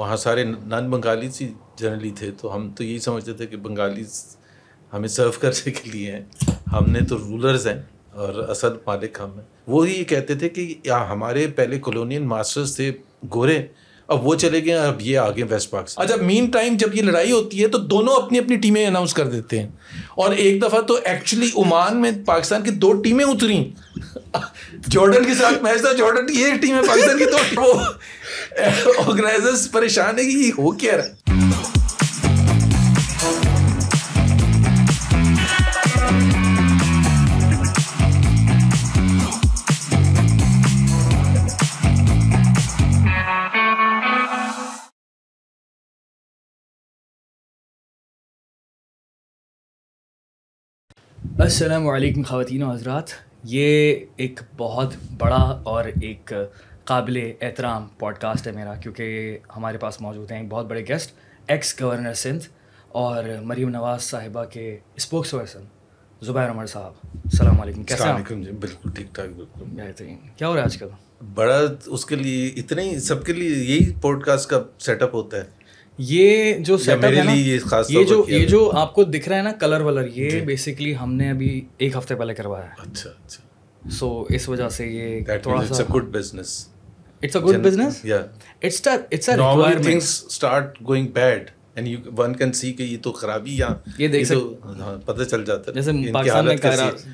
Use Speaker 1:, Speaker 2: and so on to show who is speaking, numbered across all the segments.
Speaker 1: वहाँ सारे non Bengali see generally थे तो हम तो यही समझते थे कि बंगाली हमें सर्व करने के लिए हैं हमने तो रूलर्स हैं और असल मालिक हम हैं वो ही कहते थे कि या हमारे पहले कॉलोनियल मास्टर्स थे गोरे अब वो चले गए अब ये आगे वेस्ट पार्क अच्छा मीन टाइम जब ये लड़ाई होती है तो दोनों अपनी अपनी टीमें अनाउंस कर देते हैं और एक दफ़ा तो एक्चुअली ओमान में पाकिस्तान की दो टीमें उतरी जॉर्डन के साथ मैच था जॉर्डन की एक टीम है पाकिस्तान की तो वो ऑर्गेनाइजर्स परेशान है कि हो क्या रहा
Speaker 2: असलम खातिन हजरात ये एक बहुत बड़ा और एक काबिल एहतराम पॉडकास्ट है मेरा क्योंकि हमारे पास मौजूद हैं एक बहुत बड़े गेस्ट एक्स गवर्नर सिंध और मरीम नवाज साहिबा के स्पोक्स पर्सन ज़ुबैर अमर साहब सलाम वालेकुम कैसे वालेकुम
Speaker 1: जी बिल्कुल ठीक ठाक बिल्कुल बेहतरीन क्या हो रहा है आजकल बड़ा उसके लिए इतने ही सबके लिए यही पॉडकास्ट का सेटअप होता है ये जो सेटअप है ना ये, ये जो ये जो
Speaker 2: आपको दिख रहा है ना कलर वलर ये बेसिकली हमने अभी एक हफ्ते पहले करवाया है अच्छा अच्छा सो इस वजह से
Speaker 1: ये थोड़ा सा good business it's a good business या it's a it's a requirement things start going bad and you one can see कि ये तो खराबी या ये देख सकते तो, हाँ, पता चल जाता है जैसे पाकिस्तान में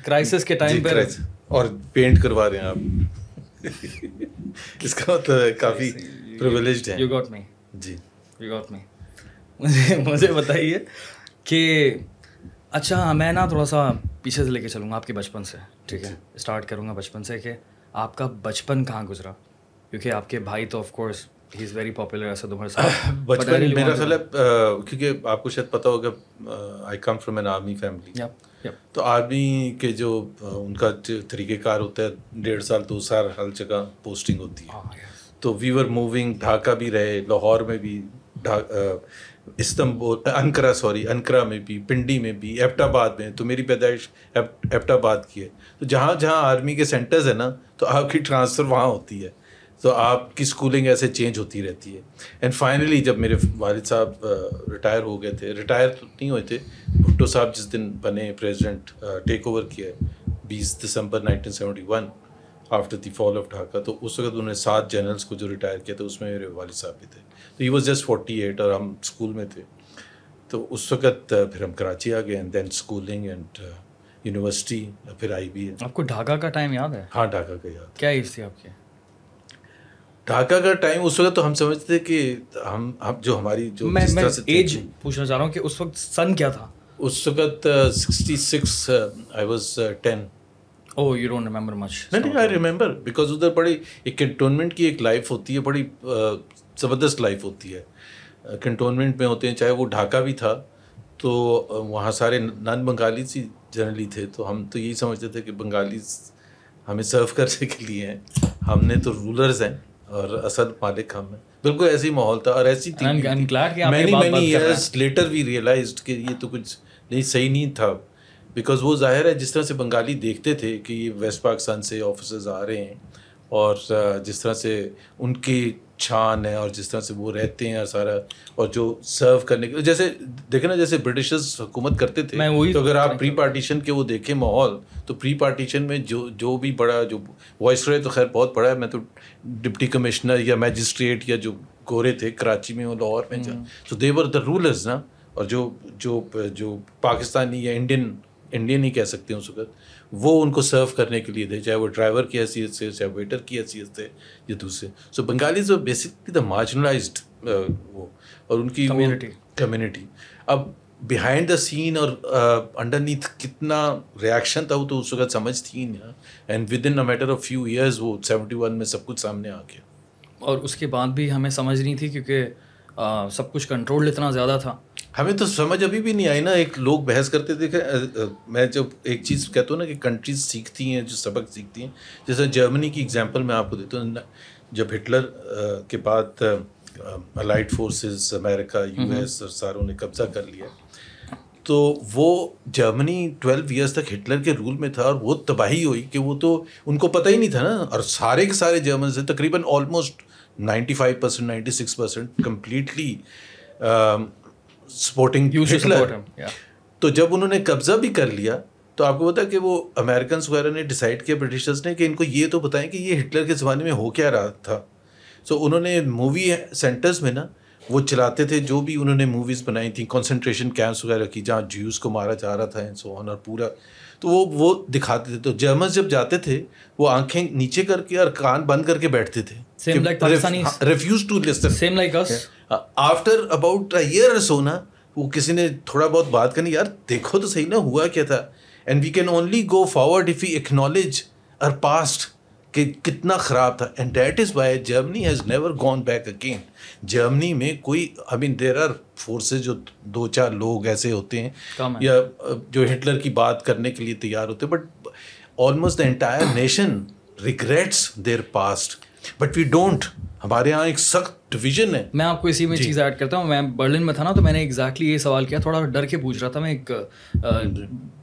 Speaker 1: क्राइसिस के टाइम पर और पेंट करवा रहे हैं आप इसका मतलब काफी प्रिविलेज्ड है यू गॉट मी
Speaker 2: जी मी मुझे मुझे बताइए कि अच्छा मैं ना थोड़ा सा पीछे से लेके चलूँगा आपके बचपन से ठीक है स्टार्ट करूँगा बचपन से कि आपका बचपन कहाँ गुजरा क्योंकि आपके भाई तो ऑफ कोर्स ही इज़ वेरी पॉपुलर ऐसा तुम्हारे साथ बचपन मेरा असल
Speaker 1: क्योंकि आपको शायद पता होगा I come from an army family तो आर्मी के जो उनका तरीक़ेकार होता है डेढ़ साल दो साल हर जगह पोस्टिंग होती है ah, तो वी वर मूविंग ढाका भी रहे लाहौर में भी इस्तंबुल अनकरा सॉरी अनकरा में भी पिंडी में भी एपटाबाद में तो मेरी पैदाइश एफ्टाबाद की है तो जहाँ जहाँ आर्मी के सेंटर्स हैं ना तो आपकी ट्रांसफ़र वहाँ होती है तो आपकी स्कूलिंग ऐसे चेंज होती रहती है एंड फाइनली जब मेरे वालिद साहब रिटायर हो गए थे रिटायर तो नहीं हुए थे भुट्टो साहब जिस दिन बने प्रेजिडेंट टेक ओवर किया बीस दिसंबर one after the fall of Dhaka तो उस वक्त उन्होंने सात जनरल्स को जो रिटायर किया था तो उसमें मेरे वालिद साहब भी थे तो ही वॉज जस्ट फोर्टी एट और हम स्कूल में थे तो उस वक्त फिर हम कराची आ गए and then schooling and university फिर आई बी
Speaker 2: आपको ढाका का टाइम याद है
Speaker 1: हाँ ढाका का याद क्या एज थी आपके ढाका का टाइम उस वक्त तो हम समझते थे कि हम हम जो हमारी जो मैं, मैं से एज पूछना चाह रहा हूँ कि उस वक्त सन क्या था उस वक्त sixty six I was ten oh you don't remember much नहीं नहीं आई रिमेंबर बिकॉज उधर बड़ी एक कंटोनमेंट की एक लाइफ होती है बड़ी uh, ज़बरदस्त लाइफ होती है कंटोनमेंट में होते हैं चाहे वो ढाका भी था तो वहाँ सारे नॉन बंगाली सी जनरली थे तो हम तो यही समझते थे कि बंगाली हमें सर्व करने के लिए हैं हमने तो रूलर्स हैं और असल मालिक हम हैं बिल्कुल ऐसी माहौल था और ऐसी many many years later we realise कि ये तो कुछ नहीं सही नहीं था बिकॉज वो जाहिर है जिस तरह से बंगाली देखते थे कि ये वेस्ट पाकिस्तान से ऑफिसर्स आ रहे हैं और जिस तरह से उनकी छान है और जिस तरह से वो रहते हैं और सारा और जो सर्व करने के जैसे देखे ना जैसे ब्रिटिशर्स हुकूमत करते थे मैं वही तो अगर आप प्री पार्टीशन के वो देखें माहौल तो प्री पार्टीशन में जो जो भी बड़ा जो वॉइस तो खैर बहुत बड़ा है मैं तो डिप्टी कमिश्नर या मैजिस्ट्रेट या जो गोरे थे कराची में और लाहौर में हम्म। तो देवर द रूलर्स ना और जो जो जो पाकिस्तानी या इंडियन इंडियन ही कह सकते हैं उस वक्त वो उनको सर्व करने के लिए थे चाहे वो ड्राइवर की हैसियत से चाहे वेटर की हैसियत से या दूसरे सो बंगाली जो बेसिकली द मार्जिनलाइज वो और उनकी कम्युनिटी अब बिहाइंड द सीन और अंडरनीथ uh, कितना रिएक्शन था वो तो उस वक्त समझ थी ना and within a matter of few years वो सेवेंटी वन में सब कुछ सामने आ गया
Speaker 2: और उसके बाद भी हमें समझ नहीं थी क्योंकि uh, सब कुछ कंट्रोल इतना ज़्यादा था
Speaker 1: हमें तो समझ अभी भी नहीं आई ना एक लोग बहस करते देखे मैं जब एक चीज़ कहता हूँ ना कि कंट्रीज सीखती हैं जो सबक सीखती हैं जैसे जर्मनी की एग्जांपल मैं आपको देता हूँ जब हिटलर के बाद अलाइड फोर्सेस अमेरिका यूएस और सारों ने कब्जा कर लिया तो वो जर्मनी ट्वेल्व ईयर्स तक हिटलर के रूल में था और वो तबाही हुई कि वो तो उनको पता ही नहीं था ना और सारे के सारे जर्मन से तकरीबन almost ninety five percent ninety six percent completely supporting तो जब उन्होंने कब्जा भी कर लिया तो आपको पता कि वो अमेरिकन वगैरह ने डिसाइड किया ब्रिटिशर्स ने कि इनको ये तो बताएं कि ये हिटलर के ज़माने में हो क्या रहा था सो so, उन्होंने मूवी सेंटर्स में ना वो चलाते थे जो भी उन्होंने मूवीज़ बनाई थी कंसंट्रेशन कैंप्स वगैरह की जहाँ ज्यूज़ को मारा जा रहा था एंड सो ऑन और पूरा तो वो वो दिखाते थे तो जर्मन जब जाते थे वो आंखें नीचे करके और कान बंद करके बैठते थे Same like मतलब Pakistanis. हाँ, to listen. Same like us. Yeah. Uh, after about a year or so वो किसी ने थोड़ा बहुत बात करनी यार देखो तो सही ना हुआ क्या था and we can only go forward if you acknowledge our past कि कितना ख़राब था and that is why Germany has never gone back again Germany में कोई I mean there are forces जो दो चार लोग ऐसे होते हैं या जो हिटलर की बात करने के लिए तैयार होते हैं but almost the entire nation regrets their past but we don't हमारे यहाँ एक सख्त डिविजन है मैं आपको इसी
Speaker 2: में चीज़ ऐड करता हूँ मैं बर्लिन में था ना तो मैंने एग्जैक्टली exactly ये सवाल किया थोड़ा डर के पूछ रहा था मैं एक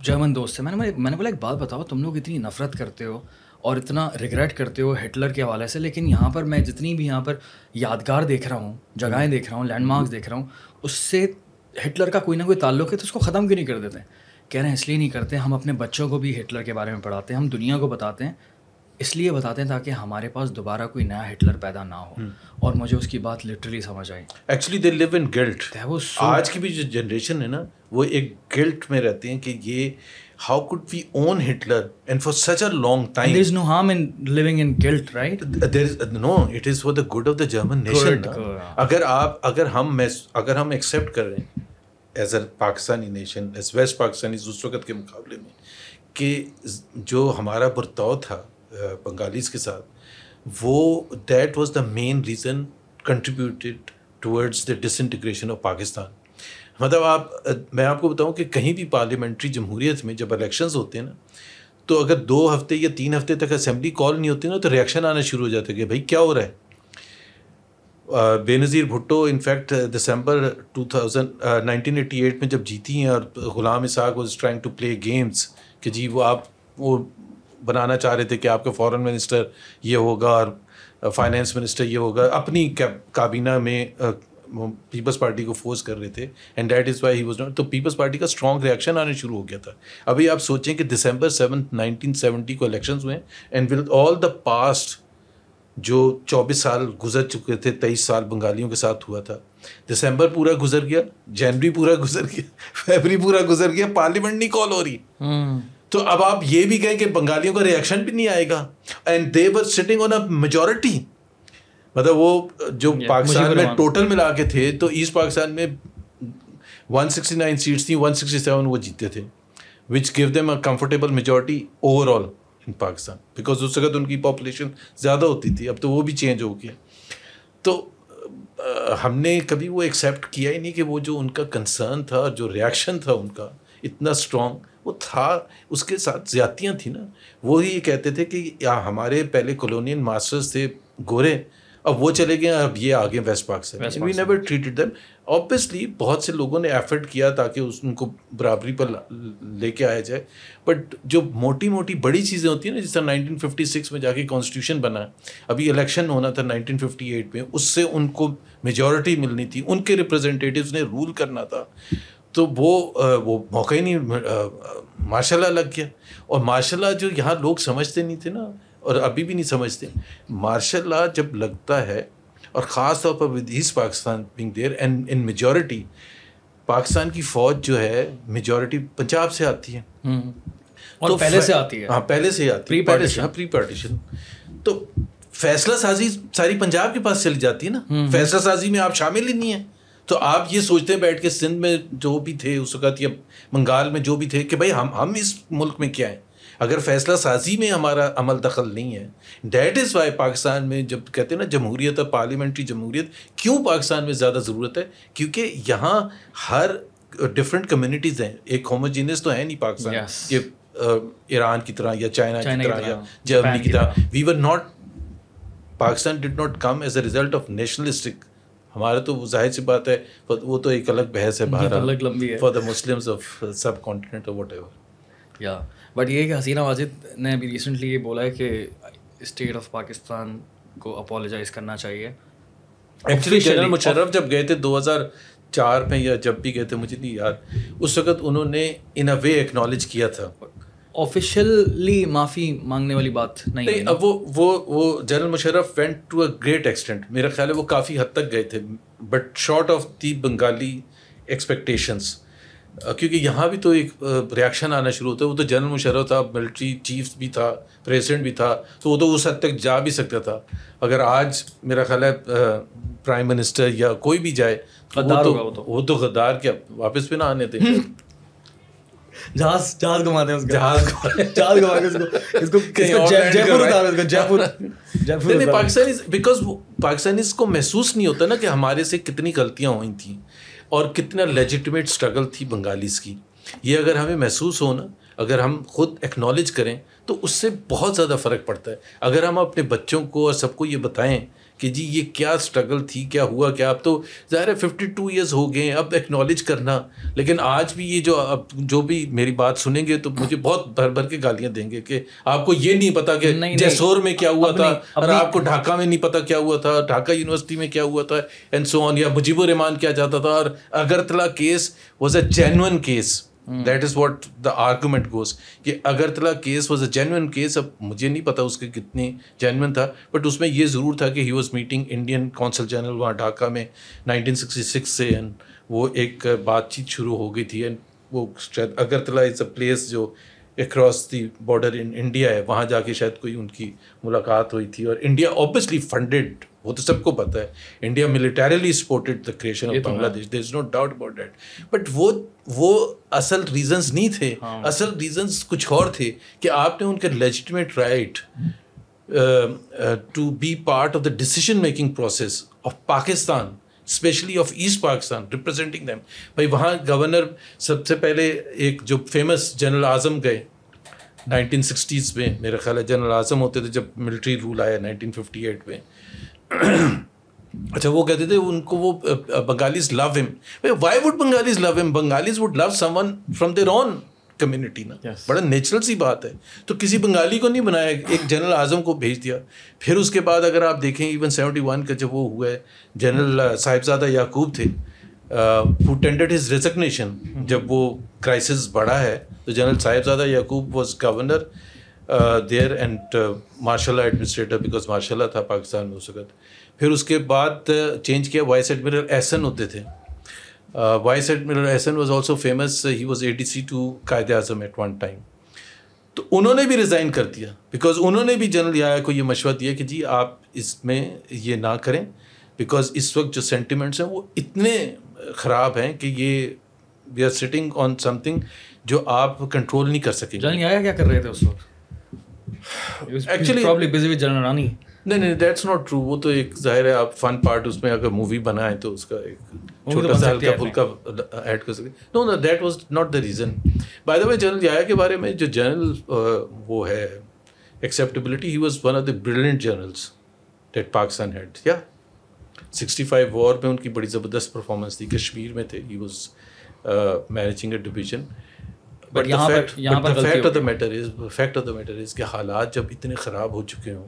Speaker 2: जर्मन दोस्त से मैंने मैंने बोला एक बात बताओ तुम लोग इतनी नफरत करते हो और इतना रिग्रेट करते हो हिटलर के हवाले से लेकिन यहाँ पर मैं जितनी भी यहाँ पर यादगार देख रहा हूँ जगहें देख रहा हूँ लैंडमार्क देख रहा हूँ उससे हिटलर का कोई ना कोई ताल्लुक है तो उसको ख़त्म क्यों नहीं कर देते कह रहे हैं इसलिए नहीं करते हम अपने बच्चों को भी हिटलर के बारे में पढ़ाते हैं हम दुनिया को बताते हैं इसलिए बताते हैं ताकि हमारे पास दोबारा कोई नया हिटलर पैदा ना हो हम्म। और मुझे उसकी बात लिटरली समझ आई
Speaker 1: actually they live in guilt वो आज की भी जो जनरेशन है ना वो एक गिल्ट में रहते हैं कि ये how could we own Hitler and for such a long time is no harm in living in guilt right there is no it is for the good of the German nation अगर आप अगर हम अगर हम accept कर रहे हैं as a Pakistani nation as West Pakistani उस वक्त के मुकाबले में कि जो हमारा बर्ताव था बंगालीज के साथ वो that was the main reason contributed towards the disintegration of Pakistan मतलब आप uh, मैं आपको बताऊं कि कहीं भी पार्लियामेंट्री जमहूरियत में जब इलेक्शंस होते हैं ना तो अगर दो हफ्ते या तीन हफ्ते तक असेंबली कॉल नहीं होती ना तो रिएक्शन आना शुरू हो जाता है कि भाई क्या हो रहा है uh, Benazir Bhutto in fact December eighty eight में जब जीती हैं और Ghulam Ishaq was trying to play games कि जी वो आप वो बनाना चाह रहे थे कि आपका फॉरेन मिनिस्टर ये होगा और फाइनेंस uh, मिनिस्टर ये होगा अपनी काबीना में पीपल्स uh, पार्टी को फोर्स कर रहे थे and that is why he was not तो पीपल्स पार्टी का स्ट्रॉन्ग रिएक्शन आना शुरू हो गया था अभी आप सोचें कि दिसंबर सेवन नाइनटीन सेवेंटी को इलेक्शन हुए and with all the past जो 24 साल गुजर चुके थे 23 साल बंगालियों के साथ हुआ था दिसंबर पूरा गुजर गया जनवरी पूरा गुजर गया फेबरी पूरा गुजर गया पार्लियामेंट नहीं कॉल हो रही हम्म। तो अब आप ये भी कहें कि बंगालियों का रिएक्शन भी नहीं आएगा and they were sitting on a majority मतलब वो जो पाकिस्तान में टोटल मिला के थे तो ईस्ट पाकिस्तान में 169 सीट्स थी 167 वो जीते थे which give them a comfortable majority overall in Pakistan because उस वक्त उनकी पॉपुलेशन ज़्यादा होती थी अब तो वो भी चेंज हो गया तो आ, हमने कभी वो एक्सेप्ट किया ही नहीं कि वो जो उनका कंसर्न था जो रिएक्शन था उनका इतना स्ट्रॉन्ग वो था उसके साथ ज्यादतियाँ थी ना वो ही कहते थे कि या हमारे पहले कॉलोनियल मास्टर्स थे गोरे अब वो चले गए अब ये आगे वेस्ट से we never treated them obviously बहुत से लोगों ने एफर्ट किया ताकि उस उनको बराबरी पर लेके आया जाए बट जो मोटी मोटी बड़ी चीज़ें होती हैं ना जिस तरह सिक्स में जाके कॉन्स्टिट्यूशन बना अभी इलेक्शन होना था 1958 में उससे उनको मेजोरिटी मिलनी थी उनके रिप्रेजेंटेटिव ने रूल करना था तो वो वो मौका ही नहीं माशाल्लाह लग गया और माशाल्लाह जो यहाँ लोग समझते नहीं थे ना और अभी भी नहीं समझते माशाल्लाह जब लगता है और ख़ास तौर पर with East Pakistan being there and in majority Pakistan की फ़ौज जो है मेजॉरिटी पंजाब से आती है हम्म।
Speaker 2: और तो पहले से आती है हाँ पहले से आती प्री हाँ
Speaker 1: प्री पार्टीशन तो फैसला साजी सारी पंजाब के पास चली जाती है ना हम्म। फैसला साजी में आप शामिल ही नहीं है तो आप ये सोचते हैं बैठ के सिंध में जो भी थे उस वक्त या बंगाल में जो भी थे कि भाई हम हम इस मुल्क में क्या हैं अगर फैसला साजी में हमारा अमल दखल नहीं है डेट इज़ वाई पाकिस्तान में जब कहते हैं ना जमहूरियत और पार्लियामेंट्री जमहूरियत क्यों पाकिस्तान में ज़्यादा ज़रूरत है क्योंकि यहाँ हर डिफरेंट कम्युनिटीज़ हैं एक होमोजीनियस तो है नहीं पाकिस्तान yes. ये ईरान की तरह या चाइना की तरह या जर्मनी की तरह we were not Pakistan did not come as a result of nationalistic हमारा तो जाहिर सी बात है वो तो एक अलग बहस है तो बाहर अलग लंबी है for the Muslims of subcontinent और
Speaker 2: वट एवर या बट ये कि हसीना वाजिद ने अभी रिसेंटली ये बोला है कि स्टेट ऑफ पाकिस्तान को अपोलोजाइज करना चाहिए
Speaker 1: एक्चुअली जनरल मुशर्रफ जब गए थे 2004 में या जब भी गए थे मुझे नहीं याद उस वक्त उन्होंने इन अ वे एक्नॉलेज किया था
Speaker 2: ऑफिशियली माफ़ी मांगने वाली बात नहीं, नहीं अब
Speaker 1: वो वो वो general Musharraf went to a great extent मेरा ख्याल है वो काफ़ी हद तक गए थे but short of the Bengali expectations क्योंकि यहाँ भी तो एक रिएक्शन आना शुरू होता है वो तो जनरल मुशरफ था मिलिट्री चीफ भी था प्रेसिडेंट भी था तो वो तो उस हद तक जा भी सकता था अगर आज मेरा ख्याल है प्राइम मिनिस्टर या कोई भी जाए तो, तो वो तो, वो तो, गद्दार क्या वापस भी ना आने थे जहाज जहाज घुमाते हैं जहाज जहाज इसको जयपुर उतारो
Speaker 2: इसको जयपुर जयपुर नहीं पाकिस्तानी
Speaker 1: बिकॉज पाकिस्तानी को महसूस नहीं होता ना कि हमारे से कितनी गलतियां हुई थी और कितना लेजिटमेट स्ट्रगल थी बंगालीज की ये अगर हमें महसूस हो ना अगर हम खुद एक्नॉलेज करें तो उससे बहुत ज़्यादा फ़र्क पड़ता है अगर हम अपने बच्चों को और सबको ये बताएं कि जी ये क्या स्ट्रगल थी क्या हुआ क्या अब तो ज़ाहिर है फिफ्टी टू ईयर्स हो गए अब एक्नॉलेज करना लेकिन आज भी ये जो अब जो भी मेरी बात सुनेंगे तो मुझे बहुत भर भर के गालियाँ देंगे कि आपको ये नहीं पता कि जैसोर में क्या हुआ था और आपको ढाका में नहीं पता क्या हुआ था ढाका यूनिवर्सिटी में क्या हुआ था एंड सो ऑन या मुजीबुर क्या जाता था और Agartala case was a genuine case that is what the argument goes कि Agartala case was a genuine case अब मुझे नहीं पता उसके कितने जेनुअन था बट उसमें यह ज़रूर था कि he was meeting Indian consul general वहाँ ढाका में नाइनटीन सिक्सटी सिक्स से एंड वो एक बातचीत शुरू हो गई थी एंड वो शायद अगरतला इज़ अ प्लेस जो across the border in India है वहाँ जाके शायद कोई उनकी मुलाकात हुई थी और इंडिया ऑब्वियसली फंडेड वो तो सबको पता है India militarily supported the creation of Bangladesh there is no doubt about that but वो वो असल रीजंस नहीं थे हाँ। असल रीजंस कुछ और थे कि आपने उनके legitimate right to be part of the decision making process of Pakistan especially of East Pakistan representing them भाई वहाँ गवर्नर सबसे पहले एक जो फेमस जनरल आज़म गए 1960s में मेरा ख्याल है जनरल आज़म होते थे जब मिलिट्री रूल आया 1958 में अच्छा वो कहते थे उनको वो बंगालीज लव हिम भाई why would Bengalis love him Bengalis would love someone from their own community ना yes. बड़ा नेचुरल सी बात है तो किसी बंगाली को नहीं बनाया एक जनरल आजम को भेज दिया फिर उसके बाद अगर आप देखें इवन सेवेंटी वन का जब वो हुआ है general hmm. uh, Sahibzada Yaqub थे टेंडेड हिज रेजिग्नेशन जब वो क्राइसिस बढ़ा है तो general Sahibzada Yaqub was governor there and martial administrator because martial था पाकिस्तान में उस वक्त फिर उसके बाद चेंज uh, किया वाइस एडमिरल एहसन होते थे Uh, Vice Admiral Hassan was also famous. Uh, he was ADC to Qaeda Azam at one time. तो उन्होंने भी रिज़ाइन कर दिया बिकॉज उन्होंने भी जनरल याया को ये मशवरा दिया कि जी आप इसमें ये ना करें बिकॉज इस वक्त जो सेंटिमेंट्स हैं वो इतने uh, ख़राब हैं कि ये we are sitting on something जो आप कंट्रोल नहीं कर सकेंगे जनरल याया क्या कर रहे थे उस
Speaker 2: वक्त actually
Speaker 1: busy with general Rani नहीं नहीं दैट्स नॉट ट्रू वो तो एक जाहिर है आप फन पार्ट उसमें अगर मूवी बनाए तो उसका एक तो छोटा सा हल्का फुल्का ऐड कर सके no no that was not the reason by the way general जाया के बारे में जो जनरल uh, वो है acceptability he was one of the brilliant generals that Pakistan had या सिक्सटी फाइव वॉर में उनकी बड़ी ज़बरदस्त परफॉर्मेंस थी कश्मीर में थे he was managing a division but fact of the matter is fact of the matter is के हालात जब इतने ख़राब हो चुके हों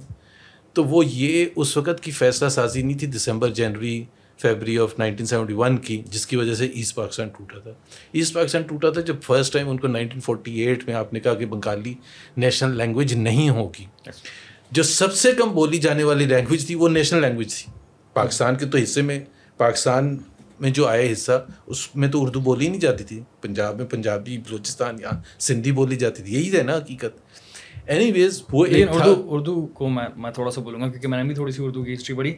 Speaker 1: तो वो ये उस वक्त की फैसला साजी नहीं थी दिसंबर जनवरी फेबरी ऑफ 1971 की जिसकी वजह से ईस्ट पाकिस्तान टूटा था ईस्ट पाकिस्तान टूटा था जब फर्स्ट टाइम उनको 1948 में आपने कहा कि बंगाली नेशनल लैंग्वेज नहीं होगी जो सबसे कम बोली जाने वाली लैंग्वेज थी वो नेशनल लैंग्वेज थी पाकिस्तान के तो हिस्से में पाकिस्तान में जो आए हिस्सा उसमें तो उर्दू बोली नहीं जाती थी पंजाब में पंजाबी बलूचिस्तान यहाँ सिंधी बोली जाती थी यही है ना हकीकत एनी वो पूरे उर्दू
Speaker 2: उर्दू को मैं मैं थोड़ा सा बोलूँगा क्योंकि मैंने भी थोड़ी सी उर्दू की हिस्ट्री पढ़ी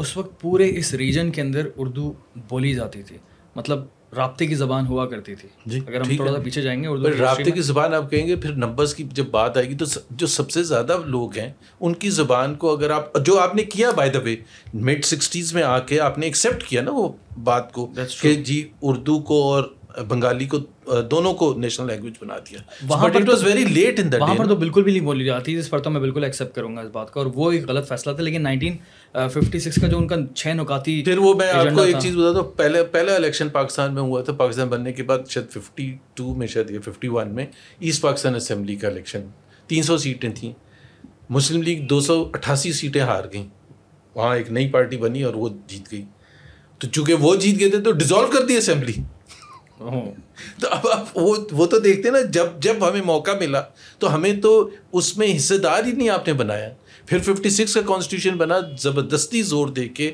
Speaker 2: उस वक्त पूरे इस रीजन के अंदर उर्दू बोली जाती थी मतलब रबते की जबान हुआ करती थी जी अगर हम थोड़ा सा पीछे जाएंगे उर्दू रबते की
Speaker 1: जबान आप कहेंगे फिर नंबर्स की जब बात आएगी तो जो सबसे ज़्यादा लोग हैं उनकी ज़बान को अगर आप जो आपने किया by the way mid sixties में आके आपने एक्सेप्ट किया ना वो बात को कि जी उर्दू को और बंगाली को दोनों को नेशनल लैंग्वेज बना दिया वहाँ पर it was very late in वहाँ पर तो, तो
Speaker 2: बिल्कुल भी नहीं बोली जाती इस पर तो मैं बिल्कुल एक्सेप्ट करूंगा इस बात का और वो एक गलत फैसला था लेकिन 1956 का जो उनका छह नुकाती फिर वो मैं आपको एक चीज़ बता दो
Speaker 1: पहले पहला इलेक्शन पाकिस्तान में हुआ था पाकिस्तान बनने के बाद शायद फिफ्टी में शायद फिफ्टी में ईस्ट पाकिस्तान असम्बली का इलेक्शन तीन सीटें थी मुस्लिम लीग दो सीटें हार गई वहाँ एक नई पार्टी बनी और वो जीत गई तो चूंकि वो जीत गए थे तो डिज़ोल्व कर दी असेंबली तो अब आप वो वो तो देखते हैं ना जब जब हमें मौका मिला तो हमें तो उसमें हिस्सेदार ही नहीं आपने बनाया फिर 56 का कॉन्स्टिट्यूशन बना ज़बरदस्ती जोर दे के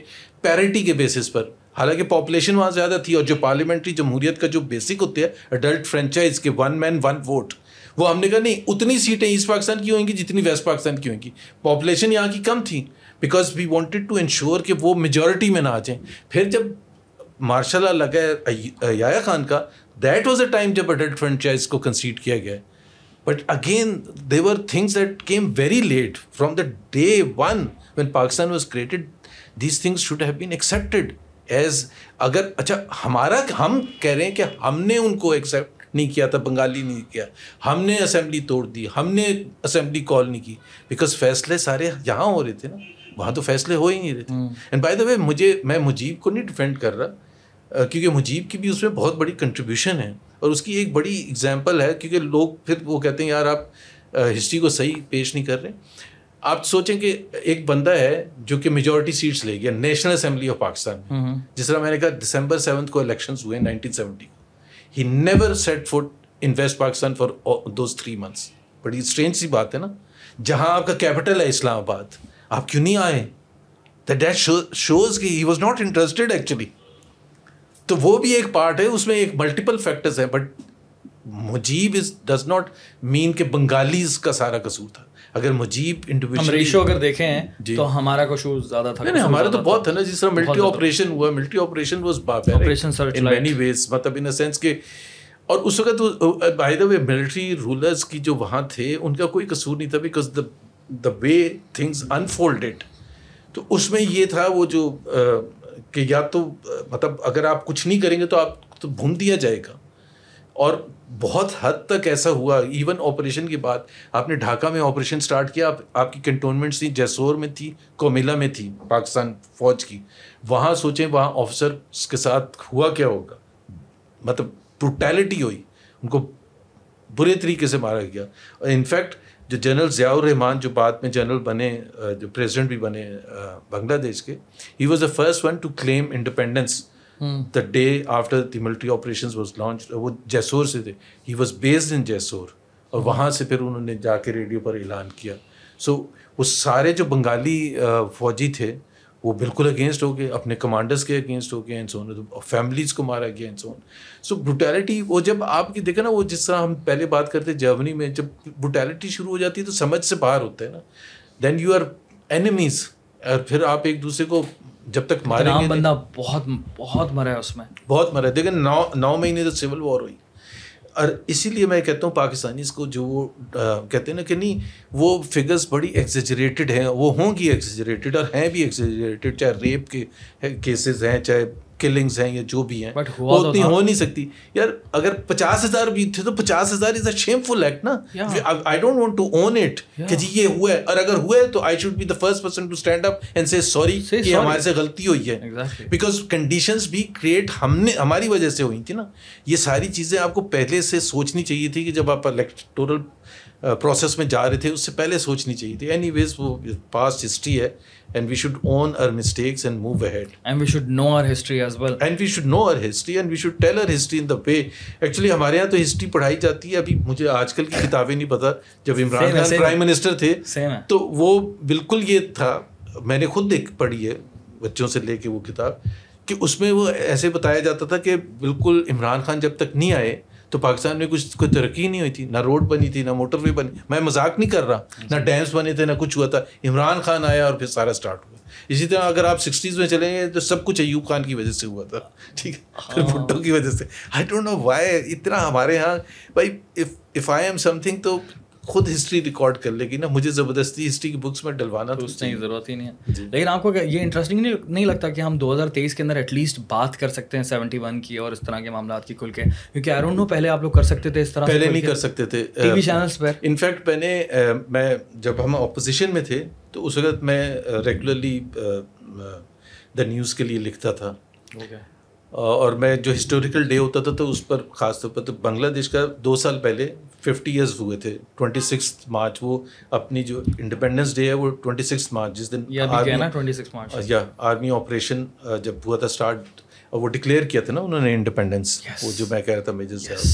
Speaker 1: पैरिटी के बेसिस पर हालांकि पॉपुलेशन वहाँ ज़्यादा थी और जो पार्लियामेंट्री जमहूरियत का जो बेसिक होते हैं अडल्ट फ्रेंचाइज के वन मैन वन वोट वो हमने कहा नहीं उतनी सीटें ईस्ट पाकिस्तान की होंगी जितनी वेस्ट पाकिस्तान की होंगी पॉपुलेशन यहाँ की कम थी because we wanted to ensure कि वो मेजोरिटी में ना आ जाएँ फिर जब मार्शल अलग है याया खान का दैट वॉज अ टाइम जब अडल्ट फ्रेंचाइज को कंसीड किया गया but again their things that came very late from the day one when Pakistan was created these things should have been accepted as अगर अच्छा हमारा हम कह रहे हैं कि हमने उनको एक्सेप्ट नहीं किया था बंगाली नहीं किया हमने असेंबली तोड़ दी हमने असेंबली कॉल नहीं की बिकॉज फैसले सारे यहाँ हो रहे थे ना वहाँ तो फैसले हो ही नहीं रहे थे एंड बाय द वे मुझे मैं मुजीब को नहीं डिफेंड कर रहा क्योंकि मुजीब की भी उसमें बहुत बड़ी कंट्रीब्यूशन है और उसकी एक बड़ी एग्जाम्पल है क्योंकि लोग फिर वो कहते हैं यार आप हिस्ट्री को सही पेश नहीं कर रहे आप सोचें कि एक बंदा है जो कि मेजोरिटी सीट्स ले गया नेशनल असेंबली ऑफ पाकिस्तान में हम्म। जिस तरह मैंने कहा दिसंबर सेवन्थ को इलेक्शन हुए nineteen seventy he never set foot in West Pakistan for दो थ्री मंथ्स बड़ी स्ट्रेंज सी बात है ना जहाँ आपका कैपिटल है इस्लामाबाद आप क्यों नहीं आए दैट शोज कि he was not interested actually तो वो भी एक पार्ट है उसमें एक मल्टीपल फैक्टर्स है but Mujib is does not mean के बंगालीज का सारा कसूर था अगर मुजीब इंडिविजुअल अगर देखें तो हमारा कसूर ज्यादा था नहीं हमारा तो बहुत था ना जिस तरह मल्टी ऑपरेशन हुआ multi operation was operation in ways मतलब इन सेंस के और उस वक्त by the way military rulers की जो वहाँ थे उनका कोई कसूर नहीं था because the the way things unfolded तो उसमें ये था वो जो कि या तो मतलब अगर आप कुछ नहीं करेंगे तो आप तो भून दिया जाएगा और बहुत हद तक ऐसा हुआ इवन ऑपरेशन के बाद आपने ढाका में ऑपरेशन स्टार्ट किया आप, आपकी कंटोनमेंट थी जैसोर में थी कोमिला में थी पाकिस्तान फौज की वहाँ सोचें वहाँ ऑफिसर के साथ हुआ क्या होगा मतलब ब्रुटैलिटी हुई उनको बुरे तरीके से मारा गया इनफैक्ट जो जनरल ज़ियाउर रहमान जो बाद में जनरल बने जो प्रेसिडेंट भी बने बांग्लादेश के he was the first one to claim independence the day after the military operation was launched वो जैसोर से थे he was based in Jessore और hmm. वहाँ से फिर उन्होंने जाके रेडियो पर ऐलान किया सो so, वो सारे जो बंगाली फौजी थे वो बिल्कुल अगेंस्ट हो गए अपने कमांडर्स के अगेंस्ट हो गए एंड सोन फैमिलीज को मारा गया एंड सोन सो ब्रुटैलिटी वो जब आपकी देखे ना वो जिस तरह हम पहले बात करते जर्मनी में जब ब्रुटैलिटी शुरू हो जाती है तो समझ से बाहर होते हैं ना देन यू आर एनिमीज और फिर आप एक दूसरे को जब तक मारेंगे बंदा
Speaker 2: बहुत बहुत मरा है उसमें
Speaker 1: बहुत मरा है देखे नौ नौ महीने तो सिविल वॉर हुई और इसीलिए मैं कहता हूँ पाकिस्तानीज को जो वो कहते हैं ना कि नहीं वो फिगर्स बड़ी एग्जेजरेटेड हैं वो होंगी एग्जेजरेटेड और हैं भी एग्जेजरेटेड चाहे रेप के केसेस हैं चाहे किलिंग्स हैं या जो भी हैं वो तो उतनी हो नहीं सकती यार अगर पचास हजार भी थे तो पचास हजार इज अ शेमफुल एक्ट ना I don't want to own it कि जी ये हुआ है और अगर हुआ है तो I should be the first person to stand up and say sorry कि हमारे से गलती हुई है बिकॉज कंडीशंस भी क्रिएट हमने हमारी वजह से हुई थी ना ये सारी चीज़ें आपको पहले से सोचनी चाहिए थी कि जब आप इलेक्टोरल प्रोसेस uh, में जा रहे थे उससे पहले सोचनी चाहिए थी एनी वो पास्ट हिस्ट्री है and we should own our mistakes and move ahead and we should know our history as well and we should know our history and we should tell our history in the way actually हमारे यहाँ तो history पढ़ाई जाती है अभी मुझे आजकल की किताबें नहीं पता जब Imran Khan prime minister the to wo bilkul ye tha maine khud एक padhi hai बच्चों से लेके वो किताब कि उसमें वो ऐसे बताया जाता था कि बिल्कुल इमरान खान जब तक नहीं आए तो पाकिस्तान में कुछ कोई तरक्की नहीं हुई थी ना रोड बनी थी ना मोटर वे बनी मैं मजाक नहीं कर रहा ना डैम्स बने थे ना कुछ हुआ था इमरान खान आया और फिर सारा स्टार्ट हुआ इसी तरह अगर आप सिक्सटीज़ में चले गए तो सब कुछ अयूब खान की वजह से हुआ था ठीक है हाँ। फिर भुट्टो की वजह से आई डोंट नो वाई इतना हमारे यहाँ भाई इफ़ आई एम समथिंग तो खुद हिस्ट्री रिकॉर्ड कर लेगी ना मुझे ज़बरदस्ती हिस्ट्री की बुक्स में डलवाना तो, तो उसने ज़रूरत ही नहीं है
Speaker 2: लेकिन आपको ये इंटरेस्टिंग नहीं नहीं लगता कि हम 2023 के अंदर एटलीस्ट बात कर सकते हैं 71 की और इस तरह के मामला की खुल के क्योंकि आई डोंट नो पहले आप लोग कर सकते थे इस तरह पहले नहीं कर सकते थे टीवी चैनल्स
Speaker 1: पर इनफैक्ट मैंने मैं जब हम अपोजिशन में थे तो उस वक्त मैं रेगुलरली द न्यूज़ के लिए लिखता था और मैं जो हिस्टोरिकल डे होता था तो उस पर ख़ास तौर पर तो बांग्लादेश का दो साल पहले फिफ्टी ईयर्स हुए थे ट्वेंटी सिक्स मार्च वो अपनी जो इंडिपेंडेंस डे है वो ट्वेंटी सिक्स मार्च जिस दिन आर्मी मार्च या आर्मी ऑपरेशन जब हुआ था स्टार्ट और वो डिक्लेयर किया था ना उन्होंने इंडिपेंडेंस yes. वो जो मैं कह रहा था मेजर yes.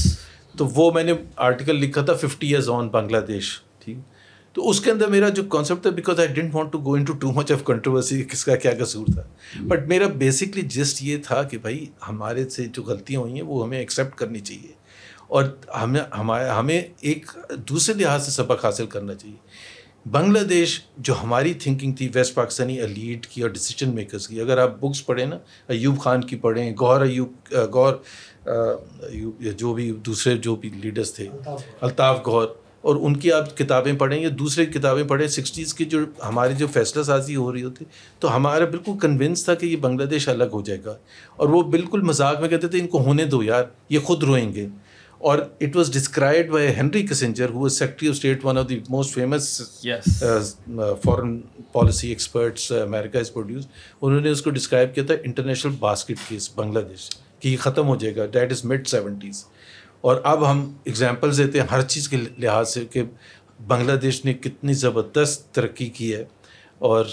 Speaker 1: तो वो मैंने आर्टिकल लिखा था फिफ्टी ईयर्स ऑन बांग्लादेश ठीक तो उसके अंदर मेरा जो कॉन्सेप्ट था because I don't want to go into too much of controversy किसका क्या कसूर था बट hmm. मेरा बेसिकली जस्ट ये था कि भाई हमारे से जो गलतियाँ हुई हैं वो हमें एक्सेप्ट करनी चाहिए और हमें हमारे हमें एक दूसरे लिहाज से सबक हासिल करना चाहिए बांग्लादेश जो हमारी थिंकिंग थी वेस्ट पाकिस्तानी अलीट की और डिसीजन मेकर्स की अगर आप बुक्स पढ़ें ना अयूब खान की पढ़ें गौर अयूब गौर आ, जो भी दूसरे जो भी लीडर्स थे अल्ताफ गौर और उनकी आप किताबें पढ़ें या दूसरे किताबें पढ़ें सिक्सटीज़ की जो हमारी जो फैसला साजी हो रही होती तो हमारा बिल्कुल कन्विंस था कि ये बांग्लादेश अलग हो जाएगा और वो बिल्कुल मजाक में कहते थे इनको होने दो यार ये खुद रोएंगे और it was describe by Henry Kissinger who secretary of state one of the most famous foreign policy experts America is produce उन्होंने उसको डिस्क्राइब किया था इंटरनेशनल बास्केट केस बांग्लादेश कि ये ख़त्म हो जाएगा डैट इज़ मिड सेवेंटीज़ और अब हम एग्ज़ाम्पल्स देते हैं हर चीज़ के लिहाज से कि बांग्लादेश ने कितनी ज़बरदस्त तरक्की की है और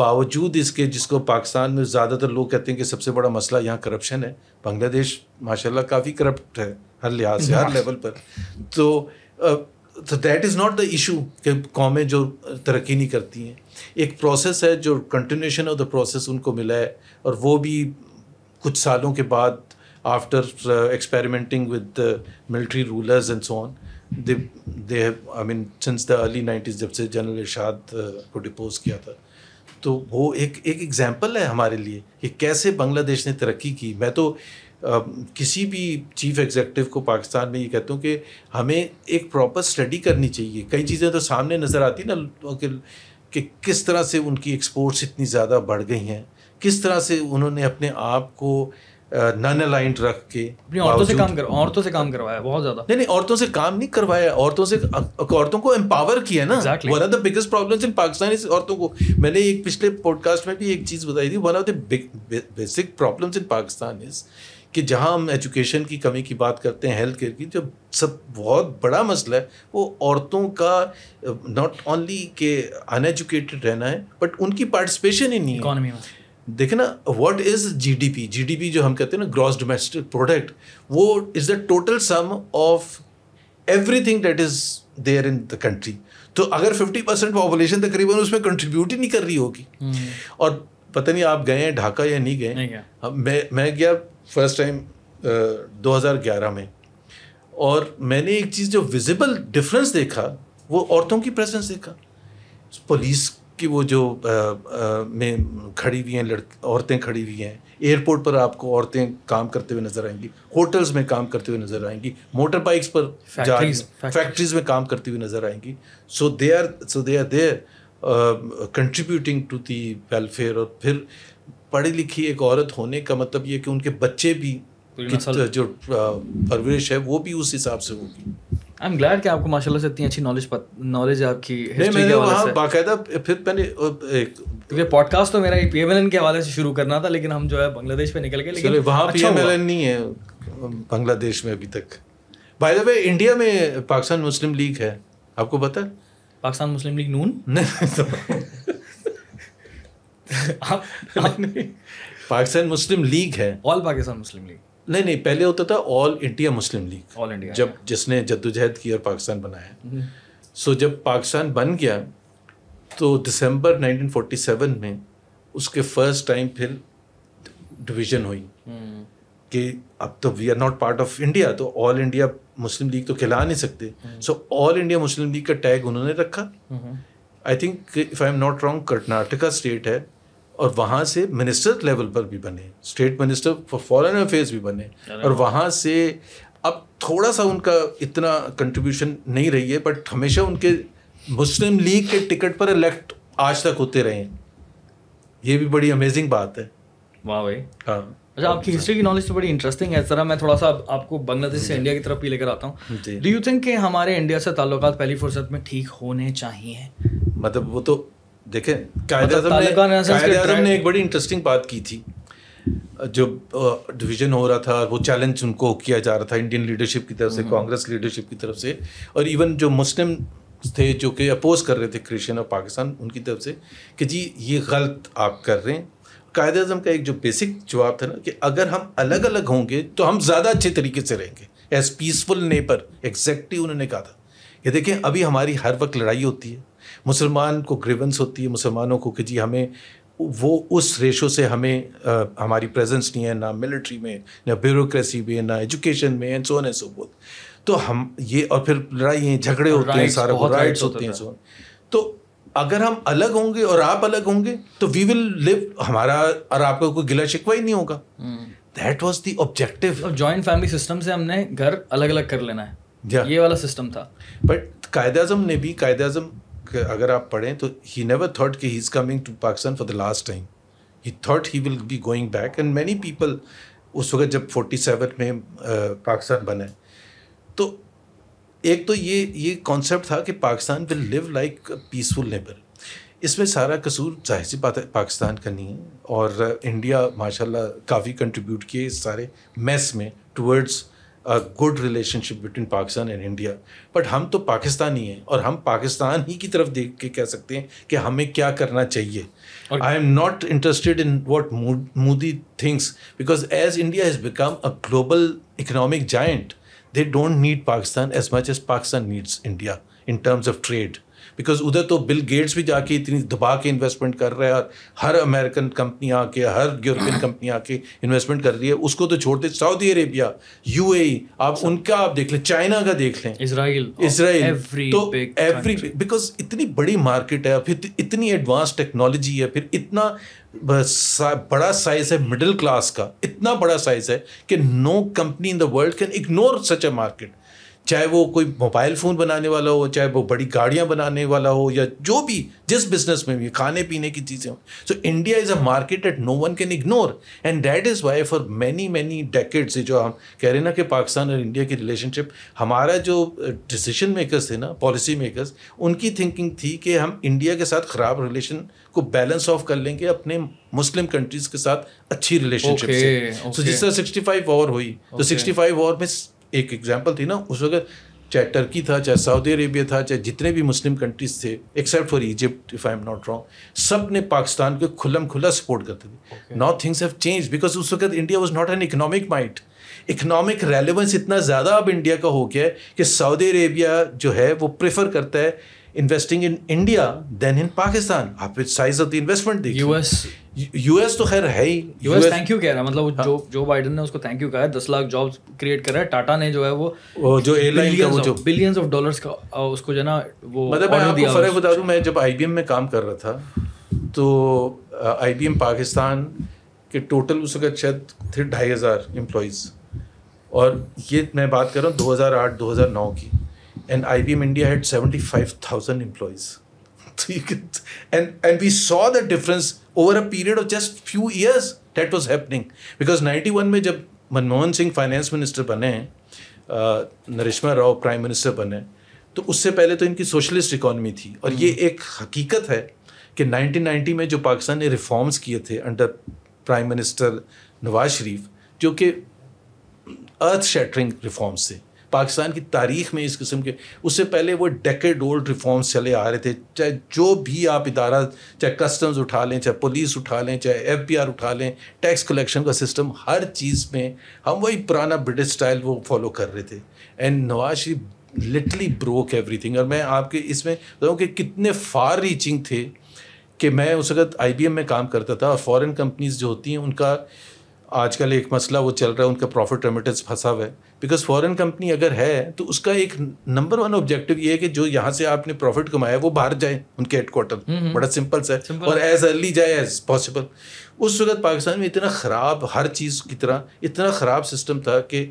Speaker 1: बावजूद इसके जिसको पाकिस्तान में ज़्यादातर लोग कहते हैं कि सबसे बड़ा मसला यहाँ करप्शन है बांग्लादेश माशाल्लाह काफ़ी करप्ट है हर लिहाज से हर लेवल पर तो that is not the issue कि कौमें जो तरक्की नहीं करती हैं एक प्रोसेस है जो कंटिन्यूशन ऑफ द प्रोसेस उनको मिला है और वो भी कुछ सालों के बाद after uh, experimenting with the military rulers and so on, they they have I mean since the early 90s जब से general Ershad ko depose kiya tha to wo ek ek example hai hamare liye ki kaise bangladesh ne tarakki ki main to Uh, किसी भी chief executive को पाकिस्तान में ये कहता हूँ कि हमें एक प्रॉपर स्टडी करनी चाहिए कई चीज़ें तो सामने नज़र आती ना कि, कि किस तरह से उनकी एक्सपोर्ट्स इतनी ज़्यादा बढ़ गई हैं किस तरह से उन्होंने अपने आप को नन अलाइंट रख के औरतों से काम कर औरतों से काम करवाया बहुत ज्यादा नहीं नहीं औरतों से काम नहीं करवाया औरतों से औरतों को एम्पावर किया ना one of the biggest problems in Pakistan is औरतों को मैंने एक पिछले पॉडकास्ट में भी एक चीज बताई थी one of the basic problems in Pakistan is कि जहाँ हम एजुकेशन की कमी की बात करते हैं हेल्थ केयर की जो सब बहुत बड़ा मसला है वो औरतों का नॉट ओनली के अनएजुकेटेड रहना है बट उनकी पार्टिसिपेशन ही नहीं है देखे ना what is G G D P D P जो हम कहते हैं ना ग्रॉस डोमेस्टिक प्रोडक्ट वो is the total sum of everything that is there in the country तो अगर फिफ्टी परसेंट पॉपुलेशन तकरीबन उसमें कंट्रीब्यूट ही नहीं कर रही होगी हम्म। और पता नहीं आप गए हैं ढाका या नहीं गए हाँ, मैं मैं गया फर्स्ट टाइम दो हजार ग्यारह में और मैंने एक चीज़ जो विजिबल डिफरेंस देखा वो औरतों की प्रेजेंस देखा पुलिस कि वो जो आ, आ, में खड़ी हुई हैं लड़ औरतें खड़ी हुई हैं एयरपोर्ट पर आपको औरतें काम करते हुए नजर आएंगी होटल्स में काम करते हुए नजर आएंगी मोटर बाइक्स पर फैक्ट्रीज में काम करती हुई नजर आएंगी so they are so they are there contributing to the welfare और फिर पढ़ी लिखी एक औरत होने का मतलब ये कि उनके बच्चे भी जो परवरिश है वो भी उस हिसाब से होगी
Speaker 2: आई एम ग्लैड कि आपको माशाल्लाह से इतनी अच्छी नॉलेज नॉलेज आपकी हिस्ट्री के हवाले से
Speaker 1: बाकायदा फिर मैंने
Speaker 2: एक क्योंकि पॉडकास्ट तो मेरा पीएमएलएन के हवाले से शुरू करना था लेकिन हम जो है बांग्लादेश पे निकल गए लेकिन वहाँ पीएमएलएन अच्छा
Speaker 1: नहीं है बांग्लादेश में अभी तक बाय द वे इंडिया में पाकिस्तान मुस्लिम लीग है आपको पता है पाकिस्तान मुस्लिम लीग नून नहीं पाकिस्तान मुस्लिम लीग है ऑल पाकिस्तान मुस्लिम लीग नहीं नहीं पहले होता था all India Muslim League all India जब जिसने जद्दोजहद की और पाकिस्तान बनाया सो हम्म। जब पाकिस्तान बन गया तो दिसंबर 1947 में उसके फर्स्ट टाइम फिर डिवीजन हुई हम्म। कि अब तो we are not part of India तो ऑल इंडिया मुस्लिम लीग तो खिला नहीं सकते so all India Muslim League का टैग उन्होंने रखा I think if I am not wrong Karnataka state है और वहाँ से मिनिस्टर लेवल पर भी बने state minister for foreign affairs भी बने और वहाँ से अब थोड़ा सा उनका इतना कंट्रीब्यूशन नहीं रही है बट हमेशा उनके मुस्लिम लीग के टिकट पर इलेक्ट आज तक होते रहे हैं ये भी बड़ी अमेजिंग बात है वाह भाई हाँ अच्छा आपकी हिस्ट्री
Speaker 2: की नॉलेज तो बड़ी इंटरेस्टिंग है जरा मैं थोड़ा सा आपको बांग्लादेश से इंडिया की तरफ भी लेकर आता हूँ डू यू थिंक कि हमारे इंडिया से ताल्लुकात पहली फुर्सत में ठीक होने चाहिए
Speaker 1: मतलब वो तो देखें मतलब कायदे आजम ने एक बड़ी इंटरेस्टिंग बात की थी जो डिवीजन हो रहा था वो चैलेंज उनको किया जा रहा था इंडियन लीडरशिप की तरफ से कांग्रेस हम्म। लीडरशिप की तरफ से और इवन जो मुस्लिम थे जो कि अपोज कर रहे थे क्रिश्चियन और पाकिस्तान उनकी तरफ से कि जी ये गलत आप कर रहे हैं कायद अजम का एक जो बेसिक जवाब था ना कि अगर हम अलग अलग होंगे तो हम ज़्यादा अच्छे तरीके से रहेंगे एज पीसफुल नेपर एग्जैक्टली उन्होंने कहा था कि देखें अभी हमारी हर वक्त लड़ाई होती है मुसलमान को ग्रीवेंस होती है मुसलमानों को कि जी हमें वो उस रेशो से हमें आ, हमारी प्रेजेंस नहीं है ना मिलिट्री में ना ब्यूरोक्रेसी में ना एजुकेशन में and so on and so both तो हम ये और फिर लड़ाई हैं झगड़े होते हैं सारा राइट्स होते हैं सो तो अगर हम अलग होंगे और आप अलग होंगे तो वी विल लिव हमारा और आपका कोई गिला शिकवा ही नहीं होगा that was the objective joint family system से हमने घर अलग अलग कर लेना है ये वाला सिस्टम था बट कायद अजम ने भी कायद अजम अगर आप पढ़ें तो ही नेवर थाट कि he is coming to Pakistan for the last time he thought he will be going back and many people उस वक्त जब फोर्टी सेवन में पाकिस्तान बने तो एक तो ये ये कॉन्सेप्ट था कि Pakistan will live like peaceful neighbour इसमें सारा कसूर जाहिर सी बात है पाकिस्तान का नहीं है और इंडिया माशाल्लाह काफ़ी कंट्रीब्यूट किए इस सारे मैस में towards a good relationship between Pakistan and India but हम तो पाकिस्तानी हैं और हम पाकिस्तान ही की तरफ देख के कह सकते हैं कि हमें क्या करना चाहिए I am not interested in what Modi things because as India has become a global economic giant they don't need Pakistan as much as Pakistan needs India in terms of trade because उधर तो बिल गेट्स भी जाके इतनी दबा के investment कर रहे हैं और हर अमेरिकन कंपनी आके हर यूरोपियन कंपनी हाँ। आके इन्वेस्टमेंट कर रही है उसको तो छोड़ते सऊदी अरेबिया यू आप उनका आप देख लें चाइना का देख लें इसराइल इसराइल oh, तो एवरी बिकॉज इतनी बड़ी मार्केट है फिर इतनी एडवांस टेक्नोलॉजी है फिर इतना बड़ा साइज है मिडिल क्लास का इतना बड़ा साइज है कि no company in the world can ignore such a market चाहे वो कोई मोबाइल फ़ोन बनाने वाला हो चाहे वो बड़ी गाड़ियाँ बनाने वाला हो या जो भी जिस बिजनेस में भी खाने पीने की चीज़ें हों so India is a market at no one can ignore and that is why for many many decades से जो हम कह रहे हैं ना कि पाकिस्तान और इंडिया की रिलेशनशिप हमारा जो डिसीजन मेकर्स थे ना पॉलिसी मेकर्स उनकी थिंकिंग थी कि हम इंडिया के साथ ख़राब रिलेशन को बैलेंस ऑफ कर लेंगे अपने मुस्लिम कंट्रीज़ के साथ अच्छी रिलेशनशिप okay, से सो जिस तरह सिक्सटी फाइव वॉर हुई तो सिक्सटी फाइव वॉर में एक एग्जाम्पल थी ना उस वक्त चाहे टर्की था चाहे सऊदी अरेबिया था चाहे जितने भी मुस्लिम कंट्रीज थे except for Egypt if I am not wrong सब ने पाकिस्तान को खुलम खुला सपोर्ट करते थे नॉ थिंग्स हैव चेंज बिकॉज उस वक्त India was not an economic might economic relevance इतना ज़्यादा अब इंडिया का हो गया है कि सऊदी अरेबिया जो है वो प्रेफर करता है investing in India then in Pakistan आप साइज ऑफ द इन्वेस्टमेंट देखिए यूएस तो खैर है ही यूएस थैंक यू कह रहा है मतलब हाँ? जो जो बाइडन
Speaker 2: ने उसको थैंक यू कहा है दस लाख जॉब्स क्रिएट करा है टाटा ने जो है वो, वो जो एयरलाइन का वो जो बिलियंस ऑफ डॉलर्स का उसको जो ना वो मतलब मैं आपको फर्क
Speaker 1: बता दूं मैं जब आईबीएम में काम कर रहा था तो आईबीएम पाकिस्तान के टोटल उस वक्त शायद थे ढाई हज़ार एम्प्लॉयज़ और ये मैं बात कर रहा हूँ 2008-2009 की and I B M India had seventy five thousand employees So you can, and and we saw the difference over a period of just few years that was happening because 91 में जब मनमोहन सिंह फाइनेंस मिनिस्टर बने uh, Narasimha Rao prime minister बने तो उससे पहले तो इनकी socialist economy थी और ये हम्म। एक हकीकत है कि 1990 में जो पाकिस्तान ने रिफॉर्म्स किए थे under prime minister Nawaz Sharif जो कि अर्थ शैटरिंग रिफॉर्म्स थे पाकिस्तान की तारीख में इस किस्म के उससे पहले वो डेकेड ओल्ड रिफॉर्म्स चले आ रहे थे चाहे जो भी आप इदारा चाहे कस्टम्स उठा लें चाहे पुलिस उठा लें चाहे एफ पी आर उठा लें टैक्स कलेक्शन का सिस्टम हर चीज़ में हम वही पुराना ब्रिटिश स्टाइल वो फॉलो कर रहे थे and Nawaz Sharif literally broke everything और मैं आपके इसमें बताऊँ कि कितने फार रीचिंग थे कि मैं उस वक्त आई में काम करता था और फॉरेन कंपनीज जो होती हैं उनका आजकल एक मसला वो चल रहा है उनका प्रॉफिट रेमिटेंस फंसा हुआ है बिकॉज फॉरेन कंपनी अगर है तो उसका एक नंबर वन ऑब्जेक्टिव ये है कि जो यहाँ से आपने प्रॉफिट कमाया वो बाहर हम्म, हम्म। जाए उनके हेडक्वार्टर बड़ा सिंपल सा और एज अर्ली जाए एज पॉसिबल उस वक्त पाकिस्तान में इतना ख़राब हर चीज़ की तरह इतना ख़राब सिस्टम था कि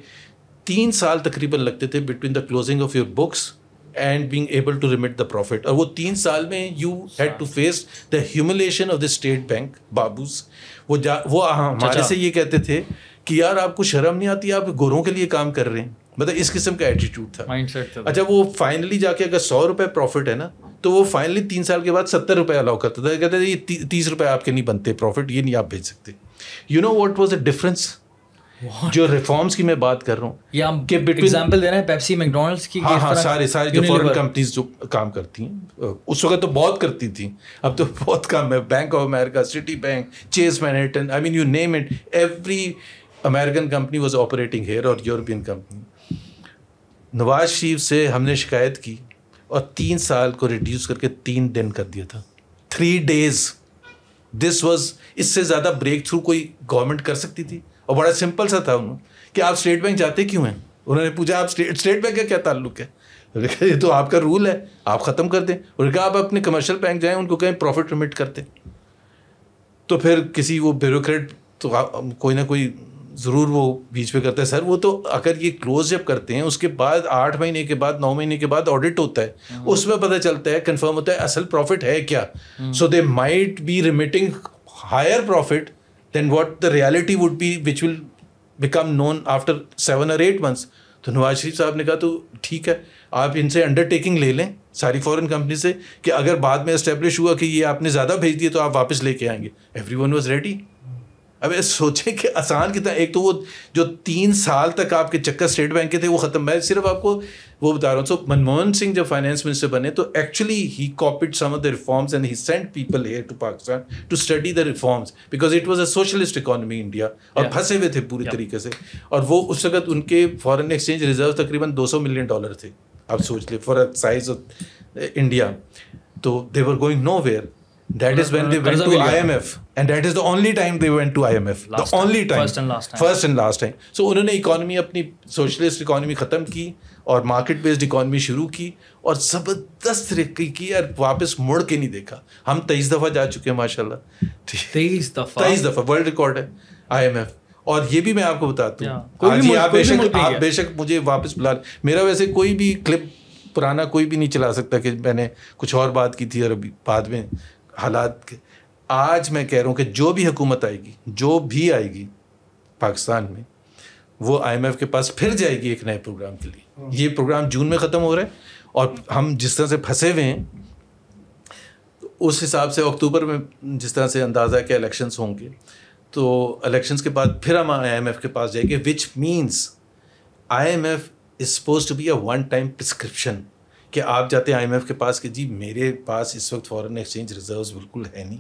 Speaker 1: तीन साल तकरीबन लगते थे between the closing of your books and being able to remit the profit और वो तीन साल में you had to face the humiliation of the state bank babus वो जा वो हाँ, हमारे से ये कहते थे कि यार आपको शर्म नहीं आती आप गोरों के लिए काम कर रहे हैं मतलब इस किस्म का एटीट्यूड था माइंडसेट था अच्छा वो फाइनली जाके अगर सौ रुपये प्रॉफिट है ना तो वो फाइनली तीन साल के बाद सत्तर रुपये अलाउ करता था कहते थे ये ती, तीस रुपये आपके नहीं बनते प्रॉफिट ये नहीं आप भेज सकते you know what was the difference What? जो रिफॉर्म्स की मैं बात कर रहा हूँ एग्जाम्पल
Speaker 2: दे रहे हैं पेप्सी मैकडोनल्ड्स की हाँ हाँ सारे सारे जो फॉरेन कंपनीज
Speaker 1: जो काम करती हैं उस वक्त तो बहुत करती थी अब तो बहुत कम है Bank of America Citibank Chase Manhattan I mean you name it every American company was operating here और यूरोपियन कंपनी नवाज शरीफ से हमने शिकायत की और तीन साल को रिड्यूस करके तीन दिन कर दिया था थ्री डेज दिस वॉज इससे ज़्यादा ब्रेक थ्रू कोई गवर्नमेंट कर सकती थी और बड़ा सिंपल सा था उन्होंने कि आप स्टेट बैंक जाते क्यों हैं उन्होंने पूछा आप स्टेट स्टेट बैंक का क्या ताल्लुक है ये तो आपका रूल है आप ख़त्म कर दें और कहा आप अपने कमर्शियल बैंक जाएं उनको कहें प्रॉफिट रिमिट करते तो फिर किसी वो ब्यूरोक्रेट तो कोई ना कोई ज़रूर वो बीच पे करता है सर वो तो अगर ये क्लोज जब करते हैं उसके बाद आठ महीने के बाद नौ महीने के बाद ऑडिट होता है हाँ। उसमें पता चलता है कंफर्म होता है असल प्रॉफिट है क्या so they might be remitting higher profit then what the reality would be which will become known after seven or eight months तो नवाज शरीफ साहब ने कहा तो ठीक है आप इनसे अंडरटेकिंग ले लें सारी फॉरेन कंपनी से कि अगर बाद में इस्टेब्लिश हुआ कि ये आपने ज़्यादा भेज दिए तो आप वापस लेके आएंगे एवरी वन वॉज रेडी अब सोचें कि आसान कितना एक तो वो जो तीन साल तक आपके चक्कर स्टेट बैंक के थे वो ख़त्म मैं सिर्फ आपको वो बता रहा हूँ सो मनमोहन सिंह जब फाइनेंस मिनिस्टर बने तो actually he copied some of the reforms and he sent people here to Pakistan to study the reforms because it was a socialist economy India और फंसे हुए थे पूरी तरीके से और वो उस वक्त उनके फॉरन एक्सचेंज रिजर्व तकरीबन दो सौ मिलियन डॉलर थे आप सोच लें फॉर साइज ऑफ इंडिया तो they were going nowhere That is when uh, they went to IMF, and that is the only time they went to IMF. Last the only time, first and last time, first and last time. So उन्होंने economy अपनी socialist economy ख़त्म की और market based economy शुरू की और ज़बरदस्त तरीके की और वापस मुड़ के नहीं देखा हम तेईस दफ़ा जा चुके हैं माशाल्लाह तेईस दफ़ा तेईस दफ़ा वर्ल्ड रिकॉर्ड है आईएमएफ और ये भी मैं आपको बताता हूँ आज आप बेशक आप बेशक मुझे वापस बुला मेरा वैसे कोई भी क्लिप पुराना कोई भी नहीं चला सकता कि मैंने कुछ और बात की थी और अभी बाद में हालात के आज मैं कह रहा हूँ कि जो भी हुकूमत आएगी जो भी आएगी पाकिस्तान में वो आईएमएफ के पास फिर जाएगी एक नए प्रोग्राम के लिए हाँ। ये प्रोग्राम जून में ख़त्म हो रहा है और हम जिस तरह से फंसे हुए हैं उस हिसाब से अक्टूबर में जिस तरह से अंदाज़ा है कि इलेक्शंस होंगे तो इलेक्शंस के बाद फिर हम आईएमएफ के पास जाएंगे which means IMF is suppose to be a one time prescription कि आप जाते हैं आई के पास कि जी मेरे पास इस वक्त फॉरेन एक्सचेंज रिजर्व्स बिल्कुल है नहीं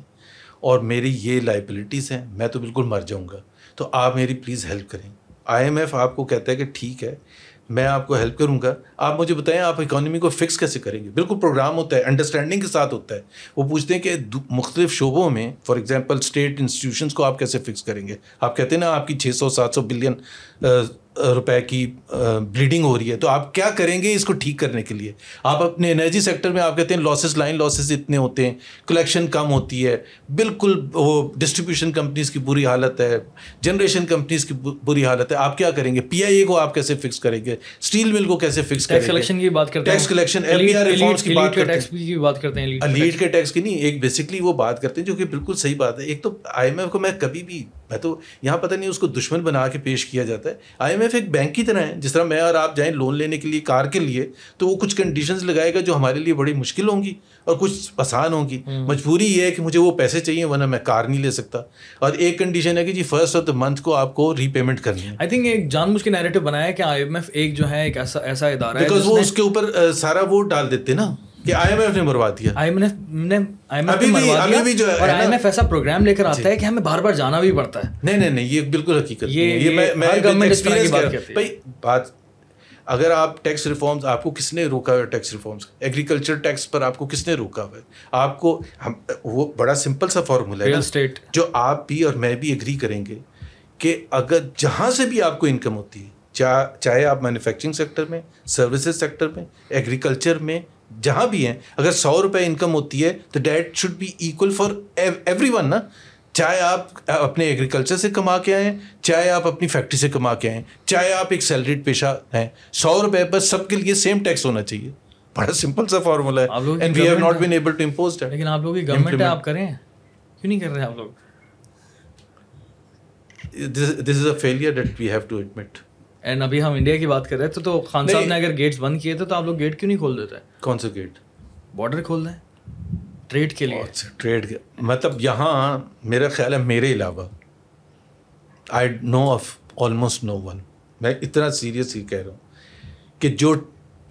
Speaker 1: और मेरी ये लाइबिलिटीज़ हैं मैं तो बिल्कुल मर जाऊँगा तो आप मेरी प्लीज़ हेल्प करें आई आपको कहता है कि ठीक है मैं आपको हेल्प करूंगा आप मुझे बताएं आप इकोनॉमी को फिक्स कैसे करेंगे बिल्कुल प्रोग्राम होता है अंडरस्टैंडिंग के साथ होता है वो पूछते हैं कि मुख्तलिफ शोबों में फॉर एग्जांपल स्टेट इंस्टीट्यूशंस को आप कैसे फिक्स करेंगे आप कहते हैं ना आपकी 600 700 बिलियन रुपए की ब्लीडिंग हो रही है तो आप क्या करेंगे इसको ठीक करने के लिए आप अपने एनर्जी सेक्टर में आप कहते हैं लॉसेस लाइन लॉसेस इतने होते हैं कलेक्शन कम होती है बिल्कुल वो डिस्ट्रीब्यूशन कंपनीज की बुरी हालत है जनरेशन कंपनीज की बुरी हालत है आप क्या करेंगे पी को आप कैसे फिक्स करेंगे स्टील मिल को कैसे फिक्स करेंगे कलेक्शन की बात करते हैं टैक्स कलेक्शन की
Speaker 2: की बात करते हैं लीड
Speaker 1: के टैक्स की नहीं एक बेसिकली वो बात करते हैं जो कि बिल्कुल सही बात है एक तो आई को मैं कभी भी मैं तो यहाँ पता नहीं उसको दुश्मन बना के पेश किया जाता है आईएमएफ एक बैंक की तरह है जिस तरह मैं और आप जाएं लोन लेने के लिए कार के लिए तो वो कुछ कंडीशंस लगाएगा जो हमारे लिए बड़ी मुश्किल होंगी और कुछ आसान होंगी हम्म। मजबूरी ये है कि मुझे वो पैसे चाहिए वरना मैं कार नहीं ले सकता और एक कंडीशन है कि जी फर्स्ट ऑफ द मंथ को आपको रीपेमेंट करनी है
Speaker 2: आई थिंक एक जानबूझ के नैरेटिव बनाया कि आई एक जो है एक ऐसा ऐसा इदारा है बिकॉज वो उसके
Speaker 1: ऊपर सारा वो डाल देते ना कि आईएमएफ ने बर्बाद किया आईएमएफ ने आईएमएफ ने मरवा दिया अभी भी जो है और आईएमएफ
Speaker 2: ऐसा प्रोग्राम लेकर आता है कि हमें बार बार जाना भी पड़ता है
Speaker 1: नहीं नहीं नहीं ये बिल्कुल हकीकत ये, ये, मैं मैं गवर्नमेंट एक्सपीरियंस बात करती बात अगर आप टैक्स रिफॉर्म्स आपको किसने रोका टैक्स रिफॉर्म्स एग्रीकल्चर टैक्स पर आपको किसने रोका हुआ है आपको हम वो बड़ा सिंपल सा फॉर्मूला है स्टेट जो आप भी और मैं भी एग्री करेंगे कि अगर जहाँ से भी आपको इनकम होती है चाहे आप मैन्युफैक्चरिंग सेक्टर में सर्विसेज सेक्टर में एग्रीकल्चर में जहाँ भी हैं अगर सौ रुपये इनकम होती है तो that should be equal for everyone ना चाहे आप अपने एग्रीकल्चर से कमा के आएँ चाहे आप अपनी फैक्ट्री से कमा के आएँ चाहे आप एक सैलरीड पेशा हैं सौ रुपये पर सबके लिए सेम टैक्स होना चाहिए बड़ा सिंपल सा फॉर्मूला है and we have not
Speaker 2: been able to impose that लेकिन आप लोग की गवर्नमेंट है आप करें क्यों नहीं कर रहे हैं आप लोग
Speaker 1: this is a failure that we have
Speaker 2: to admit and अभी हम इंडिया की बात कर रहे थे तो, तो खान साहब ने अगर गेट्स बंद किए थे तो आप लोग गेट क्यों नहीं खोल देते
Speaker 1: कौन सा गेट बॉर्डर खोल दें ट्रेड के लिए ट्रेड के मतलब यहाँ मेरा ख्याल है मेरे अलावा I know of almost no one मैं इतना सीरियस ही कह रहा हूँ कि जो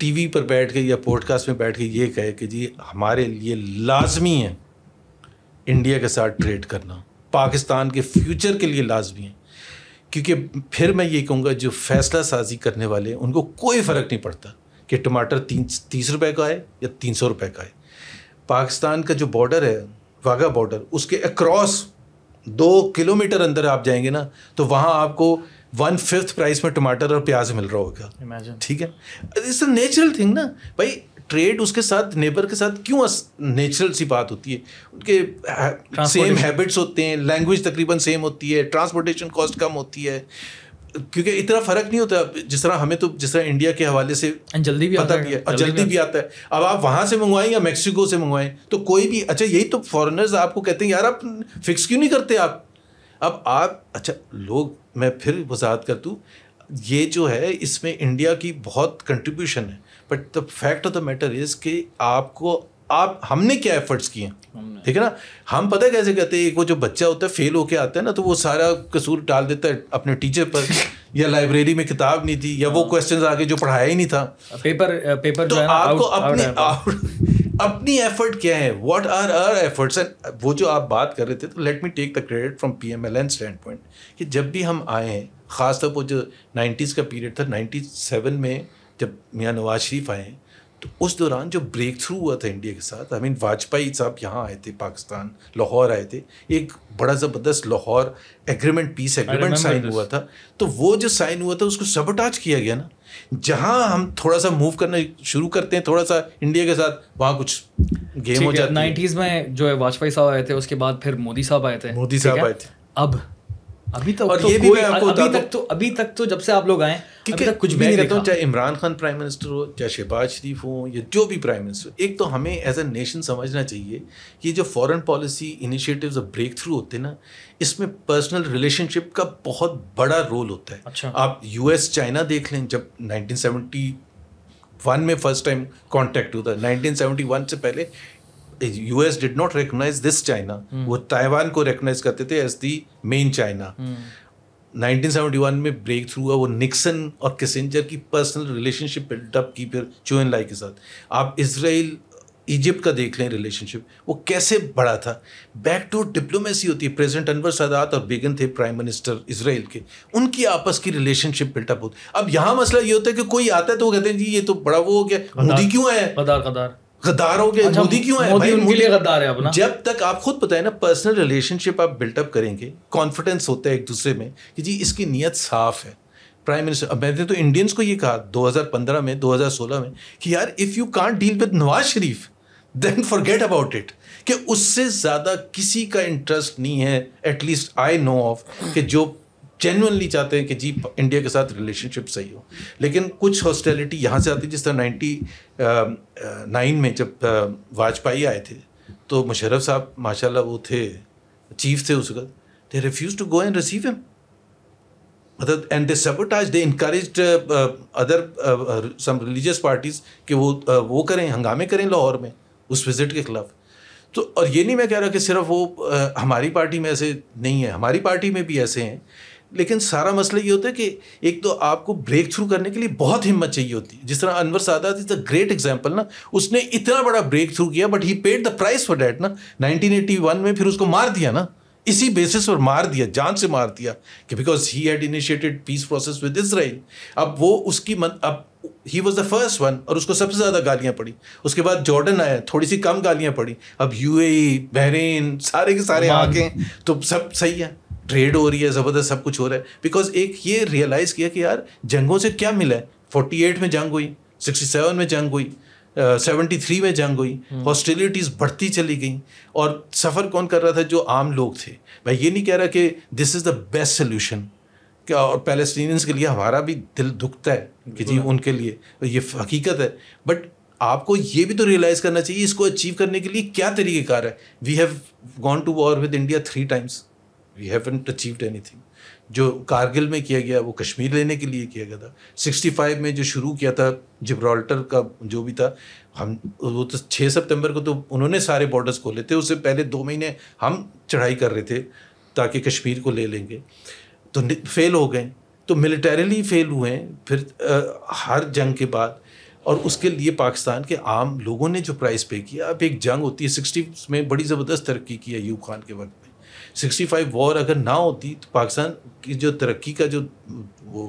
Speaker 1: टीवी पर बैठ के या पॉडकास्ट में बैठ के ये कहे कि जी हमारे लिए लाजमी है इंडिया के साथ ट्रेड करना पाकिस्तान के फ्यूचर के लिए लाजमी है क्योंकि फिर मैं ये कहूँगा जो फैसला साजी करने वाले हैं उनको कोई फ़र्क नहीं पड़ता कि टमाटर तीन तीस रुपए का है या तीन सौ रुपए का है पाकिस्तान का जो बॉर्डर है वाघा बॉर्डर उसके अक्रॉस दो किलोमीटर अंदर आप जाएंगे ना तो वहाँ आपको वन फिफ्थ प्राइस में टमाटर और प्याज मिल रहा होगा ठीक है इट्स अ नेचुरल थिंग ना भाई ट्रेड उसके साथ नेबर के साथ क्यों नेचुरल सी बात होती है उनके सेम uh, हैबिट्स होते हैं लैंग्वेज तकरीबन सेम होती है ट्रांसपोर्टेशन कॉस्ट कम होती है क्योंकि इतना फर्क नहीं होता जिस तरह हमें तो जिस तरह इंडिया के हवाले से जल्दी भी पता आता भी है और जल्दी, भी आता है अब आप वहाँ से मंगवाएं या मेक्सिको से मंगवाएं तो कोई भी अच्छा यही तो फॉरेनर्स आपको कहते हैं यार आप फिक्स क्यों नहीं करते आप अब आप अच्छा लोग मैं फिर वजाहत कर दूँ ये जो है इसमें इंडिया की बहुत कंट्रीब्यूशन है but the fact of the matter is कि आपको आप हमने क्या एफर्ट्स किए ठीक है ना हम पता कैसे कहते हैं वो जो बच्चा होता है फेल होके आता है ना तो वो सारा कसूर डाल देता है अपने टीचर पर या लाइब्रेरी में किताब नहीं थी या वो क्वेश्चंस हाँ। आगे जो पढ़ाया ही नहीं था पेपर पेपर uh, तो आपको अपने अपनी एफर्ट क्या है what are are efforts and वो जो आप बात कर रहे थे तो let me take the credit from P M L N stand point कि जब भी हम आए हैं खासतौर पर जो नाइन्टीज़ का पीरियड था नाइन्टी सेवन में जब मियाँ नवाज शरीफ आए तो उस दौरान जो ब्रेक थ्रू हुआ था इंडिया के साथ आई मीन वाजपेयी साहब यहाँ आए थे पाकिस्तान लाहौर आए थे एक बड़ा ज़बरदस्त Lahore agreement peace agreement sign हुआ था तो वो जो साइन हुआ था उसको सबटाच किया गया ना जहाँ हम थोड़ा सा मूव करना शुरू करते हैं थोड़ा सा इंडिया के साथ वहाँ कुछ गेम हो जाता है
Speaker 2: नाइन्टीज़ में जो है वाजपेयी साहब आए थे उसके बाद फिर मोदी साहब आए थे मोदी साहब आए थे अब अभी तक और तो ये भी मैं आपको अभी तक तो अभी तक तो जब से आप लोग आए क्योंकि तक कुछ भी नहीं कहता चाहे
Speaker 1: इमरान खान प्राइम मिनिस्टर हो चाहे शहबाज शरीफ हो या जो भी प्राइम मिनिस्टर एक तो हमें एज ए नेशन समझना चाहिए कि जो फॉरेन पॉलिसी इनिशिएटिव और ब्रेक थ्रू होते हैं ना इसमें पर्सनल रिलेशनशिप का बहुत बड़ा रोल होता है अच्छा आप यूएस चाइना देख लें जब 1971 में फर्स्ट टाइम कांटेक्ट हुआ था 1971 से पहले US did not recognise this China वो ताइवान को रिकोगनाइज करते थे एज दी मेन चाइना 1971 में ब्रेक थ्रू हुआ वो निक्सन और किसेंजर की पर्सनल रिलेशनशिप बिल्डअप की फिर चुन लाई के साथ आप इसराइल इजिप्ट का देख लें रिलेशनशिप वो कैसे बड़ा था बैक टू डिप्लोमेसी होती है प्रेजिडेंट अनवर सदात और बेगन थे प्राइम मिनिस्टर इसराइल के उनकी आपस की रिलेशनशिप बिल्टअप होती अब यहाँ मसला ये होता है कि कोई आता है तो वो कहते हैं जी ये तो बड़ा वो हो गया मोदी क्यों है कदार कदार गद्दारों के अच्छा, मोदी क्यों है मोदी उनके लिए गद्दार है अपना जब तक आप खुद पता है ना पर्सनल रिलेशनशिप आप बिल्टअप करेंगे कॉन्फिडेंस होता है एक दूसरे में कि जी इसकी नीयत साफ है प्राइम मिनिस्टर मैंने तो इंडियंस को ये कहा 2015 में 2016 में कि यार if you can't deal with Nawaz Sharif then forget about it कि उससे ज़्यादा किसी का इंटरेस्ट नहीं है एटलीस्ट आई नो ऑफ कि जो जेनुअनली चाहते हैं कि जी इंडिया के साथ रिलेशनशिप सही हो लेकिन कुछ हॉस्टेलिटी यहाँ से आती जिस तरह नाइन्टी नाइन में जब वाजपेयी आए थे तो मुशरफ साहब माशाल्लाह वो थे चीफ थे उस वक्त they refuse to go and receive him मतलब and they sabotage they increase other some religious parties कि वो वो करें हंगामे करें लाहौर में उस विज़िट के ख़िलाफ़ तो और ये नहीं मैं कह रहा कि सिर्फ वो हमारी पार्टी में ऐसे नहीं है हमारी पार्टी में भी ऐसे हैं लेकिन सारा मसला ये होता है कि एक तो आपको ब्रेक थ्रू करने के लिए बहुत हिम्मत चाहिए होती है जिस तरह Anwar Sadat is a great example ना उसने इतना बड़ा ब्रेक थ्रू किया but he paid the price for that ना 1981 में फिर उसको मार दिया ना इसी बेसिस पर मार दिया जान से मार दिया कि because he had initiated peace process with Israel अब वो उसकी मन अब he was the first one और उसको सबसे ज़्यादा गालियाँ पड़ी उसके बाद जॉर्डन आया थोड़ी सी कम गालियाँ पड़ी अब यू बहरीन सारे के सारे आ गए तो सब सही है ट्रेड हो रही है ज़बरदस्त सब कुछ हो रहा है बिकॉज एक ये रियलाइज़ किया कि यार जंगों से क्या मिला है फोर्टी एट में जंग हुई सिक्सटी सेवन में जंग हुई सेवेंटी थ्री में जंग हुई हॉस्टिलिटीज़ हम्म। बढ़ती चली गई और सफ़र कौन कर रहा था जो आम लोग थे मैं ये नहीं कह रहा कि this is the best solution क्या और पैलेस्टीनियंस के लिए हमारा भी दिल दुखता है कि जी उनके लिए ये हकीकत है बट आपको ये भी तो रियलाइज़ करना चाहिए इसको अचीव करने के लिए क्या तरीक़ेकार है we have gone to war with India three times we haven't achieved anything जो कारगिल में किया गया वो कश्मीर लेने के लिए किया गया था 65 में जो शुरू किया था जिब्राल्टर का जो भी था हम वो तो छः सितंबर को तो उन्होंने सारे बॉर्डर्स खोले थे उससे पहले दो महीने हम चढ़ाई कर रहे थे ताकि कश्मीर को ले लेंगे तो फेल हो गए तो मिलिटरीली फेल हुए फिर आ, हर जंग के बाद और उसके लिए पाकिस्तान के आम लोगों ने जो प्राइस पे किया अब एक जंग होती है सिक्सटी में बड़ी ज़बरदस्त तरक्की की है यूब खान के वक्त सिक्सटी फाइव वॉर अगर ना होती तो पाकिस्तान की जो तरक्की का जो वो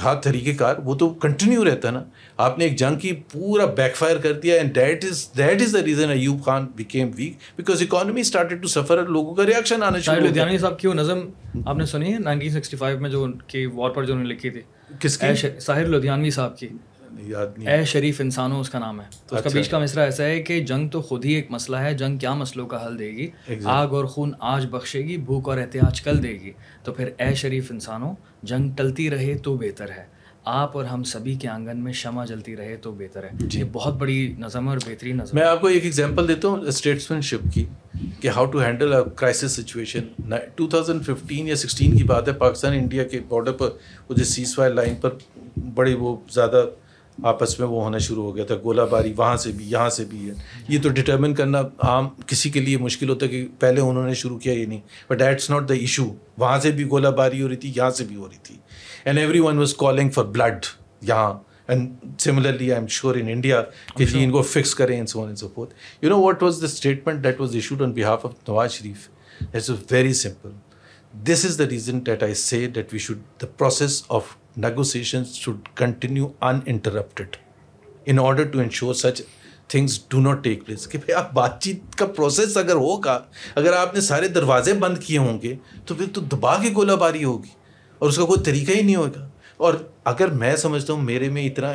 Speaker 1: था तरीक़ेकार वो तो कंटिन्यू रहता ना आपने एक जंग की पूरा बैकफायर कर दिया and that is that is the reason Ayub Khan became weak because economy started to suffer लोगों का रिएक्शन आना चाहिए लुधियानी
Speaker 2: साहब की वो नज़म आपने सुनी है 1965 में जो उनकी वॉर पर जो उन्होंने लिखी थी किसकी साहिर लुधियानवी साहब की याद नहीं ए शरीफ इंसान हो उसका नाम है तो अच्छा, उसका बीच का मिसरा ऐसा है कि जंग तो खुद ही एक मसला है जंग क्या मसलों का हल देगी आग और खून आज बख्शेगी भूख और एहतियाज कल देगी तो फिर ए शरीफ इंसानों जंग टलती रहे तो बेहतर है आप और हम सभी के आंगन में शमा जलती रहे तो बेहतर है ये बहुत बड़ी नज़म और बेहतरीन नज़म
Speaker 1: मैं आपको एक एग्जांपल देता हूँ स्टेट्समैनशिप की कि how to handle a crisis situation 2015 या 16 की बात है पाकिस्तान इंडिया के बॉर्डर पर वो जो सीज फायर लाइन पर बड़े वो ज़्यादा आपस में वो होना शुरू हो गया था गोलाबारी वहाँ से भी यहाँ से भी है ये तो डिटर्मिन करना आम किसी के लिए मुश्किल होता है कि पहले उन्होंने शुरू किया ये नहीं but that's not the issue वहाँ से भी गोलाबारी हो रही थी यहाँ से भी हो रही थी and every one was calling for blood यहाँ and similarly I am sure in India कि जी इनको फिक्स करें so and so forth you know what was the statement that was issued on behalf of Nawaz Sharif it's very simple this is the reason that I say that we should the process of negotiations should continue uninterrupted in order to ensure such things do not take place कि भाई आप बातचीत का process अगर होगा अगर आपने सारे दरवाजे बंद किए होंगे तो फिर तो दबा के गोलाबारी होगी और उसका कोई तरीका ही नहीं होगा और अगर मैं समझता हूँ मेरे में इतना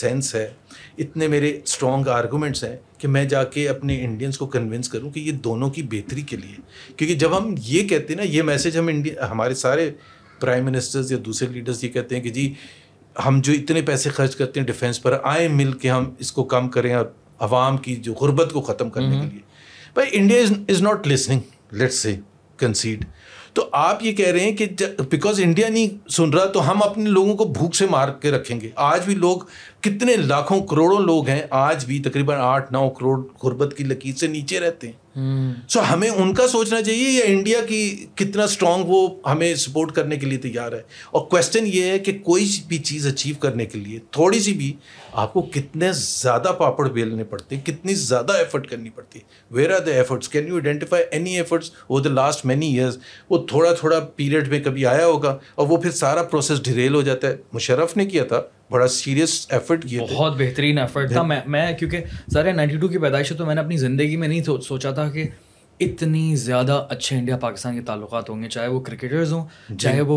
Speaker 1: सेंस है इतने मेरे स्ट्रॉन्ग आर्गूमेंट्स हैं कि मैं जाके अपने इंडियंस को कन्विंस करूँ कि ये दोनों की बेहतरी के लिए क्योंकि जब हम ये कहते हैं ना ये मैसेज हम इंडिया हमारे सारे प्राइम मिनिस्टर्स या दूसरे लीडर्स ये कहते हैं कि जी हम जो इतने पैसे खर्च करते हैं डिफेंस पर आए मिल के हम इसको कम करें और आवाम की जो गुर्बत को ख़त्म करने के हम्म। लिए भाई India is not listening let's say concede तो आप ये कह रहे हैं कि बिकॉज इंडिया नहीं सुन रहा तो हम अपने लोगों को भूख से मार के रखेंगे आज भी लोग कितने लाखों करोड़ों लोग हैं आज भी तकरीबन आठ नौ करोड़ गुर्बत की लकीर से नीचे रहते हैं सो हम्म। so, हमें उनका सोचना चाहिए या इंडिया की कितना स्ट्रांग वो हमें सपोर्ट करने के लिए तैयार है और क्वेश्चन ये है कि कोई भी चीज़ अचीव करने के लिए थोड़ी सी भी आपको कितने ज़्यादा पापड़ बेलने पड़ते हैं कितनी ज़्यादा एफर्ट करनी पड़ती है where are the efforts can you identify any efforts वो द लास्ट मैनी ईयर्स वो थोड़ा थोड़ा पीरियड में कभी आया होगा और वो फिर सारा प्रोसेस डिरेल हो जाता है मुशरफ ने किया था बड़ा सीरियस एफर्ट किया
Speaker 2: बहुत बेहतरीन एफर्ट था मैं मैं क्योंकि नाइन्टी टू की पैदाइश तो मैंने अपनी ज़िंदगी में नहीं सो, तो सोचा था कि इतनी ज़्यादा अच्छे इंडिया पाकिस्तान के ताल्लुक होंगे चाहे वो क्रिकेटर्स हों चाहे वो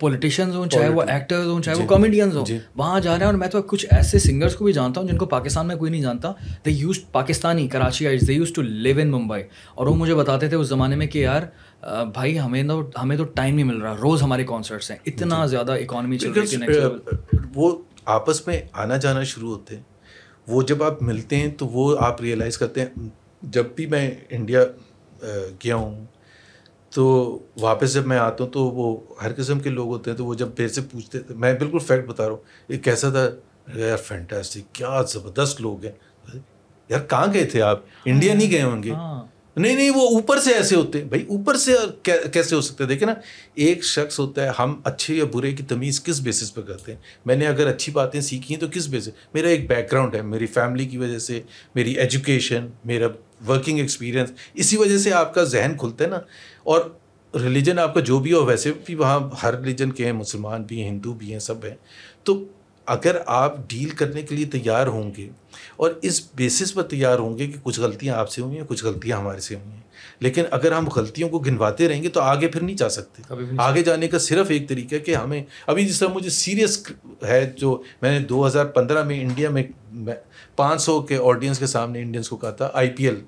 Speaker 2: पोलिटिशियंस हों चाहे वो एक्टर्स हों चाहे वो कॉमेडियंस हों वहाँ जा रहे हैं और मैं तो कुछ ऐसे सिंगर्स को भी जानता हूँ जिनको पाकिस्तान में कोई नहीं जानता they use Pakistani Karachiites they used to live in Mumbai और वो मुझे बताते थे उस ज़माने में कि यार भाई हमें तो हमें तो टाइम नहीं मिल रहा रोज़ हमारे कॉन्सर्ट्स हैं इतना ज़्यादा
Speaker 1: इकोनॉमी चल रही है वो आपस में आना जाना शुरू होते हैं वो जब आप मिलते हैं तो वो आप रियलाइज़ करते हैं जब भी मैं इंडिया गया हूँ तो वापस जब मैं आता हूँ तो वो हर किस्म के लोग होते हैं तो वो जब फिर से पूछते मैं बिल्कुल फैक्ट बता रहा हूँ ये कैसा था यार फैंटास्टिक क्या ज़बरदस्त लोग हैं यार कहाँ गए थे आप इंडिया नहीं गए होंगे हाँ। नहीं नहीं वो ऊपर से ऐसे होते हैं भाई ऊपर से कै, कैसे हो सकता है देखे ना एक शख्स होता है हम अच्छे या बुरे की तमीज़ किस बेसिस पर करते हैं मैंने अगर अच्छी बातें सीखी हैं तो किस बेसिस मेरा एक बैकग्राउंड है मेरी फैमिली की वजह से मेरी एजुकेशन मेरा वर्किंग एक्सपीरियंस इसी वजह से आपका जहन खुलता है ना और रिलीजन आपका जो भी हो वैसे भी वहाँ हर रिलीजन के हैं मुसलमान भी हैं हिंदू भी हैं सब हैं तो अगर आप डील करने के लिए तैयार होंगे और इस बेसिस पर तैयार होंगे कि कुछ गलतियां आपसे हुई हैं कुछ गलतियां हमारे से हुई हैं लेकिन अगर हम गलतियों को गिनवाते रहेंगे तो आगे फिर नहीं जा सकते नहीं आगे जाने का सिर्फ एक तरीका है कि हमें अभी जिस तरह मुझे सीरियस है जो मैंने 2015 में इंडिया में 500 के ऑडियंस के सामने इंडियंस को कहा था आई पी एल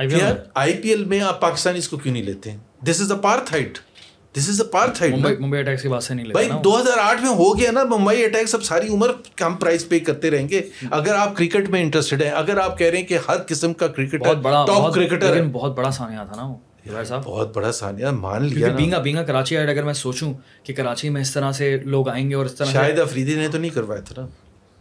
Speaker 1: आई में आप पाकिस्तानी इसको क्यों नहीं लेते this is apartheid this is the apartheid Mumbai Mumbai attacks की बात से नहीं भाई 2008 में हो गया ना मुंबई अटैक सब सारी उम्र कम प्राइस पे करते रहेंगे हम्म। अगर आप क्रिकेट में इंटरेस्टेड हैं अगर आप कह रहे हैं कि हर किस्म का क्रिकेटर टॉप क्रिकेटर है
Speaker 2: बहुत बड़ा सानिया था ना
Speaker 1: वो साहब बहुत बड़ा सानिया मान लिया बींगा
Speaker 2: बींगा कराची एड अगर मैं सोचूं कि कराची में इस तरह से
Speaker 1: लोग आएंगे और इस तरह शायद अफरीदी ने तो नहीं करवाया था ना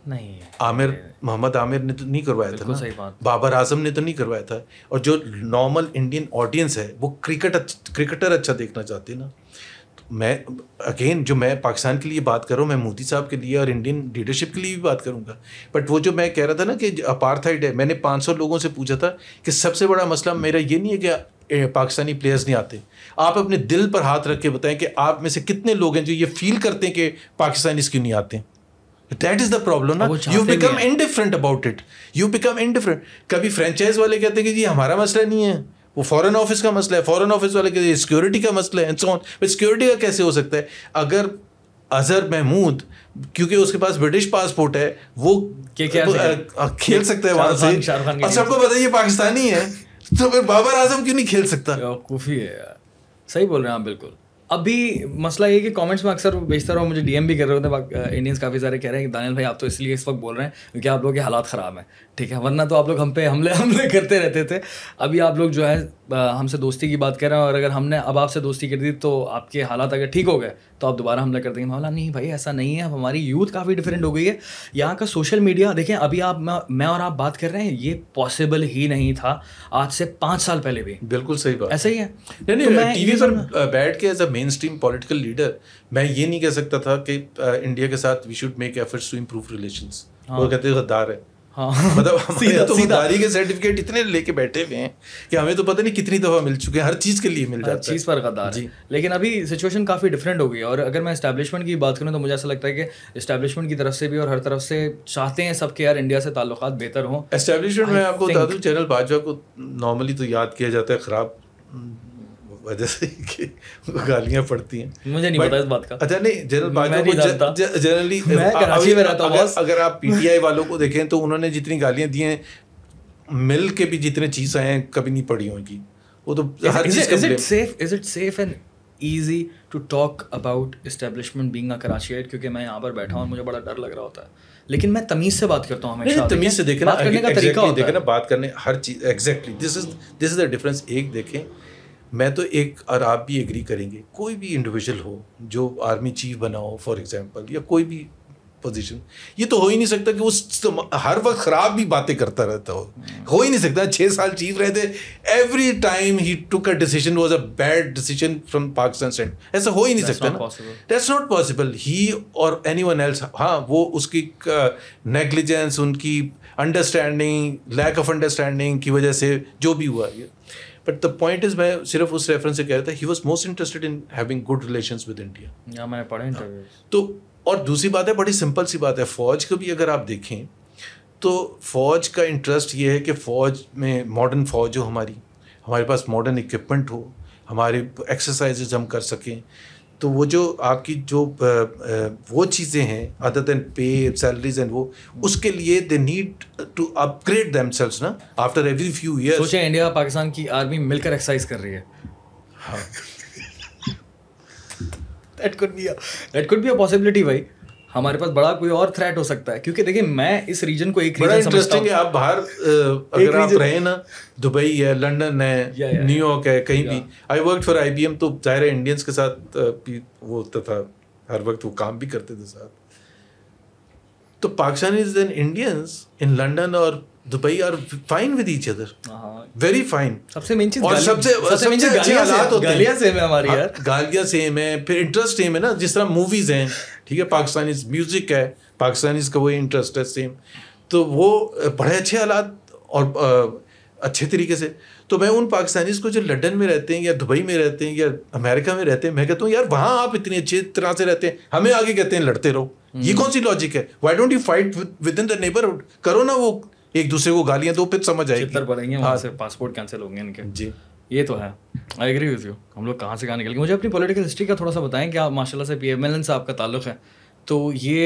Speaker 1: नहीं आमिर मोहम्मद आमिर ने तो नहीं करवाया था ना सही बात बाबर आजम ने तो नहीं करवाया था और जो नॉर्मल इंडियन ऑडियंस है वो क्रिकेट क्रिकेटर अच्छा देखना चाहते है ना मैं अगेन जो मैं पाकिस्तान के लिए बात करूँ मैं मोदी साहब के लिए और इंडियन लीडरशिप के लिए भी बात करूँगा बट वो जो मैं कह रहा था ना कि अपार्थाइड है मैंने 500 लोगों से पूछा था कि सबसे बड़ा मसला मेरा ये नहीं है कि पाकिस्तानी प्लेयर्स नहीं आते आप अपने दिल पर हाथ रख के बताएं कि आप में से कितने लोग हैं जो ये फील करते हैं कि पाकिस्तानी क्यों नहीं आते दैट इज द प्रॉब्लम ना you become indifferent about it you become indifferent कभी फ्रेंचाइज वाले कहते हैं कि जी हमारा मसला नहीं है वो फॉरेन ऑफिस का मसला है फॉरेन ऑफिस वाले के सिक्योरिटी का मसला है सिक्योरिटी का कैसे हो सकता है अगर अजहर महमूद क्योंकि उसके पास ब्रिटिश पासपोर्ट है वो के तो, आ, खेल सकते हैं वहां से और सबको पता है ये पाकिस्तानी है तो फिर बाबर आजम क्यों नहीं खेल सकता है
Speaker 2: यार सही बोल रहे हैं आप बिल्कुल अभी मसला ये कि कमेंट्स में अक्सर बेचता रहा मुझे डीएम भी कर रहे होते हैं इंडियंस काफ़ी सारे कह रहे हैं कि दानियल भाई आप तो इसलिए इस वक्त बोल रहे हैं क्योंकि आप लोगों के हालात ख़राब हैं ठीक है वरना तो आप लोग हम पे हमले हमले करते रहते थे अभी आप लोग जो है हमसे दोस्ती की बात कर रहे हैं और अगर हमने अब आपसे दोस्ती कर दी तो आपके हालात अगर ठीक हो गए तो आप दोबारा हमला कर देंगे मामला नहीं भाई ऐसा नहीं है अब हमारी यूथ काफ़ी डिफरेंट हो गई है यहाँ का सोशल मीडिया देखें अभी आप मैं और आप बात कर रहे हैं ये पॉसिबल ही नहीं था आज से पाँच साल पहले भी बिल्कुल सही बात ऐसा ही है
Speaker 1: नहीं नहीं तो पर बैठ के as a mainstream political leader मैं ये नहीं कह सकता था कि इंडिया के साथ we should make efforts to improve relation वो कहते गद्दार है हाँ मतलब सीधा तो के सर्टिफिकेट इतने लेके बैठे हुए हैं कि हमें तो पता नहीं कितनी दफ़ा मिल चुके हैं हर
Speaker 2: चीज़ के लिए मिल जाता है चीज़ पर गद्दार जी लेकिन अभी सिचुएशन काफ़ी डिफरेंट हो गई है और अगर मैं की बात करूँ तो मुझे ऐसा लगता है कि की तरफ से भी और हर तरफ से चाहते हैं सब यार इंडिया से ताल्लुक बेहतर
Speaker 1: हों इस्टेब्लिशमेंट में आपको बता दू चैनल भाजपा को नॉर्मली तो याद किया जाता है ख़राब वजह से उनको गालियाँ पड़ती हैं मुझे नहीं पता इस बात का अच्छा नहीं जनरल बाजवा को जनरली कराची में रहता अगर, अगर आप पीटीआई वालों को देखें तो उन्होंने जितनी गालियाँ दी हैं मिल के भी जितने चीज़ आए हैं कभी नहीं पड़ी होंगी वो तो हर चीज़ is it
Speaker 2: safe is it safe and easy to talk about establishment being Karachi क्योंकि मैं यहाँ पर बैठा हूँ और मुझे बड़ा डर लग रहा होता है लेकिन मैं तमीज से बात करता हूँ हमेशा तमीज से देखे बात करने का तरीका होता है ना
Speaker 1: बात करने हर चीज exactly this is this is the difference एक देखें मैं तो एक और आप भी एग्री करेंगे कोई भी इंडिविजुअल हो जो आर्मी चीफ बना हो फॉर एग्जांपल या कोई भी पोजीशन ये तो हो ही नहीं सकता कि उस हर वक्त ख़राब भी बातें करता रहता हो हो ही नहीं सकता छः साल चीफ रहे थे every time he took a decision was a bad decision from Pakistan sent ऐसा हो ही नहीं सकता ना दैट्स नॉट पॉसिबल ही और एनी वन एल्स हाँ वो उसकी नेग्लिजेंस उनकी अंडरस्टैंडिंग लैक ऑफ अंडरस्टैंडिंग की वजह से जो भी हुआ बट द पॉइंट इज मैं सिर्फ उस रेफरेंस से कह रहा था he was most interested in having good relation with India मैंने हाँ। तो और दूसरी बात है बड़ी सिंपल सी बात है फौज को भी अगर आप देखें तो फौज का इंटरेस्ट ये है कि फौज में मॉडर्न फौज हो हमारी हमारे पास मॉडर्न इक्विपमेंट हो हमारे एक्सरसाइजेज हम कर सकें तो वो जो आपकी जो वो चीज़ें हैं other than pay salaries and वो उसके लिए they need to upgrade them ना आफ्टर एवरी फ्यू ईयर सोचे इंडिया और पाकिस्तान की आर्मी मिलकर एक्सरसाइज कर रही है
Speaker 2: that could be that could be a possibility भाई हमारे पास बड़ा कोई और थ्रेट हो सकता है क्योंकि देखिए मैं इस रीजन को एक बड़ा इंटरेस्टिंग है आप
Speaker 1: बाहर अगर आप रहे ना दुबई है लंदन है न्यूयॉर्क है कहीं भी आई वर्क फॉर आई तो जाहिर है इंडियंस के साथ वो होता था हर वक्त वो काम भी करते थे साथ तो Pakistanis and Indians in London और Dubai are fine with each other very fine सबसे मेन चीज और सबसे सबसे हालात मेन चीज गालियां सेम है हमारी हाँ, यार गालियां सेम है फिर इंटरेस्ट सेम है ना जिस तरह मूवीज हैं ठीक है पाकिस्तानी म्यूज़िक है पाकिस्तानी का वही इंटरेस्ट है सेम तो वो बड़े अच्छे हालात और अच्छे तरीके से तो मैं उन पाकिस्तानीज को जो लंदन में रहते हैं या दुबई में रहते हैं या अमेरिका में रहते हैं मैं कहता हूँ यार वहाँ आप इतनी अच्छी तरह से रहते हैं हमें आगे कहते हैं लड़ते रहो हम्म। ये कौन सी लॉजिक है why don't you fight within the neighbourhood करो ना वो एक दूसरे को गालियाँ दो फिर समझ आएगी हाँ से पासपोर्ट कैंसिल होंगे इनके जी ये तो है आई
Speaker 2: एग्री विद यू हम लोग कहाँ से कहाँ निकल गए मुझे अपनी पॉलिटिकल हिस्ट्री का थोड़ा सा बताएं कि आप माशाल्लाह से पी एम एल एन से आपका ताल्लुक है तो ये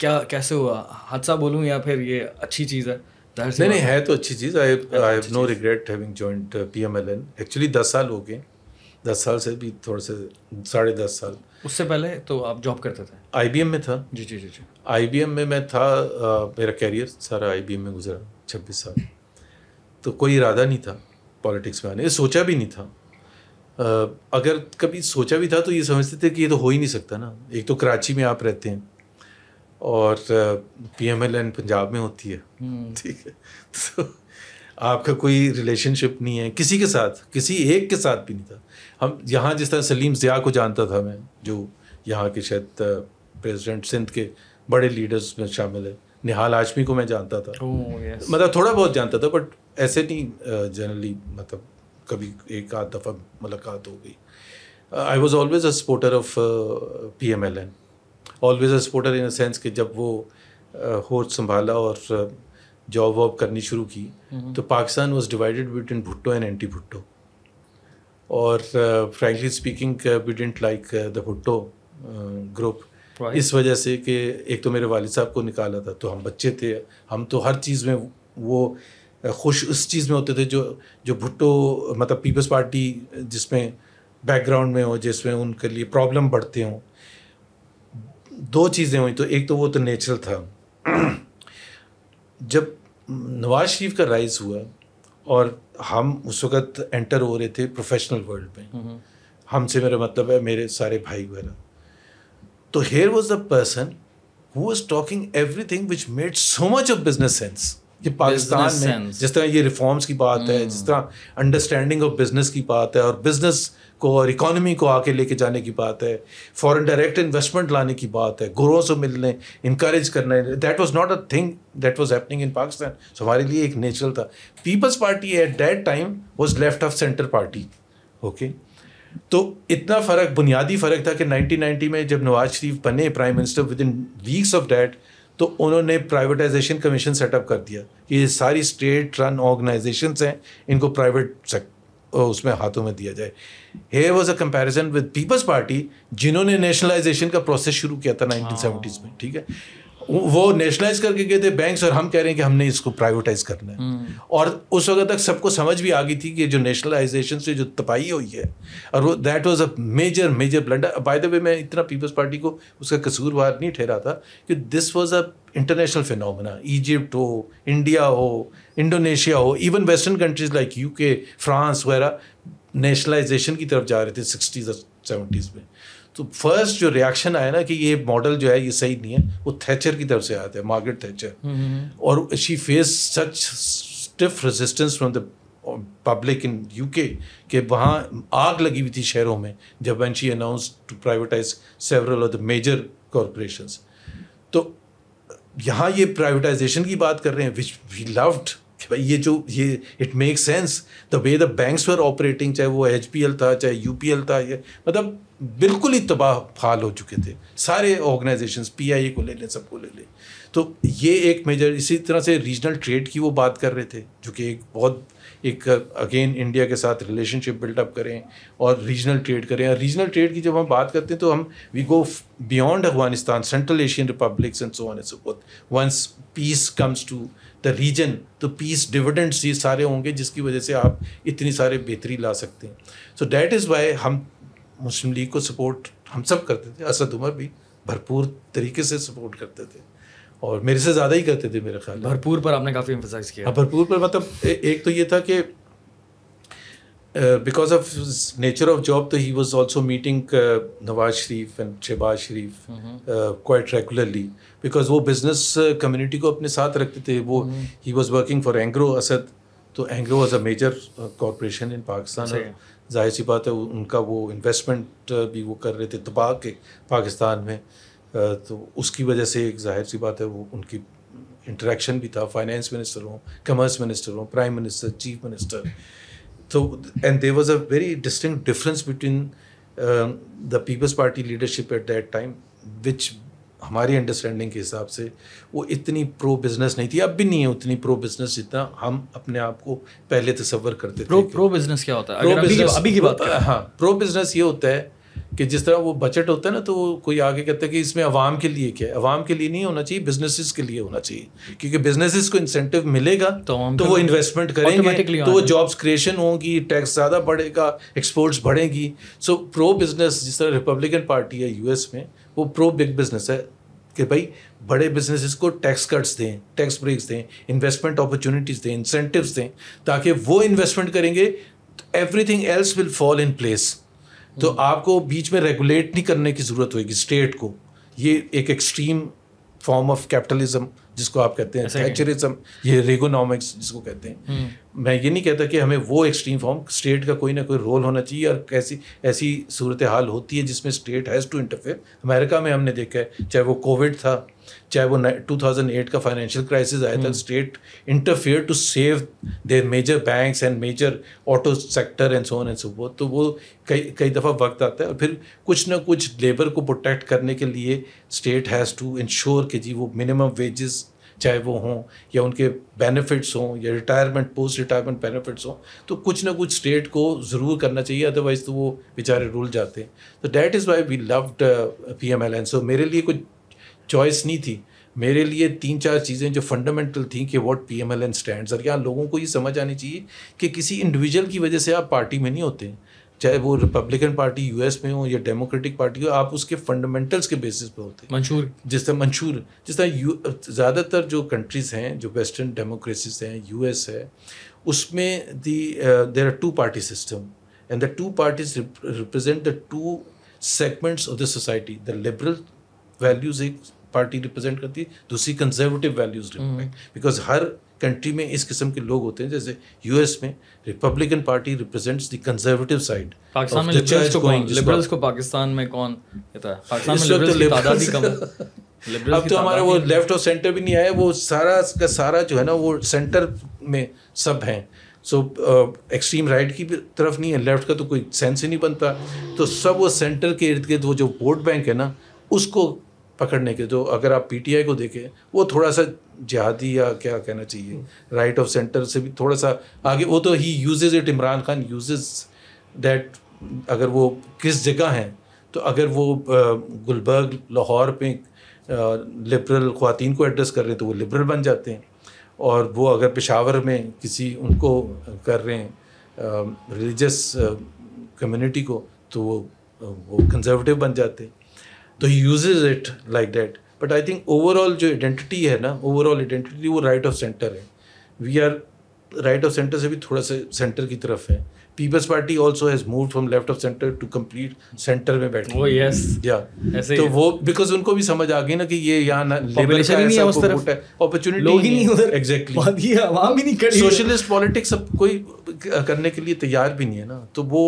Speaker 2: क्या कैसे हुआ हादसा बोलूँ या फिर ये अच्छी चीज़ है नहीं नहीं है तो
Speaker 1: अच्छी चीज़ I I have no regret having joined P M L N actually दस साल हो गए दस साल से भी थोड़े से साढ़े दस साल
Speaker 2: उससे पहले तो आप जॉब करते थे आई बी
Speaker 1: एम में था जी जी जी जी आई बी एम में मैं था आ, uh, मेरा कैरियर सारा आई बी एम में गुजरा छब्बीस साल तो कोई इरादा नहीं था पॉलिटिक्स में आने ये सोचा भी नहीं था आ, अगर कभी सोचा भी था तो ये समझते थे कि ये तो हो ही नहीं सकता ना एक तो कराची में आप रहते हैं और P M L N Punjab में होती है हम्म। ठीक है तो आपका कोई रिलेशनशिप नहीं है किसी के साथ किसी एक के साथ भी नहीं था हम यहाँ जिस तरह सलीम ज़िया को जानता था मैं जो यहाँ के शायद प्रेसिडेंट सिंध के बड़े लीडर्स में शामिल है निहाल आशमी को मैं जानता था oh, yes. मतलब थोड़ा बहुत जानता था बट ऐसे नहीं जनरली मतलब कभी एक आध दफ़ा मुलाकात हो गई I was always a supporter of P M L N always a supporter in sense कि जब वो होश uh, संभाला और जॉब वॉब करनी शुरू की mm-hmm. तो Pakistan was divided between Bhutto and anti Bhutto और frankly speaking we didn't like the Bhutto group इस वजह से कि एक तो मेरे वालिद साहब को निकाला था तो हम बच्चे थे हम तो हर चीज़ में वो खुश उस चीज़ में होते थे जो जो भुट्टो मतलब पीपल्स पार्टी जिसमें बैकग्राउंड में हो जिसमें उनके लिए प्रॉब्लम बढ़ते हों दो चीज़ें हुई तो एक तो वो तो नेचुरल था जब नवाज शरीफ का राइज हुआ और हम उस वक़्त एंटर हो रहे थे प्रोफेशनल वर्ल्ड में हम्म, हम्म। हमसे मेरा मतलब है मेरे सारे भाई वगैरह तो here was the person who was talking everything which made so much of business sense कि पाकिस्तान में जिस तरह ये रिफॉर्म्स की बात है जिस hmm. तरह अंडरस्टैंडिंग ऑफ बिजनेस की बात है और बिजनेस को और इकोनॉमी को आके लेके जाने की बात है फॉरेन डायरेक्ट इन्वेस्टमेंट लाने की बात है गुरुओं से मिलने इंकरेज करने that was not a thing that was happening in Pakistan so हमारे लिए एक नेचुरल था Peoples Party at that time was left of centre party okay तो इतना फ़र्क बुनियादी फ़र्क था कि 1990 में जब नवाज शरीफ बने prime minister within weeks of that तो उन्होंने प्राइवेटाइजेशन कमीशन सेटअप कर दिया कि ये सारी स्टेट रन ऑर्गेनाइजेशन हैं इनको प्राइवेट उसमें हाथों में दिया जाए he was a comparison with Peoples Party जिन्होंने नेशनलाइजेशन का प्रोसेस शुरू किया था नाइनटीन हाँ। में ठीक है वो नेशनलाइज करके गए थे बैंक्स और हम कह रहे हैं कि हमने इसको प्राइवेटाइज करना है हम्म। और उस वक्त तक सबको समझ भी आ गई थी कि जो नेशनलाइजेशन से जो तपाही हुई है और वो that was a major major blunder by the way मैं इतना पीपल्स पार्टी को उसका कसूरवार नहीं ठहरा था कि this was a international phenomena Egypt हो इंडिया हो इंडोनेशिया हो even western countries like you France वगैरह नेशनलाइजेशन की तरफ जा रहे थे सिक्सटीज़ और सेवेंटीज़ में तो फर्स्ट जो रिएक्शन आया ना कि ये मॉडल जो है ये सही नहीं है वो थैचर की तरफ से आया था मार्गरेट थैचर और she faced such stiff resistance from the public in UK के वहाँ आग लगी हुई थी शहरों में जब when she announce to privatise several of the major corporation तो यहाँ ये प्राइवेटाइजेशन की बात कर रहे हैं विच वी लव्ड भाई ये जो ये it make sense the way the banks were operating चाहे वो एच था चाहे यू था ये मतलब बिल्कुल ही तबाह फाल हो चुके थे सारे ऑर्गेनाइजेशंस पीआईए को ले लें सबको ले लें तो ये एक मेजर इसी तरह से रीजनल ट्रेड की वो बात कर रहे थे जो कि एक बहुत एक अगेन इंडिया के साथ रिलेशनशिप बिल्डअप करें और रीजनल ट्रेड करें और रीजनल ट्रेड की जब हम बात करते हैं तो हम we go beyond Afghanistan Central Asian republics and so on and so forth once peace comes to the region तो पीस डिविडेंड्स ये सारे होंगे जिसकी वजह से आप इतनी सारे बेहतरी ला सकते हैं सो दैट इज़ वाई हम मुस्लिम लीग को सपोर्ट हम सब करते थे असद उमर भी भरपूर तरीके से सपोर्ट करते थे और मेरे से ज़्यादा ही करते थे मेरे ख्याल भरपूर पर आपने काफ़ी इम्फोसाइज
Speaker 2: किया हाँ, भरपूर पर
Speaker 1: मतलब ए, एक तो ये था कि because of nature of job तो ही was also meeting Nawaz Sharif and Shahbaz Sharif quite regularly because वो बिजनेस कम्युनिटी को अपने साथ रखते थे वो he was working for Engro Asad तो Engro was a major corporation in Pakistan जाहिर सी बात है उनका वो इन्वेस्टमेंट भी वो कर रहे थे दबा के पाकिस्तान में तो उसकी वजह से एक जाहिर सी बात है वो उनकी इंटरेक्शन भी था फाइनेंस मिनिस्टर हों कमर्स मिनिस्टर हों प्राइम मिनिस्टर चीफ मिनिस्टर तो and there was a very distinct difference between the Peoples Party leadership at that time which हमारी अंडरस्टैंडिंग के हिसाब से वो इतनी प्रो बिजनेस नहीं थी अब भी नहीं है उतनी प्रो बिजनेस जितना हम अपने आप को पहले तस्वर करते प्रो, थे प्रो बिजनेस क्या होता है प्रो बिजनेस अभी की बात हाँ प्रो बिजनेस ये होता है कि जिस तरह वो बजट होता है ना तो कोई आगे कहता है कि इसमें आवाम के लिए क्या है अवाम के लिए नहीं होना चाहिए बिजनेसिस के लिए होना चाहिए क्योंकि बिजनेस को इंसेंटिव मिलेगा तो, तो, तो वो इन्वेस्टमेंट करेंगे तो वो जॉब्स क्रिएशन होंगी टैक्स ज़्यादा बढ़ेगा एक्सपोर्ट्स बढ़ेंगी सो प्रो बिजनेस जिस तरह रिपब्लिकन पार्टी है यूएस में वो प्रो बिग बिजनेस है कि भाई बड़े बिजनेस को टैक्स कट्स दें टैक्स ब्रेक्स दें इन्वेस्टमेंट अपॉर्चुनिटीज़ दें इंसेंटिवस दें ताकि वो इन्वेस्टमेंट करेंगे तो thing else will fall in place तो आपको बीच में रेगुलेट नहीं करने की ज़रूरत होगी स्टेट को ये एक एक्सट्रीम फॉर्म ऑफ कैपिटलिज्म जिसको आप कहते हैं थैचरिज्म ये रेगोनॉमिक्स जिसको कहते हैं हम्म। मैं ये नहीं कहता कि हमें वो एक्सट्रीम फॉर्म स्टेट का कोई ना कोई रोल होना चाहिए और कैसी ऐसी सूरत हाल होती है जिसमें state has to interfere America में हमने देखा है चाहे वो कोविड था चाहे वो टू थाउजेंड एट का फाइनेंशियल क्राइसिस आया था state interfere to save their major banks and major auto sector and so on and so वो तो वो कई कई दफ़ा वक्त आता है और फिर कुछ ना कुछ लेबर को प्रोटेक्ट करने के लिए स्टेट हैज़ टू इंश्योर कि जी वो मिनिमम वेजेस चाहे वो हों या उनके बेनिफिट्स हों या रिटायरमेंट पोस्ट रिटायरमेंट बेनिफिट्स हों तो कुछ ना कुछ स्टेट को ज़रूर करना चाहिए अदरवाइज़ तो वो बेचारे रूल जाते हैं तो that is why we loved P M L N so मेरे लिए कुछ चॉइस नहीं थी मेरे लिए तीन चार चीज़ें जो फंडामेंटल थी कि what P M L N stand और यहाँ लोगों को ये समझ आनी चाहिए कि किसी इंडिविजुअल की वजह से आप पार्टी में नहीं होते चाहे वो रिपब्लिकन पार्टी यूएस में हो या डेमोक्रेटिक पार्टी हो आप उसके फंडामेंटल्स के बेसिस पे होते हैं मंशूर जिस तरह मंशूर जिस तरह ज़्यादातर जो कंट्रीज़ हैं जो वेस्टर्न डेमोक्रेसीज हैं यू है उसमें the there are two party system and the two parties represent the two segments of the society the liberal values एक पार्टी रिप्रेजेंट करती है दूसरी कंजर्वेटिव वैल्यूज बिकॉज हर कंट्री में इस किस्म के लोग होते हैं जैसे यूएस में Republican Party represents the conservative side Pakistan में लिबरल्स को कौन लिबरल्स को पाकिस्तान में कौन कहता है पाकिस्तान में लिबरल्स की तादाद ही कम अब तो हमारा वो लेफ्ट और सेंटर भी नहीं आया वो सारा का सारा जो है ना वो सेंटर में सब हैं सो एक्सट्रीम राइट की तरफ नहीं है लेफ्ट का तो कोई सेंस ही नहीं बनता तो सब वो सेंटर के इर्द गिर्द वो जो वोट बैंक है ना उसको पकड़ने के जो तो अगर आप पीटीआई को देखें वो थोड़ा सा जिहादी या क्या कहना चाहिए राइट ऑफ सेंटर से भी थोड़ा सा आगे वो तो ही uses it Imran Khan uses that अगर वो किस जगह हैं तो अगर वो गुलबर्ग लाहौर पे लिबरल ख़वान को एड्रेस कर रहे हैं तो वो लिबरल बन जाते हैं और वो अगर पेशावर में किसी उनको कर रहे हैं रिलीजस कम्युनिटी को तो वो वो कंजर्वेटिव बन जाते हैं तो ही uses it like that but I think overall जो आइडेंटिटी है ना ओवरऑल आइडेंटिटी वो राइट ऑफ सेंटर है we are right of centre से भी थोड़ा सा सेंटर की तरफ है peoples party also has move from left of centre to complete centre में बैठे oh, तो वो यस या तो वो बिकॉज उनको भी समझ आ गई ना कि ये यहाँ ना लेबर का नहीं उस तरफ अपॉर्चुनिटी लोग ही नहीं उधर एग्जैक्टली आवाम भी नहीं कर सोशलिस्ट पॉलिटिक्स सब कोई करने के लिए तैयार भी नहीं है ना तो वो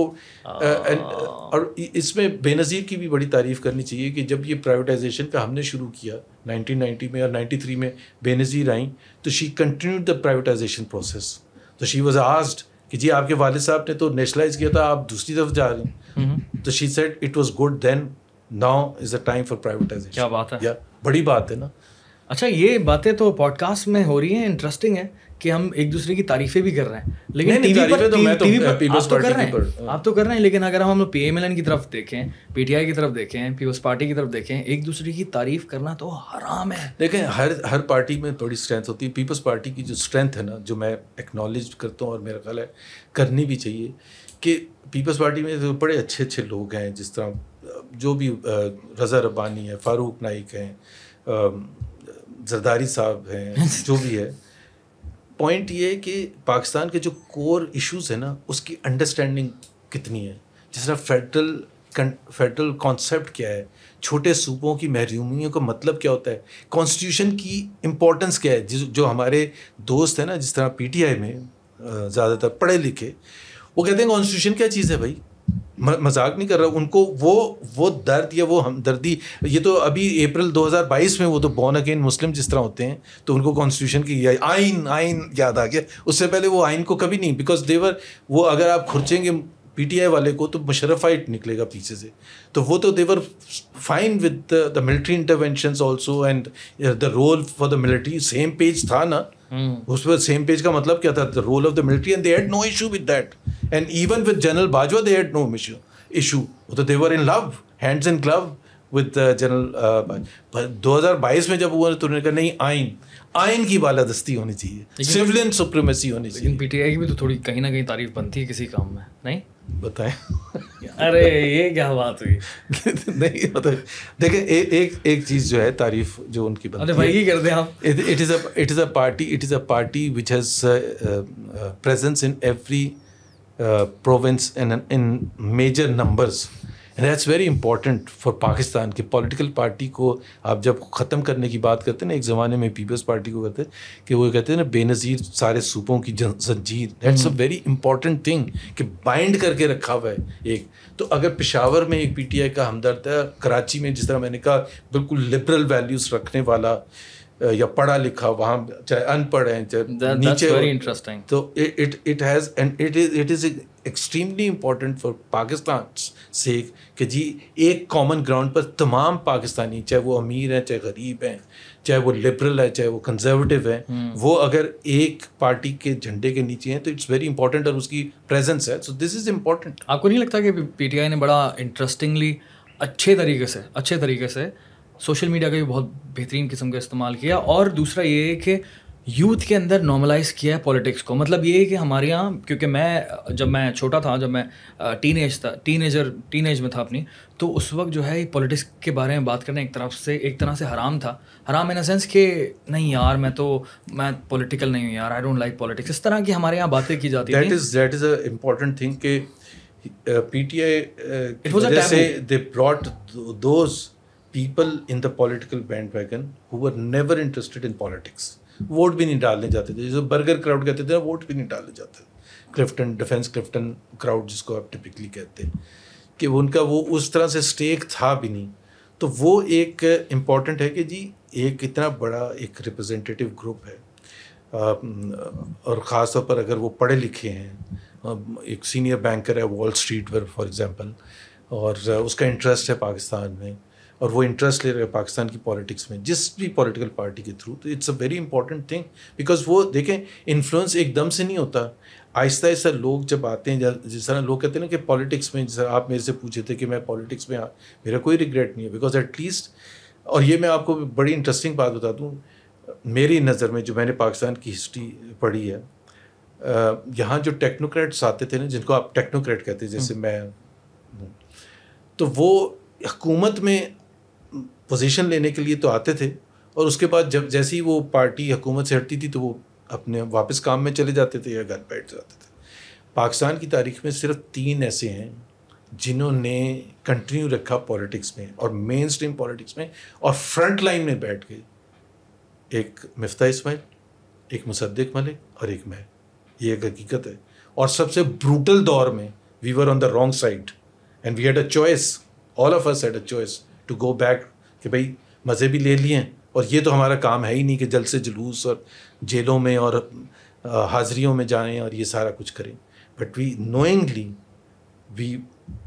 Speaker 1: और इसमें बेनज़ीर की भी बड़ी तारीफ करनी चाहिए कि जब ये प्राइवेटाइजेशन का हमने शुरू किया 1990 में और 93 में बेनज़ीर आई तो she continued the privatisation process तो शी वॉज आस्ड कि जी आपके वाले साहब ने तो नेशनलाइज किया था आप दूसरी तरफ जा रहे हैं तो she said it was good then now is the time for privatisation क्या बात है
Speaker 2: या बड़ी बात है ना अच्छा ये बातें तो पॉडकास्ट में हो रही हैं इंटरेस्टिंग है कि हम एक दूसरे की तारीफें भी कर रहे हैं लेकिन टीवी पर तो मैं तो पीपल्स uh, तो कर रहे हैं uh. आप तो कर रहे हैं लेकिन अगर हम पीएमएलएन की तरफ देखें पीटीआई की तरफ देखें पीपल्स पार्टी की तरफ देखें एक दूसरे की तारीफ करना तो हराम है
Speaker 1: देखें हर हर पार्टी में थोड़ी स्ट्रेंथ होती है पीपल्स पार्टी की जो स्ट्रेंथ है ना जो मैं एक्नॉलेज करता हूँ और मेरा ख्याल है करनी भी चाहिए कि पीपल्स पार्टी में तो बड़े अच्छे अच्छे लोग हैं जिस तरह uh, जो भी रज़ा रब्बानी है फारूक नाइक हैं um, जरदारी साहब हैं जो भी है पॉइंट ये है कि पाकिस्तान के जो कोर इश्यूज है ना उसकी अंडरस्टैंडिंग कितनी है जिस तरह फेडरल फेडरल कॉन्सेप्ट क्या है छोटे सूबों की महरूमियों का मतलब क्या होता है कॉन्स्टिट्यूशन की इम्पोर्टेंस क्या है जिस जो हमारे दोस्त हैं ना जिस तरह पीटीआई में ज़्यादातर पढ़े लिखे वो कहते हैं कॉन्स्टिट्यूशन क्या चीज़ है भाई मजाक नहीं कर रहा उनको वो वो दर्द या वो हमदर्दी ये तो अभी अप्रैल 2022 में वो तो बॉर्न अगेन मुस्लिम जिस तरह होते हैं तो उनको कॉन्स्टिट्यूशन की आइन आइन याद आ गया उससे पहले वो आइन को कभी नहीं बिकॉज देवर वो अगर आप खुर्चेंगे पीटीआई वाले को तो मुशरफाइट निकलेगा पीछे से तो वो तो they were fine with the military intervention also and the role for the military same page था ना उस पर सेम पेज का मतलब क्या था role of the military and they had no issue with that and even with general Bajwa they had no issue issue तो they were in love hands in glove with general दो हज़ार बाईस में जब हुआ तो उन्होंने कहा नहीं आइन आइन की बालादस्ती होनी चाहिए सिविलियन सुप्रीमेसी होनी
Speaker 2: चाहिए पीटीआई की भी तो थोड़ी कहीं ना कहीं तारीफ बनती है किसी काम में नहीं बताए अरे ये क्या बात हुई
Speaker 1: नहीं मतलब देखे ए, एक एक चीज़ जो है तारीफ जो उनकी बनती अरे भाई ही कर दे आप it is a it is a party it is a party which has presence in every province in in major numbers and that's very important for Pakistan कि पॉलिटिकल पार्टी को आप जब ख़त्म करने की बात करते हैं ना एक ज़माने में पीपल्स पार्टी को कहते हैं कि वो कहते हैं ना बेनज़ीर सारे सूपों की जंजीर that's a very important thing कि बाइंड करके रखा हुआ है एक तो अगर पिशावर में एक पी का हमदर्द है कराची में जिस तरह मैंने कहा बिल्कुल लिबरल वैल्यूज़ रखने वाला या पढ़ा लिखा वहां चाहे अनपढ़ है चाहे नीचे वेरी इंटरेस्टिंग तो it it has and it is it is extremely for Pakistan से कि जी एक कॉमन ग्राउंड पर तमाम पाकिस्तानी चाहे वो अमीर हैं चाहे गरीब हैं चाहे वो लिबरल है चाहे वो कंजर्वेटिव है hmm. वो अगर एक पार्टी के झंडे के नीचे हैं तो इट्स वेरी इंपॉर्टेंट और उसकी प्रेजेंस है सो दिस इज़ इंपॉर्टेंट आपको नहीं लगता कि
Speaker 2: पीटीआई ने बड़ा इंटरेस्टिंगली अच्छे तरीके से अच्छे तरीके से सोशल मीडिया का भी बहुत बेहतरीन किस्म का इस्तेमाल किया और दूसरा ये है कि यूथ के अंदर नॉर्मलाइज किया है पॉलिटिक्स को मतलब ये है कि हमारे यहाँ क्योंकि मैं जब मैं छोटा था जब मैं टीन एज था टीन एजर टीन एज में था अपनी तो उस वक्त जो है पॉलिटिक्स के बारे में बात करना एक तरफ से एक तरह से हराम था हराम इन सेंस कि नहीं यार मैं तो मैं पॉलिटिकल नहीं हूँ यार आई डोंट लाइक पॉलिटिक्स इस तरह की हमारे यहाँ बातें की जाती that is
Speaker 1: that is a important thing कि पी टी आई से they those people in the political bandwagon who are never interested in politics vote भी नहीं डालने जाते थे जैसे बर्गर क्राउड कहते थे वोट भी नहीं डालने जाते क्लिफ्टन डिफेंस क्लिफ्टन क्राउड जिसको आप टिपिकली कहते हैं कि उनका वो उस तरह से स्टेक था भी नहीं तो वो एक इम्पॉर्टेंट है कि जी एक इतना बड़ा एक रिप्रेजेंटेटिव ग्रुप है और ख़ास तौर पर अगर वो पढ़े लिखे हैं एक सीनियर बैंकर है वॉल स्ट्रीट पर फॉर एग्ज़ाम्पल और उसका इंटरेस्ट है पाकिस्तान में और वो इंटरेस्ट ले रहे हैं पाकिस्तान की पॉलिटिक्स में जिस भी पॉलिटिकल पार्टी के थ्रू तो it's a very important thing because वो देखें इन्फ्लुएंस एकदम से नहीं होता आहिस्ता आहिस्ता लोग जब आते हैं जिस तरह लोग कहते हैं ना कि पॉलिटिक्स में जैसे आप मेरे से पूछे थे कि मैं पॉलिटिक्स में मेरा कोई रिग्रेट नहीं है बिकॉज एटलीस्ट और ये मैं आपको बड़ी इंटरेस्टिंग बात बता दूँ मेरी नज़र में जो मैंने पाकिस्तान की हिस्ट्री पढ़ी है यहाँ जो टेक्नोक्रेट्स आते थे ना जिनको आप टेक्नोक्रेट कहते हैं जैसे हम्म। मैं तो वो हुकूमत में पोजीशन लेने के लिए तो आते थे और उसके बाद जब जैसे ही वो पार्टी हुकूमत से हटती थी तो वो अपने वापस काम में चले जाते थे या घर बैठ जाते थे पाकिस्तान की तारीख में सिर्फ तीन ऐसे हैं जिन्होंने कंटिन्यू रखा पॉलिटिक्स में और मेन स्ट्रीम पॉलिटिक्स में और फ्रंट लाइन में बैठ के एक मफ्ता इसमाइल एक मुसद्दिक मलिक और एक मैं ये एक हकीकत है और सबसे ब्रूटल दौर में we were on the wrong side and we had a choice all of us had a choice to go back कि भाई मज़े भी ले लिए और ये तो हमारा काम है ही नहीं कि जल से जुलूस और जेलों में और हाज़ियों में जाएं और ये सारा कुछ करें but we knowingly we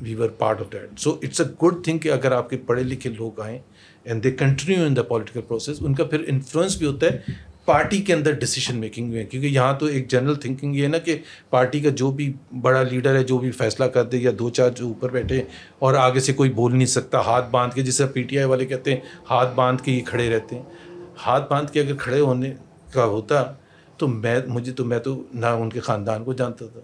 Speaker 1: we were part of that so it's a good thing कि अगर आपके पढ़े लिखे लोग आएँ and they continue in the political process उनका फिर इन्फ्लुएंस भी होता है पार्टी के अंदर डिसीजन मेकिंग में क्योंकि यहाँ तो एक जनरल थिंकिंग ये है ना कि पार्टी का जो भी बड़ा लीडर है जो भी फैसला कर दे या दो चार जो ऊपर बैठे और आगे से कोई बोल नहीं सकता हाथ बांध के टी पीटीआई वाले कहते हैं हाथ बांध के ये खड़े रहते हैं हाथ बांध के अगर खड़े होने का होता तो मैं मुझे तो मैं तो ना उनके ख़ानदान को जानता था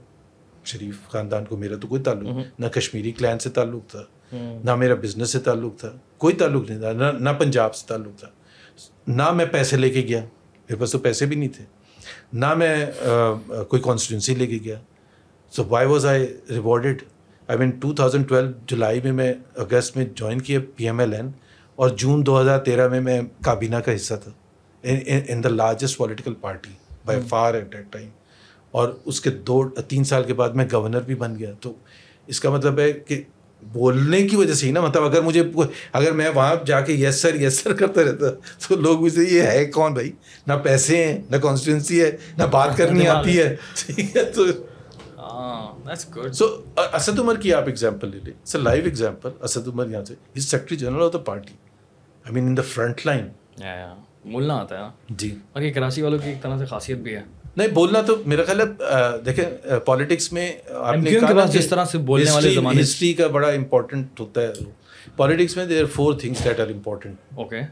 Speaker 1: शरीफ ख़ानदान को मेरा तो कोई ताल्लुक हम्म। ना कश्मीरी क्लैन से ताल्लुक था हम्म। ना मेरा बिजनेस से ताल्लुक था कोई ताल्लुक नहीं था ना ना पंजाब से ताल्लुक था ना मैं पैसे लेके गया मेरे पास तो पैसे भी नहीं थे ना मैं आ, कोई कॉन्स्टिट्यूंसी लेके गया so why was I rewarded I mean 2012 जुलाई में मैं अगस्त में ज्वाइन किया पी एम एल एन और जून 2013 में मैं काबीना का हिस्सा था in the largest political party by far at that time और उसके दो तीन साल के बाद मैं गवर्नर भी बन गया तो इसका मतलब है कि बोलने की वजह से ही ना मतलब अगर मुझे अगर मैं वहाँ जाके यस सर यस सर करता रहता तो लोग मुझे ये है कौन भाई ना पैसे हैं ना कॉन्स्टिटेंसी है ना बात करनी आती है ठीक है तो हाँ, असद उमर की आप एग्जाम्पल ले लें. Sir live example Asad Umar यहाँ से. Is secretary general of the party I mean in the front line Yeah, मुलना आता है ना. जी.
Speaker 2: और ये कराची वालों की एक तरह से खासियत भी है. नहीं बोलना तो
Speaker 1: मेरा ख्याल है देखें पॉलिटिक्स में आपने कहा जिस तरह से बोलने वाले जमाने हिस्ट्री का बड़ा इंपॉर्टेंट होता है पॉलिटिक्स में there four things that are important okay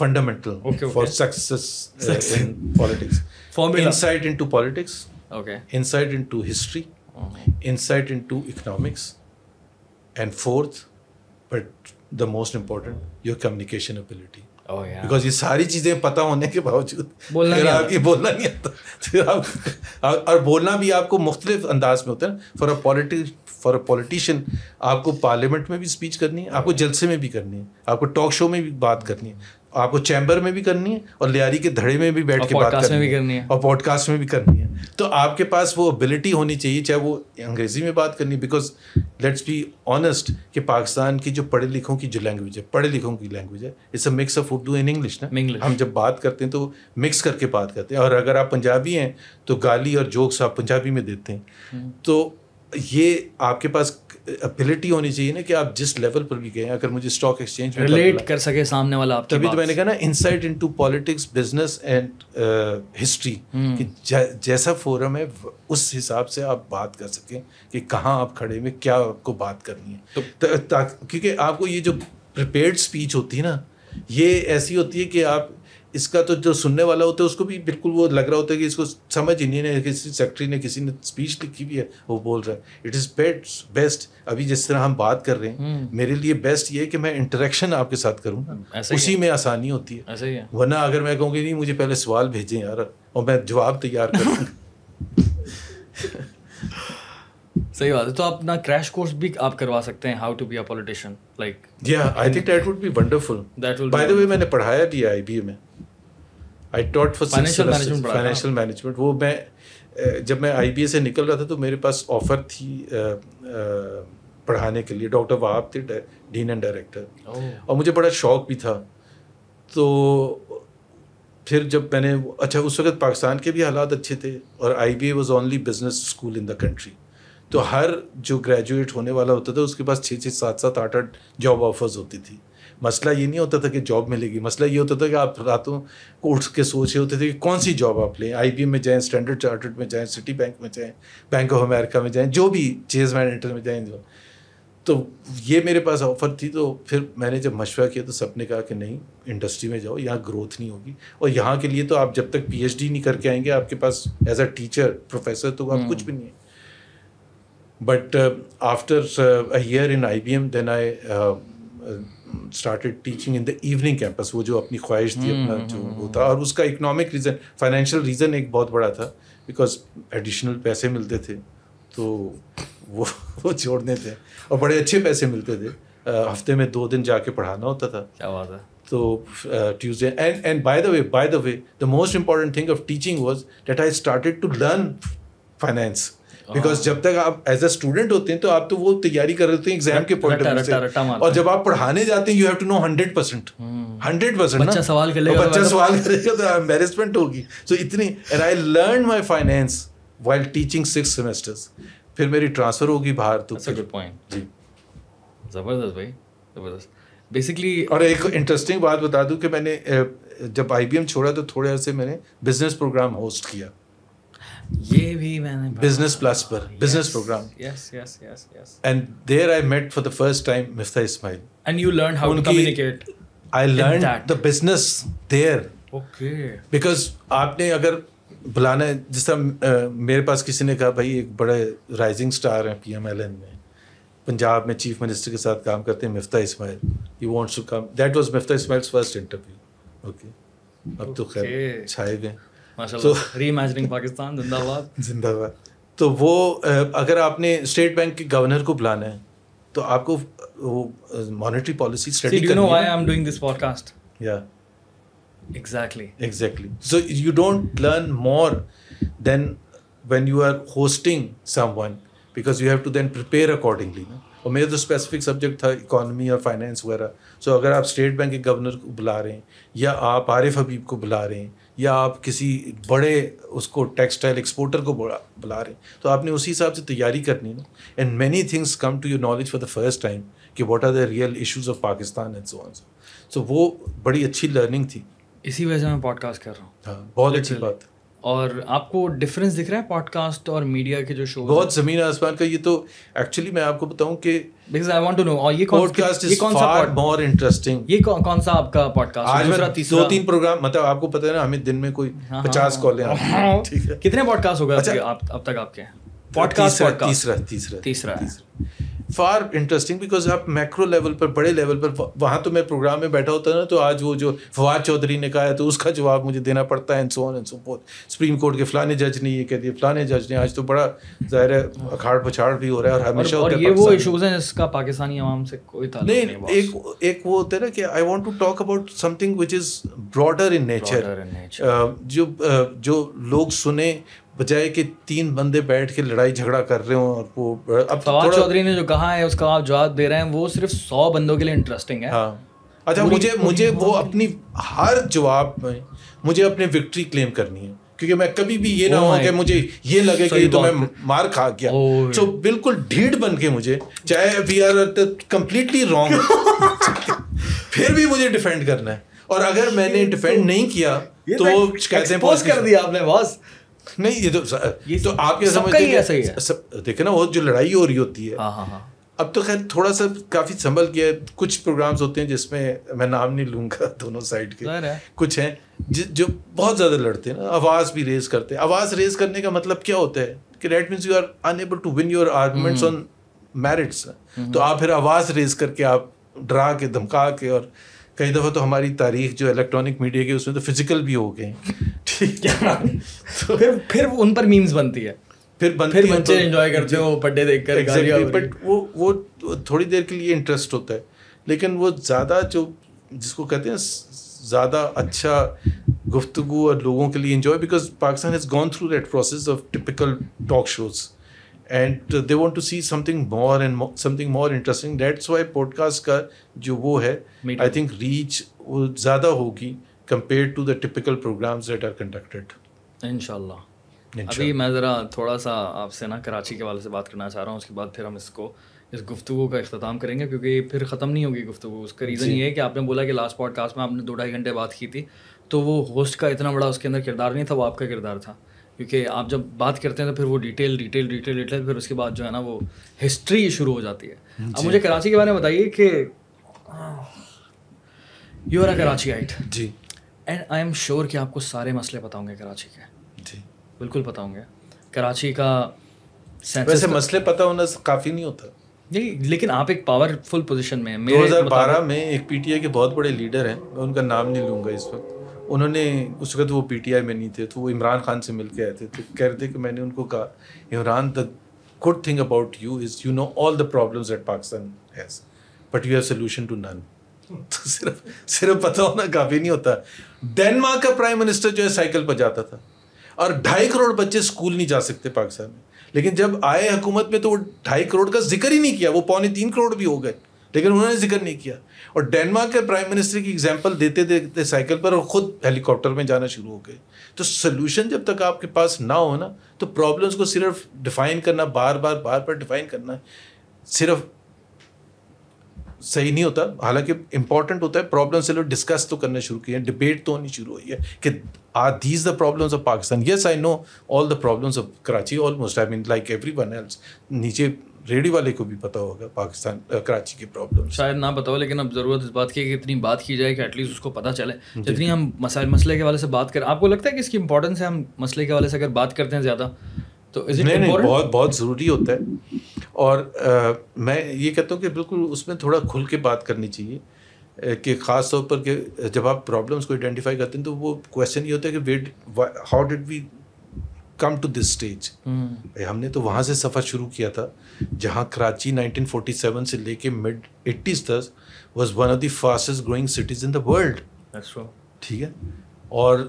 Speaker 1: fundamental for success in politics insight into politics okay insight into history insight into economics and fourth but the most important your communication ability because oh, ये सारी चीज़ें पता होने के बावजूद बोलना फिर आपकी बोलना नहीं आता फिर आप और बोलना भी आपको मुख्तलिफ अंदाज में होता है for a politic for a politician आपको पार्लियामेंट में भी स्पीच करनी है आपको जलसे में भी करनी है आपको टॉक शो में भी बात करनी है आपको चैम्बर में भी करनी है और लियारी के धड़े में भी बैठ के बात करनी, में भी करनी है और पॉडकास्ट में भी करनी है तो आपके पास वो एबिलिटी होनी चाहिए चाहे वो अंग्रेज़ी में बात करनी बिकॉज लेट्स बी ऑनेस्ट कि पाकिस्तान की जो पढ़े लिखों की जो लैंग्वेज है पढ़े लिखों की लैंग्वेज है it's a mix of Urdu in English ना English. हम जब बात करते हैं तो मिक्स करके बात करते हैं और अगर आप पंजाबी हैं तो गाली और जोक्स आप पंजाबी में देते हैं हम्म। तो ये आपके पास एबिलिटी होनी चाहिए ना कि आप जिस लेवल पर भी गए अगर मुझे स्टॉक एक्सचेंज में रिलेट कर सके सामने वाला आप तभी तो मैंने कहा ना insight into politics business and history कि जैसा फोरम है उस हिसाब से आप बात कर सकें कि कहाँ आप खड़े में क्या आपको बात करनी है तो, ता, ता, क्योंकि आपको ये जो प्रिपेयर्ड स्पीच होती है ना ये ऐसी होती है कि आप इसका तो जो सुनने वाला होता है उसको भी बिल्कुल वो लग रहा होता है कि इसको समझ ही नहीं है किसी सेक्रेटरी ने किसी ने स्पीच लिखी भी है वो बोल रहा है इट इज़ बेस्ट बेस्ट अभी जिस तरह हम बात कर रहे हैं हम्म। मेरे लिए बेस्ट ये है कि मैं इंटरेक्शन आपके साथ करूँ उसी में आसानी होती है, है। वरना अगर मैं कहूँगी नहीं मुझे पहले सवाल भेजें यार और मैं जवाब तैयार करूँ सही बात है तो आप ना क्रैश कोर्स भी आप
Speaker 2: करवा सकते हैं how to be a politician like या I think
Speaker 1: that would be wonderful that will by the way मैंने पढ़ाया भी आईबीए में I taught for financial management वो मैं जब मैं आई से निकल रहा था तो मेरे पास ऑफर थी पढ़ाने के लिए डॉक्टर वहाब थे डीन एंड डायरेक्टर और मुझे बड़ा शौक भी था तो फिर जब मैंने अच्छा उस वक्त पाकिस्तान के भी हालात अच्छे थे और I B A was only business school in the country तो हर जो ग्रेजुएट होने वाला होता था उसके पास छः छः सात सात आठ आठ जॉब ऑफर्स होती थी मसला ये नहीं होता था कि जॉब मिलेगी मसला ये होता था कि आप रातों को उठ के सोच रहे होते थे कि कौन सी जॉब आप लें आई में जाएँ स्टैंडर्ड चार्टर्ड में जाएँ सिटी बैंक में जाएँ बैंक ऑफ अमेरिका में जाएँ जो भी चेज मैनेटर में जाएँ जो तो ये मेरे पास ऑफ़र थी तो फिर मैंने जब मशवरा किया तो सबने कहा कि नहीं इंडस्ट्री में जाओ यहाँ ग्रोथ नहीं होगी और यहाँ के लिए तो आप जब तक पीएचडी नहीं करके आएंगे आपके पास एज अ टीचर प्रोफेसर तो आप हम्म। कुछ भी नहीं है but after a year in I B M then I started teaching in the evening campus वो जो अपनी ख्वाहिश थी हम्म, अपना हम्म, जो हम्म, वो था और उसका इकोनॉमिक रीज़न फाइनेंशियल रीज़न एक बहुत बड़ा था बिकॉज एडिशनल पैसे मिलते थे तो वो वो छोड़ने थे और बड़े अच्छे पैसे मिलते थे हफ्ते में दो दिन जाके पढ़ाना होता था क्या बात है तो Tuesday and and by the way by the way the most important thing of teaching was that I started to learn finance because हाँ। जब तक आप एज अ स्टूडेंट होते हैं तो आप तो वो तैयारी कर रहे होते हैं एग्जाम के पॉइंट ऑफ व्यू से और जब आप पढ़ाने जाते हैं you have to know hundred percent hundred percent बच्चा सवाल कर लेगा तो बच्चा सवाल करेगा तो एम्बेरसमेंट होगी सो इतनी and I learn my finance while teaching six semesters फिर मेरी ट्रांसफर होगी बाहर तो गुड पॉइंट जी जबरदस्त भाई जबरदस्त बेसिकली और एक इंटरेस्टिंग बात बता दूं कि मैंने जब आई छोड़ा तो थोड़े अरसे मैंने बिजनेस प्रोग्राम होस्ट किया
Speaker 2: ये भी मैंने बिजनेस
Speaker 1: प्लस पर business program yes yes yes yes and there I met for the first time Miftah Ismail and you learn how to communicate I learn the business there okay because आपने अगर बुलाना है जिस तरह मेरे पास किसी ने कहा भाई एक बड़े राइजिंग स्टार हैं पी एम एल एन में पंजाब में चीफ मिनिस्टर के साथ काम करते हैं Miftah Ismail you wants to come that was Miftah Ismail first interview okay अब तो खैर छाए गए माशाल्लाह रीइमेजिनिंग पाकिस्तान जिंदाबाद जिंदाबाद तो वो अगर आपने स्टेट बैंक के गवर्नर को बुलाना है तो आपको वो मॉनेटरी पॉलिसी स्टडी करनी है I
Speaker 2: am doing this podcast
Speaker 1: या exactly exactly so you don't learn more than when you are hosting someone because you have to then prepare accordingly ना और मेरा तो स्पेसिफिक सब्जेक्ट था इकोनॉमी और finance वगैरह सो so, अगर आप स्टेट बैंक के गवर्नर को बुला रहे हैं या आप आरिफ हबीब को बुला रहे हैं या आप किसी बड़े उसको टेक्सटाइल एक्सपोर्टर को बुला बुला रहे हैं तो आपने उसी हिसाब से तैयारी करनी ना and many things come to your knowledge for the first time कि what are the real issues of Pakistan and so on so वो बड़ी अच्छी लर्निंग थी इसी वजह से मैं पॉडकास्ट कर रहा हूँ हाँ बहुत अच्छी बात है और आपको डिफरेंस दिख
Speaker 2: रहा है पॉडकास्ट और मीडिया के जो शो बहुत जमीन आसमान का ये तो एक्चुअली मैं आपको बताऊं कि because I want to know और ये कौन podcast is far more interesting ये कौन कौन सा आपका पॉडकास्ट आज मेरा तीसरा दो तीन
Speaker 1: प्रोग्राम मतलब आपको पता है ना हमें दिन में कोई हाँ, पचास कॉल हाँ। है हाँ। ठीक है कितने पॉडकास्ट हो गए अच्छा। अब तक आपके पॉडकास्ट तीसरा
Speaker 2: तीसरा तीसरा
Speaker 1: फार इंटरेस्टिंग बिकॉज आप मैक्रो लेवल पर बड़े लेवल पर वहाँ तो मैं प्रोग्राम में बैठा होता ना तो आज वो जो फवाद चौधरी ने कहा है तो उसका जवाब मुझे देना पड़ता है and so and so fourth supreme court के फलाने जज ने ये कह दिया फलाने जज ने आज तो बड़ा जाहिर है अखाड़ पछाड़ भी हो रहा है और हमेशा और, और ये वो इशूज
Speaker 2: हैं जिसका पाकिस्तानी आवाम से कोई ताल्लुक नहीं, नहीं
Speaker 1: एक एक वो होता है ना कि I want to talk about something which is broader in nature जो uh, जो लोग सुने बजाय कि तीन बंदे बैठ के लड़ाई झगड़ा कर रहे हो और वो अब फवाद चौधरी
Speaker 2: ने जो कहा है उसका आप जवाब दे रहे हैं वो सिर्फ सौ बंदों के लिए इंटरेस्टिंग है हाँ
Speaker 1: अच्छा मुझे मुझे वो अपनी हर जवाब में मुझे अपनी विक्ट्री क्लेम करनी है क्योंकि मैं कभी भी ये ना oh हो कि मुझे ये लगे कि तो मैं मार खा गया तो बिल्कुल ढीढ़ बन के मुझे चाहे वी आर कम्प्लीटली रॉन्ग फिर भी मुझे डिफेंड करना है और अगर मैंने डिफेंड नहीं किया तो, तो कहते हैं कर दिया आपने बॉस नहीं ये तो ये तो आपके समझ देखे ना वो जो लड़ाई हो रही होती है हाँ हाँ, हाँ। अब तो खैर थोड़ा सा काफ़ी संभल गया कुछ प्रोग्राम्स होते हैं जिसमें मैं नाम नहीं लूंगा दोनों साइड के कुछ हैं जो बहुत ज़्यादा लड़ते हैं ना आवाज़ भी रेज करते हैं आवाज़ रेज करने का मतलब क्या होता है कि that means you are unable to win your arguments on merits तो आप फिर आवाज़ रेज करके आप डरा के धमका के और कई दफ़ा तो हमारी तारीख जो इलेक्ट्रॉनिक मीडिया की उसमें तो फिजिकल भी हो गए ठीक है तो फिर फिर उन पर मीम्स बनती है फिर बनती फिर बच्चे एंजॉय तो करते हो पड्डे देख कर बट वो वो थोड़ी देर के लिए इंटरेस्ट होता है लेकिन वो ज़्यादा जो जिसको कहते हैं ज़्यादा अच्छा गुफ्तु और लोगों के लिए enjoy because Pakistan has gone through that process of typical talk shows and they want to see something more and something more interesting that's why podcast का जो वो है आई थिंक रीच ज़्यादा होगी compare to the typical programs that are conducted इनशाला अभी मैं
Speaker 2: ज़रा थोड़ा सा आपसे ना कराची के वाले से बात करना चाह रहा हूँ उसके बाद फिर हम इसको इस गुफ्तु का अख्ताम करेंगे क्योंकि फिर ख़त्म नहीं होगी गुफ्तु उसका रीज़न ये है कि आपने बोला कि लास्ट पॉडकास्ट में आपने दो ढाई घंटे बात की थी तो वो होस्ट का इतना बड़ा उसके अंदर किरदार नहीं था वो आपका किरदार था क्योंकि आप जब बात करते हैं तो फिर वो डिटेल डिटेल डिटेल डिटेल फिर उसके बाद जो है ना वो हिस्ट्री शुरू हो जाती है अब मुझे कराची के बारे में बताइए कि you are a Karachiite ji and I am sure कि आपको सारे मसले पता कराची के जी बिल्कुल पता कराची का
Speaker 1: वैसे मसले पता होना काफ़ी नहीं होता
Speaker 2: नहीं लेकिन आप एक पावरफुल पोजीशन में हैं 2012
Speaker 1: में एक पीटीआई के बहुत बड़े लीडर हैं मैं उनका नाम नहीं लूँगा इस वक्त उन्होंने उस वक्त वो पीटीआई में नहीं थे तो वो इमरान खान से मिल के आए थे तो कह रहे थे कि मैंने उनको कहा Imran the good thing about you is you know all the problems that Pakistan has but you have solution to none तो सिर्फ सिर्फ पता होना काफ़ी नहीं होता डेनमार्क का प्राइम मिनिस्टर जो है साइकिल पर जाता था और ढाई करोड़ बच्चे स्कूल नहीं जा सकते पाकिस्तान में लेकिन जब आए हुकूमत में तो वो ढाई करोड़ का जिक्र ही नहीं किया वो पौने तीन करोड़ भी हो गए लेकिन उन्होंने जिक्र नहीं किया और डेनमार्क के प्राइम मिनिस्टर की एग्जाम्पल देते देते साइकिल पर और ख़ुद हेलीकॉप्टर में जाना शुरू हो गए तो सोल्यूशन जब तक आपके पास ना हो ना तो प्रॉब्लम्स को सिर्फ डिफ़ाइन करना बार बार बार बार डिफ़ाइन करना सिर्फ सही नहीं होता हालांकि इंपॉर्टेंट होता है प्रॉब्लम से लोग डिस्कस तो करना शुरू किए डिबेट तो होनी शुरू हुई है कि are these the problems of Pakistan yes I know all the problems of Karachi almost I mean like every one else नीचे रेडी वाले को भी पता होगा पाकिस्तान कराची की प्रॉब्लम
Speaker 2: शायद ना पता हो लेकिन अब ज़रूरत इस बात की है कि इतनी बात की जाए कि एटलीस्ट उसको पता चले जितनी हम मसाइल मसले के वाले से बात करें आपको लगता है कि इसकी इंपॉर्टेंस है हम मसले के वाले से अगर बात करते हैं ज़्यादा
Speaker 1: तो इस नहीं, नहीं बहुत बहुत ज़रूरी होता है और आ, मैं ये कहता हूँ कि बिल्कुल उसमें थोड़ा खुल के बात करनी चाहिए कि ख़ास तौर पर कि जब आप प्रॉब्लम्स को आइडेंटिफाई करते हैं तो वो क्वेश्चन ये होता है कि wait how did we come to this stage हमने तो वहाँ से सफ़र शुरू किया था जहाँ कराची 1947 से लेके मिड एट्टीज़ तक was one of the fastest growing cities in the world ठीक है और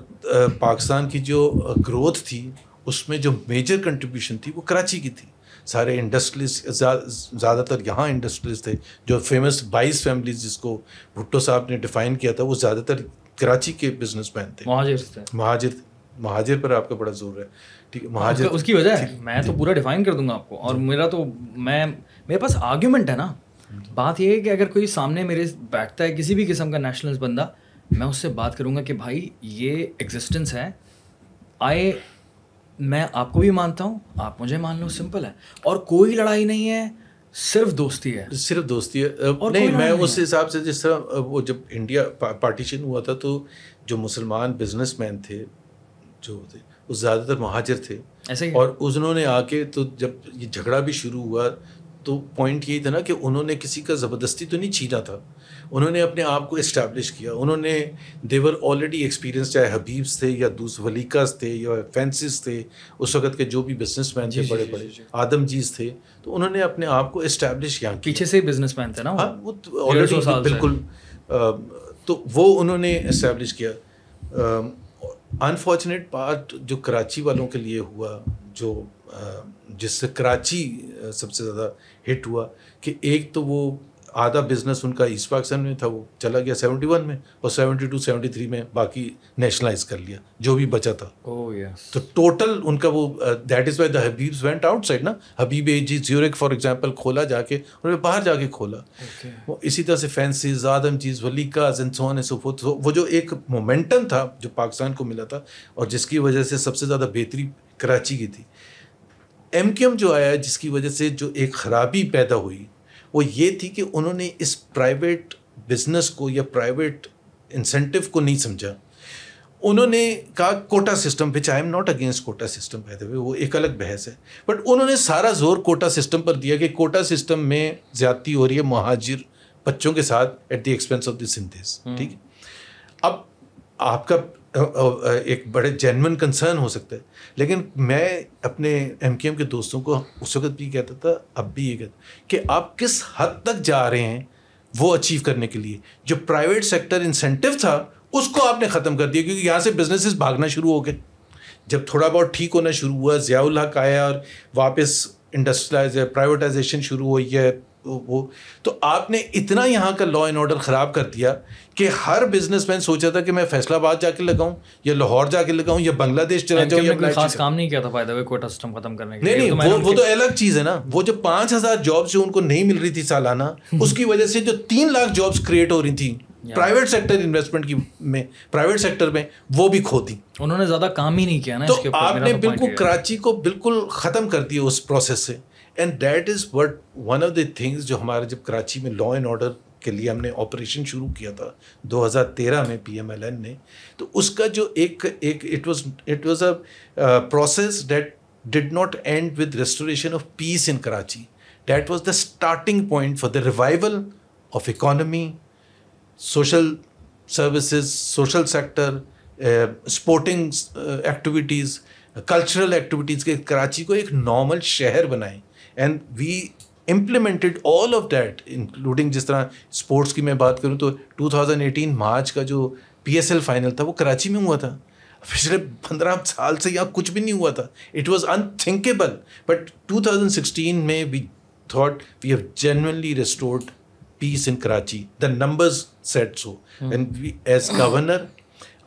Speaker 1: पाकिस्तान की जो ग्रोथ थी उसमें जो मेजर कंट्रीब्यूशन थी वो कराची की थी सारे इंडस्ट्रीज ज़्यादातर यहाँ इंडस्ट्रीज थे जो फेमस बाईस फैमिलीज जिसको भुट्टो साहब ने डिफाइन किया था वो ज़्यादातर कराची के बिजनेस मैन थे महाजिर थे महाजिर महाजिर पर आपका बड़ा जोर है ठीक है हाँ, महाजन उसकी
Speaker 2: वजह है मैं तो पूरा डिफाइन कर दूंगा आपको और मेरा तो मैं मेरे पास आर्ग्यूमेंट है ना बात यह है कि अगर कोई सामने मेरे बैठता है किसी भी किस्म का नेशनल बंदा मैं उससे बात करूँगा कि भाई ये एग्जिस्टेंस है आए मैं आपको भी मानता हूँ आप मुझे मान लो सिंपल है और कोई लड़ाई नहीं है सिर्फ दोस्ती है
Speaker 1: सिर्फ दोस्ती है और नहीं मैं उस हिसाब से जिस तरह वो जब इंडिया पार्टीशन हुआ था तो जो मुसलमान बिजनेसमैन थे जो थे वो ज़्यादातर महाजर थे ऐसे और उन्होंने आके तो जब ये झगड़ा भी शुरू हुआ तो पॉइंट यही था ना कि उन्होंने किसी का ज़बरदस्ती तो नहीं छीना था उन्होंने अपने आप को इस्टेब्लिश किया उन्होंने देवर ऑलरेडी एक्सपीरियंस चाहे हबीब्स थे या दूस वलीकास थे या फैंसिस थे उस वक्त के जो भी बिजनेस मैन थे बड़े बड़े आदम जीज थे तो उन्होंने अपने आप को इस्टेब्लिश किया पीछे से बिजनेस मैन थे ना हाँ वो ऑलरेडी तो बिल्कुल तो वो उन्होंने इस्टेब्लिश किया अनफॉर्चुनेट पार्ट जो कराची वालों के लिए हुआ जो जिससे कराची सबसे ज़्यादा हिट हुआ कि एक तो वो आधा बिजनेस उनका ईस्ट पाकिस्तान में था वो चला गया 71 में और 72 73 में बाकी नेशनलाइज कर लिया जो भी बचा था oh, yes. तो टोटल उनका वो that is why the Habib went outside ना Habib A G Zurich for example खोला जाके उन्होंने बाहर जाके खोला okay. वो इसी तरह से फैंसीज आदम चीज़ वलीका वो जो एक मोमेंटम था जो पाकिस्तान को मिला था और जिसकी वजह से सबसे ज़्यादा बेहतरी कराची की थी एम जो आया जिसकी वजह से जो एक ख़राबी पैदा हुई वो ये थी कि उन्होंने इस प्राइवेट बिजनेस को या प्राइवेट इंसेंटिव को नहीं समझा उन्होंने कहा कोटा सिस्टम पे चाहे am not against quota system by the way वो एक अलग बहस है बट उन्होंने सारा जोर कोटा सिस्टम पर दिया कि कोटा सिस्टम में ज्यादती हो रही है महाजिर बच्चों के साथ at the expense of the Sindhis ठीक है अब आपका एक बड़े जेनवन कंसर्न हो सकता है लेकिन मैं अपने एम के एम के दोस्तों को उस वक्त भी कहता था अब भी ये कहता कि आप किस हद तक जा रहे हैं वो अचीव करने के लिए जो प्राइवेट सेक्टर इंसेंटिव था उसको आपने ख़त्म कर दिया क्योंकि यहाँ से बिजनेसेस भागना शुरू हो गए जब थोड़ा बहुत ठीक होना शुरू हुआ ज़ियाउल हक आया और वापस इंडस्ट्रलाइज प्राइवेटाइजेशन शुरू हुई है वो तो आपने इतना यहाँ का लॉ एंड ऑर्डर ख़राब कर दिया कि हर बिजनेसमैन सोचा था कि मैं फैसलाबाद जाके लगाऊं या लाहौर जाके लगाऊं या बांग्लादेश चला जाऊं या खास
Speaker 2: काम नहीं किया था फायदा वे कोटा सिस्टम खत्म करने के नहीं नहीं तो वो, वो तो अलग
Speaker 1: चीज़ है ना वो जो पाँच हज़ार जॉब्स जो उनको नहीं मिल रही थी सालाना उसकी वजह से जो तीन लाख जॉब्स क्रिएट हो रही थी प्राइवेट सेक्टर इन्वेस्टमेंट की में प्राइवेट सेक्टर में वो भी खो दी
Speaker 2: उन्होंने ज़्यादा काम ही नहीं किया ना तो आपने तो बिल्कुल
Speaker 1: कराची को बिल्कुल ख़त्म कर दिया उस प्रोसेस से and that is what one of the things जो हमारे जब कराची में लॉ एंड ऑर्डर के लिए हमने ऑपरेशन शुरू किया था 2013 में एन ने तो उसका जो एक एक it was it was a process that did not end with restoration of peace in Karachi that was the starting point for the revival of economy social services social sector sporting activities cultural activities के कराची को एक normal शहर बनाएं and we implemented all of that including जिस तरह sports की मैं बात करूँ तो 2018 मार्च का जो पी एस एल फाइनल था वो कराची में हुआ था पिछले पंद्रह साल से यहाँ कुछ भी नहीं हुआ था it was unthinkable but two thousand sixteen में we thought we have genuinely restored peace in Karachi the numbers set so and we as governor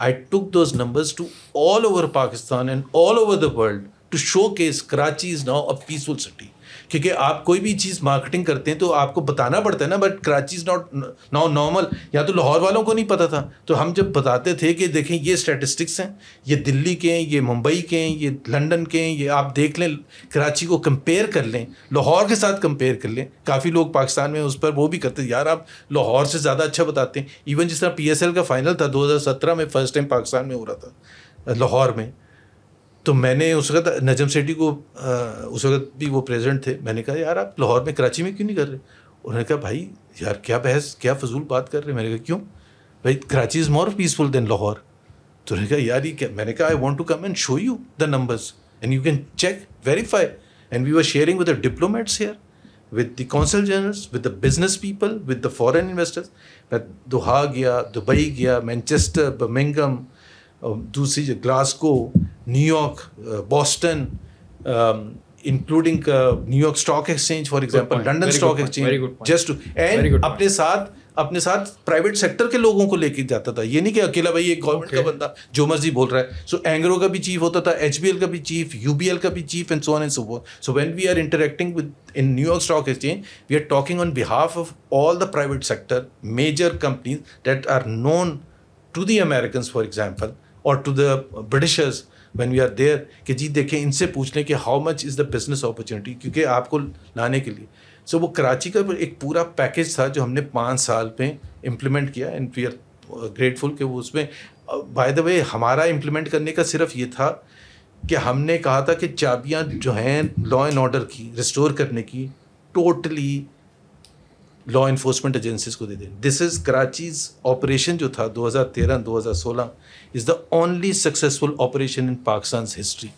Speaker 1: I took those numbers to all over Pakistan and all over the world to showcase Karachi is now a peaceful city क्योंकि आप कोई भी चीज़ marketing करते हैं तो आपको बताना पड़ता है ना but Karachi is not no normal या तो लाहौर वालों को नहीं पता था तो हम जब बताते थे कि देखें ये स्टेटिस्टिक्स हैं ये दिल्ली के हैं ये मुंबई के हैं ये लंदन के हैं ये आप देख लें कराची को कंपेयर कर लें लाहौर के साथ कंपेयर कर लें काफ़ी लोग पाकिस्तान में उस पर वो भी करते यार आप लाहौर से ज़्यादा अच्छा बताते हैं इवन जिस तरह पी का फाइनल था दो में फ़र्स्ट टाइम पाकिस्तान में हो रहा था लाहौर में तो मैंने उस वक्त नजम सेठी को आ, उस वक्त भी वो प्रेजेंट थे मैंने कहा यार आप लाहौर में कराची में क्यों नहीं कर रहे उन्होंने कहा भाई यार क्या बहस क्या फजूल बात कर रहे मैंने कहा क्यों भाई Karachi is more peaceful than Lahore तो उन्होंने कहा यार ये मैंने कहा I want to come and show you the numbers and you can check verify and we are sharing with the diplomats here with the consul generals with the business people with the foreign investors मैं Doha गया Dubai गया Manchester Birmingham दूसरी Glasgow New York Boston including New York stock exchange for example London stock exchange just and अपने साथ अपने साथ private sector के लोगों को लेके जाता था ये नहीं कि अकेला भाई एक गवर्नमेंट okay. का बंदा जो मर्जी बोल रहा है सो so, एंग्रो का भी चीफ होता था एच का भी चीफ यू का भी chief and so on and so so when we are interacting with in New York stock exchange we are talking on behalf of all the private sector major companies that are known to the American for example और to the Britishers when we are there कि जी देखें इनसे पूछ लें कि how much is the business opportunity क्योंकि आपको लाने के लिए सो so, वो कराची का एक पूरा पैकेज था जो हमने पाँच साल में इम्प्लीमेंट किया एंड वी आर ग्रेटफुल कि वो उसमें बाय द वे हमारा इम्प्लीमेंट करने का सिर्फ ये था कि हमने कहा था कि चाबियाँ जो हैं लॉ एंड ऑर्डर की रिस्टोर करने की टोटली लॉ इन्फोर्समेंट एजेंसीज को दे दें दिस इज़ कराचीज ऑपरेशन जो था 2013-2016 is the only successful operation in Pakistan history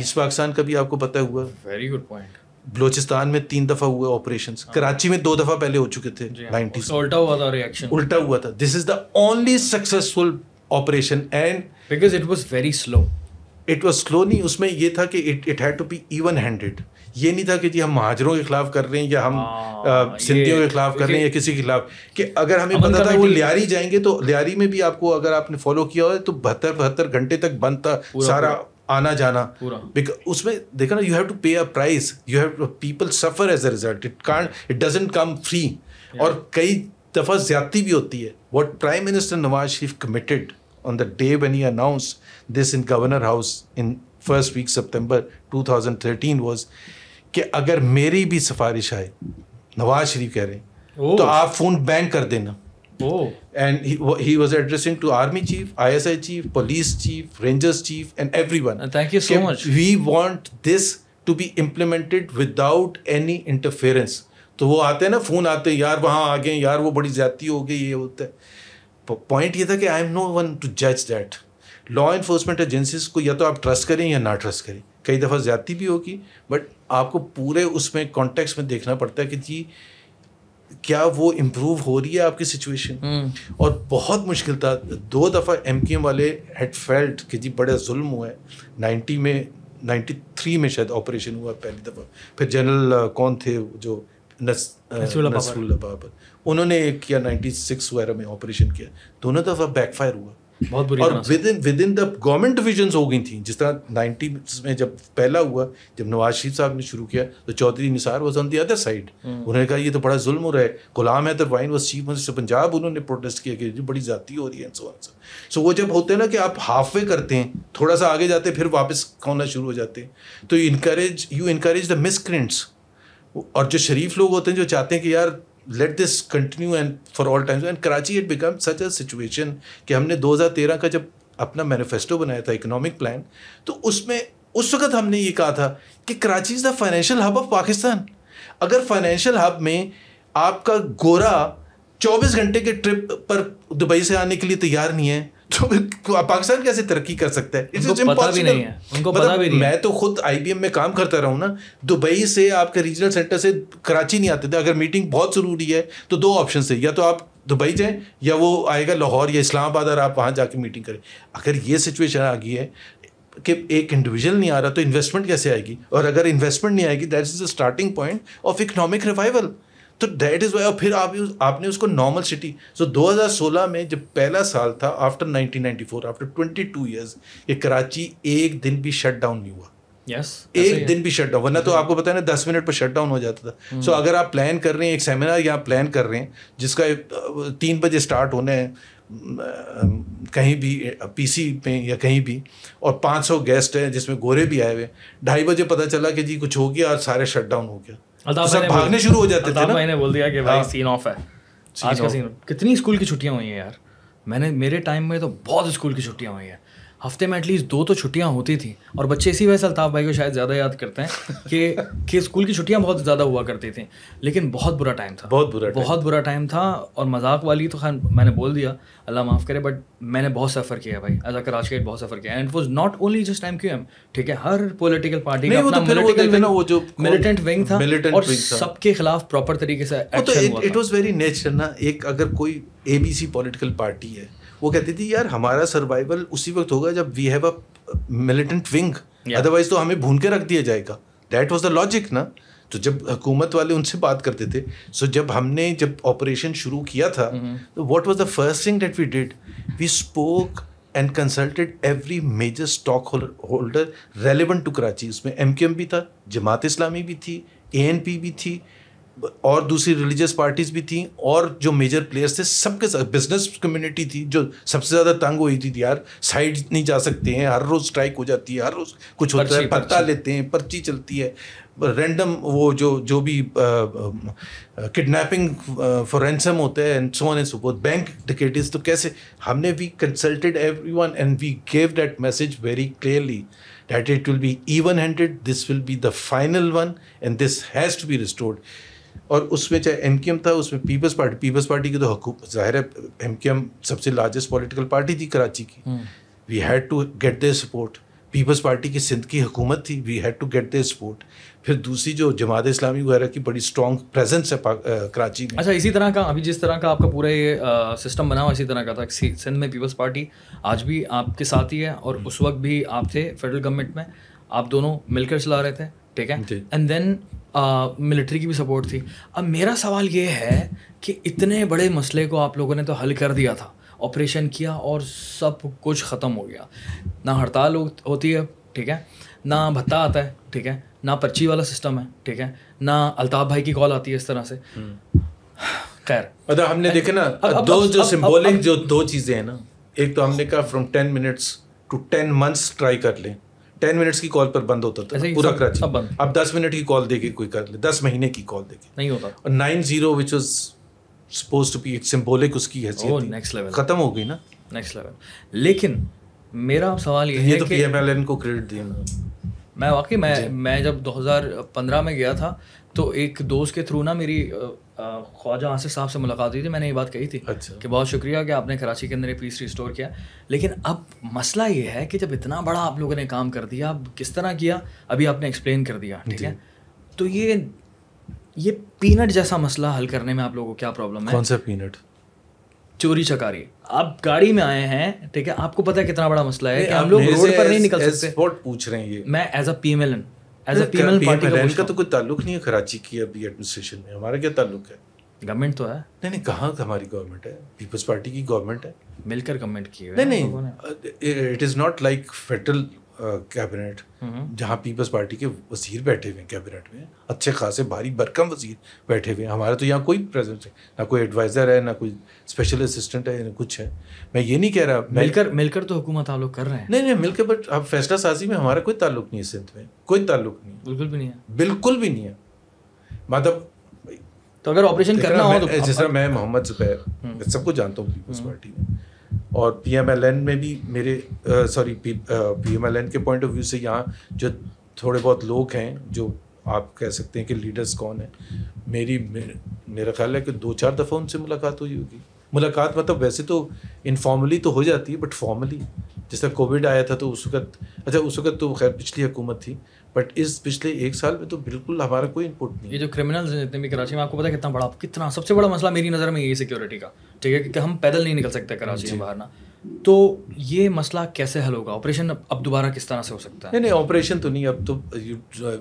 Speaker 1: east Pakistan का भी आपको पता हुआ वेरी गुड पॉइंट बलोचिस्तान में तीन दफ़ा हुआ ऑपरेशन हाँ। कराची में दो दफ़ा पहले हो चुके थे हाँ। नाइनटीज उल्टा हुआ था रिएक्शन उल्टा हुआ था this is the only successful operation and because it was very slow it was slow नहीं उसमें ये था कि it it had to be even handed ये नहीं था कि जी हम महाजरों के खिलाफ कर रहे हैं या हम हाँ, सिंधियों के खिलाफ कर रहे हैं या किसी के खिलाफ कि अगर हमें पता था वो लियारी जाएंगे तो लियारी में भी आपको अगर आपने फॉलो किया हो तो बहत्तर बहत्तर घंटे तक बंद था सारा आना जाना उसमें देखा ना you have to pay a price you have people suffer as a result it can't it doesn't come free और कई दफ़ा ज्यादती भी होती है what prime minister Nawaz Sharif committed on day one day announce this in governor house in first week first two thousand thirteen was कि अगर मेरी भी सिफारिश आए नवाज शरीफ कह रहे हैं तो आप फोन बैंक कर देना ही was addressing to army chief I S I chief police thank you so much we want this to be implemented without any interference तो वो आते हैं ना फोन आते हैं यार वहाँ आ गए यार वो बड़ी ज्यादा हो गई ये होता है पॉइंट ये था कि I am no one to जज दैट लॉ इन्फोर्समेंट एजेंसीज को या तो आप ट्रस्ट करें या ना ट्रस्ट करें कई दफ़ा ज़्यादती भी होगी बट आपको पूरे उसमें कॉन्टेक्स्ट में देखना पड़ता है कि जी क्या वो इम्प्रूव हो रही है आपकी सिचुएशन हम्म। और बहुत मुश्किल था दो दफ़ा एम एम वाले हेड फेल्ट कि जी बड़े जुल्म हुआ है नाइन्टी में नाइन्टी थ्री में शायद ऑपरेशन हुआ पहली दफ़ा फिर जनरल uh, कौन थे जो नस uh, नसरुल्ला बाबर उन्होंने एक किया नाइन्टी सिक्स वगैरह में ऑपरेशन किया दोनों दफ़ा बैकफायर हुआ बहुत बुरी और within within the government division हो गई थी जिस तरह नाइनटी में जब पहला हुआ जब नवाज शरीफ साहब ने शुरू किया तो Chaudhry Nisar was on the other side उन्होंने कहा ये तो बड़ा जुल्म हो रहा है Ghulam Haider Wyne was chief minister Punjab उन्होंने प्रोटेस्ट किया कि बड़ी जाती हो रही है सो सो वो जब होते हैं ना कि आप हाफ वे करते हैं थोड़ा सा आगे जाते हैं फिर वापस होना शुरू हो जाते हैं तो इनक्रेज यू इनक्रेज द मिसक्रेंट्स और जो शरीफ लोग होते हैं जो चाहते हैं कि यार let this continue and for all times and Karachi it become such a situation कि हमने 2013 का जब अपना मैनिफेस्टो बनाया था इकोनॉमिक प्लान तो उसमें उस वक्त हमने ये कहा था कि Karachi is the financial hub of Pakistan अगर फाइनेंशियल हब में आपका गोरा 24 घंटे के ट्रिप पर दुबई से आने के लिए तैयार नहीं है तो पाकिस्तान कैसे तरक्की कर सकता है इट्स पता मतलब भी नहीं है उनको मतलब पता भी नहीं मैं तो खुद आईबीएम में काम करता रहा हूँ ना दुबई से आपके रीजनल सेंटर से कराची नहीं आते थे अगर मीटिंग बहुत ज़रूरी है तो दो ऑप्शन है या तो आप दुबई जाएं या वो आएगा लाहौर या इस्लामाबाद और आप वहाँ जाके मीटिंग करें अगर ये सिचुएशन आ गई है कि एक इंडिविजुअल नहीं आ रहा तो इन्वेस्टमेंट कैसे आएगी और अगर इन्वेस्टमेंट नहीं आएगी that is the starting point of economic revival तो डेट इज़ वाई और फिर आप आपने उसको नॉर्मल सिटी सो 2016 में जब पहला साल था आफ्टर 1994 आफ्टर 22 इयर्स ये कराची एक दिन भी शट डाउन नहीं हुआ
Speaker 2: यस yes, एक दिन
Speaker 1: भी शट डाउन वरना तो आपको पता है ना दस मिनट पर शट डाउन हो जाता था सो हम्म। so, अगर आप प्लान कर रहे हैं एक सेमिनार या प्लान कर रहे हैं जिसका तीन बजे स्टार्ट होना है कहीं भी पीसी पे या कहीं भी और 500 गेस्ट हैं जिसमें गोरे भी आए हुए ढाई बजे पता चला कि जी कुछ हो गया और सारे शट डाउन हो गया अल्ताफ भाई भागने शुरू हो जाते थे ना भाई ने बोल दिया कि भाई सीन हाँ। ऑफ है आज का सीन
Speaker 2: कितनी स्कूल की छुट्टियां हुई हैं यार मैंने मेरे टाइम में तो बहुत स्कूल की छुट्टियां हुई हैं हफ्ते में एटलीस्ट दो तो छुट्टियाँ होती थी और बच्चे इसी वजह से अल्ताफ़ भाई को शायद ज़्यादा याद करते हैं कि कि स्कूल की छुट्टियाँ बहुत ज़्यादा हुआ करती थी लेकिन बहुत बुरा टाइम था बहुत बुरा बहुत बुरा टाइम था और मजाक वाली तो खान मैंने बोल दिया अल्लाह माफ़ करे बट मैंने बहुत सफ़र किया भाई एज अ कराची बहुत सफ़र किया and was not only just time Q M ठीक है हर पोलिटिकल पार्टी
Speaker 1: मिलिटेंट विंग था और सबके
Speaker 2: खिलाफ प्रॉपर तरीके से इट
Speaker 1: वॉज वेरी नेचर ना एक अगर कोई A B C political party है वो कहती थी यार हमारा सर्वाइवल उसी वक्त होगा जब we have a militant wing otherwise तो हमें भून के रख दिया जाएगा दैट वॉज द लॉजिक ना तो जब हुकूमत वाले उनसे बात करते थे सो so जब हमने जब ऑपरेशन शुरू किया था mm-hmm. तो what was the first thing that we did we spoke and consulted every major stock holder relevant to Karachi उसमें एम क्यू एम भी था जमात इस्लामी भी थी ए एन पी भी थी और दूसरी रिलीजियस पार्टीज भी थी और जो मेजर प्लेयर्स थे सबके साथ बिजनेस कम्युनिटी थी जो सबसे ज़्यादा तंग हुई थी यार साइड नहीं जा सकते हैं हर रोज़ स्ट्राइक हो जाती है हर रोज़ कुछ होता है पत्ता लेते हैं पर्ची चलती है रैंडम वो जो जो भी किडनैपिंग फॉरेंसम होते होता है and so and so bank डिकेटिस तो कैसे हमने we consulted every one and we gave that message very clearly that it will be even handed this will be the final one and this has to be restored और उसमें चाहे M M था उसमें peoples party peoples Party की तो हकूमत ज़ाहिर है एम एम सबसे लार्जेस्ट पॉलिटिकल पार्टी थी कराची की we had to get their support Peoples Party की सिंध की हुकूमत थी we had to get their support फिर दूसरी जो जमात इस्लामी वगैरह की बड़ी स्ट्रॉन्ग प्रेजेंस है कराची में अच्छा
Speaker 2: इसी तरह का अभी जिस तरह का आपका पूरा ये सिस्टम बना हुआ इसी तरह का था सिंध में पीपल्स पार्टी आज भी आपके साथ ही है और उस वक्त भी आप थे फेडरल गवर्नमेंट में आप दोनों मिलकर चला रहे थे ठीक है एंड देन मिलिट्री की भी सपोर्ट थी अब मेरा सवाल ये है कि इतने बड़े मसले को आप लोगों ने तो हल कर दिया था ऑपरेशन किया और सब कुछ ख़त्म हो गया ना हड़ताल होती है ठीक है ना भत्ता आता है ठीक है ना पर्ची वाला सिस्टम है ठीक है ना अल्ताफ भाई की कॉल आती है इस तरह से हम्म।
Speaker 1: खैर मतलब हमने देखे ना अब, अब, दो अब, जो सिंबॉलिक जो दो चीज़ें हैं ना एक तो हमने कहा from ten minutes to ten months try कर लें टेन मिनट्स की कॉल पर बंद होता था पूरा कराची अब दस मिनट की कॉल देके कोई कर ले दस महीने की कॉल देके नहीं होता और nine zero which was suppose to be symbolic उसकी हैसियत नेक्स्ट लेवल खत्म हो गई ना नेक्स्ट लेवल लेकिन
Speaker 2: मेरा सवाल ये, ये है तो पीएमएलएन को क्रेडिट दिया मैं वाकई मैं मैं जब 2015 में गया था तो एक दोस्त के थ्रू ना मेरी ख्वाजा आसिफ साहब से मुलाकात हुई थी मैंने ये बात कही थी अच्छा। कि बहुत शुक्रिया कि आपने कराची के अंदर ये पीस रिस्टोर किया लेकिन अब मसला ये है कि जब इतना बड़ा आप लोगों ने काम कर दिया अब किस तरह किया अभी आपने एक्सप्लेन कर दिया ठीक है तो ये ये पीनट जैसा मसला हल करने में आप लोगों को क्या प्रॉब्लम है कौन सा पीनट चोरी चकारी आप गाड़ी में आए हैं ठीक है आपको पता है कितना बड़ा मसला है कि हम लोग रोड पर नहीं निकल सकते पूछ रहे हैं ये मैं as a PMLN as a female party का उनका
Speaker 1: तो कोई ताल्लुक नहीं है कराची की अभी एडमिनिस्ट्रेशन में हमारा क्या ताल्लुक है गवर्नमेंट तो है नहीं नहीं कहाँ हमारी गवर्नमेंट है पीपल्स पार्टी की गवर्नमेंट है मिलकर गवर्नमेंट की है नहीं नहीं it is not like federal cabinet हम्म। जहाँ पीपल्स पार्टी के वजीर बैठे हुए हैं कैबिनेट में अच्छे खासे भारी भरकम वजीर बैठे हुए हैं हमारे तो यहाँ कोई प्रेजेंस है ना कोई एडवाइज़र है ना कोई स्पेशल असिस्टेंट है ना कुछ है मैं ये नहीं कह रहा मिलकर
Speaker 2: मिलकर तो हुकूमत आप कर रहे हैं
Speaker 1: नहीं नहीं मिलकर बट अब फैसला साजी में हमारा कोई ताल्लुक नहीं है सिंध में कोई ताल्लुक नहीं बिल्कुल भी नहीं है बिल्कुल भी नहीं है मतलब तो अगर ऑपरेशन करना हो तो जिस तरह मैं मोहम्मद जुबैर हम्म। सबको जानता हूँ पीपल्स हम्म। पार्टी में और पी में भी मेरे सॉरी पी एम के पॉइंट ऑफ व्यू से यहाँ जो थोड़े बहुत लोग हैं जो आप कह सकते हैं कि लीडर्स कौन हैं मेरी मेरे, मेरा ख्याल है कि दो चार दफ़ा उनसे मुलाकात हुई होगी मुलाकात मतलब वैसे तो इनफॉर्मली तो हो जाती है बट फॉर्मली जैसे कोविड आया था तो उस वक्त अच्छा उस वक्त तो खैर पिछली हुकूमत थी बट इस पिछले एक साल में तो बिल्कुल हमारा कोई इनपुट
Speaker 2: नहीं ये जो क्रिमिनल्स हैं जितने भी कराची में आपको पता है कितना बड़ा कितना सबसे बड़ा मसला मेरी नज़र में यही सिक्योरिटी का ठीक है कि हम पैदल नहीं निकल सकते कराची से बाहर ना तो ये मसला कैसे हल होगा ऑपरेशन अब दोबारा किस तरह से हो सकता है नहीं नहीं ऑपरेशन
Speaker 1: तो नहीं अब तो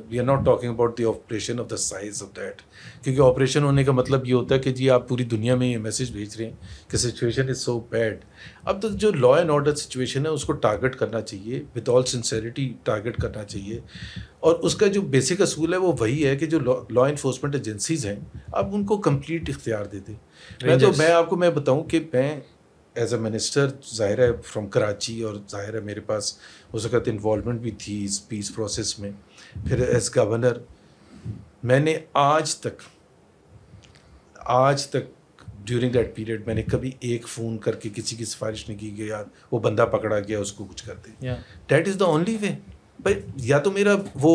Speaker 1: we are not talking about the operation of the size of that क्योंकि ऑपरेशन होने का मतलब ये होता है कि जी आप पूरी दुनिया में ये मैसेज भेज रहे हैं कि सिचुएशन इज़ सो बैड अब तो जो लॉ एंड ऑर्डर सिचुएशन है उसको टारगेट करना चाहिए विद ऑल सिंसेरिटी टारगेट करना चाहिए और उसका जो बेसिक असूल है वो वही है कि जो लॉ इन्फोर्समेंट एजेंसीज़ हैं आप उनको कम्प्लीट इख्तियार दे दें मैं तो मैं आपको मैं बताऊँ कि मैं एज अ मिनिस्टर ज़ाहिर है फ्रॉम कराची और ज़ाहिर है मेरे पास उस वक्त इन्वॉलमेंट भी थी इस पीस प्रोसेस में फिर एज गवर्नर मैंने आज तक आज तक ड्यूरिंग दैट पीरियड मैंने कभी एक फ़ोन करके किसी की सिफारिश नहीं की कि यार वो बंदा पकड़ा गया उसको कुछ कर दे इज़ द ओनली वे भाई या तो मेरा वो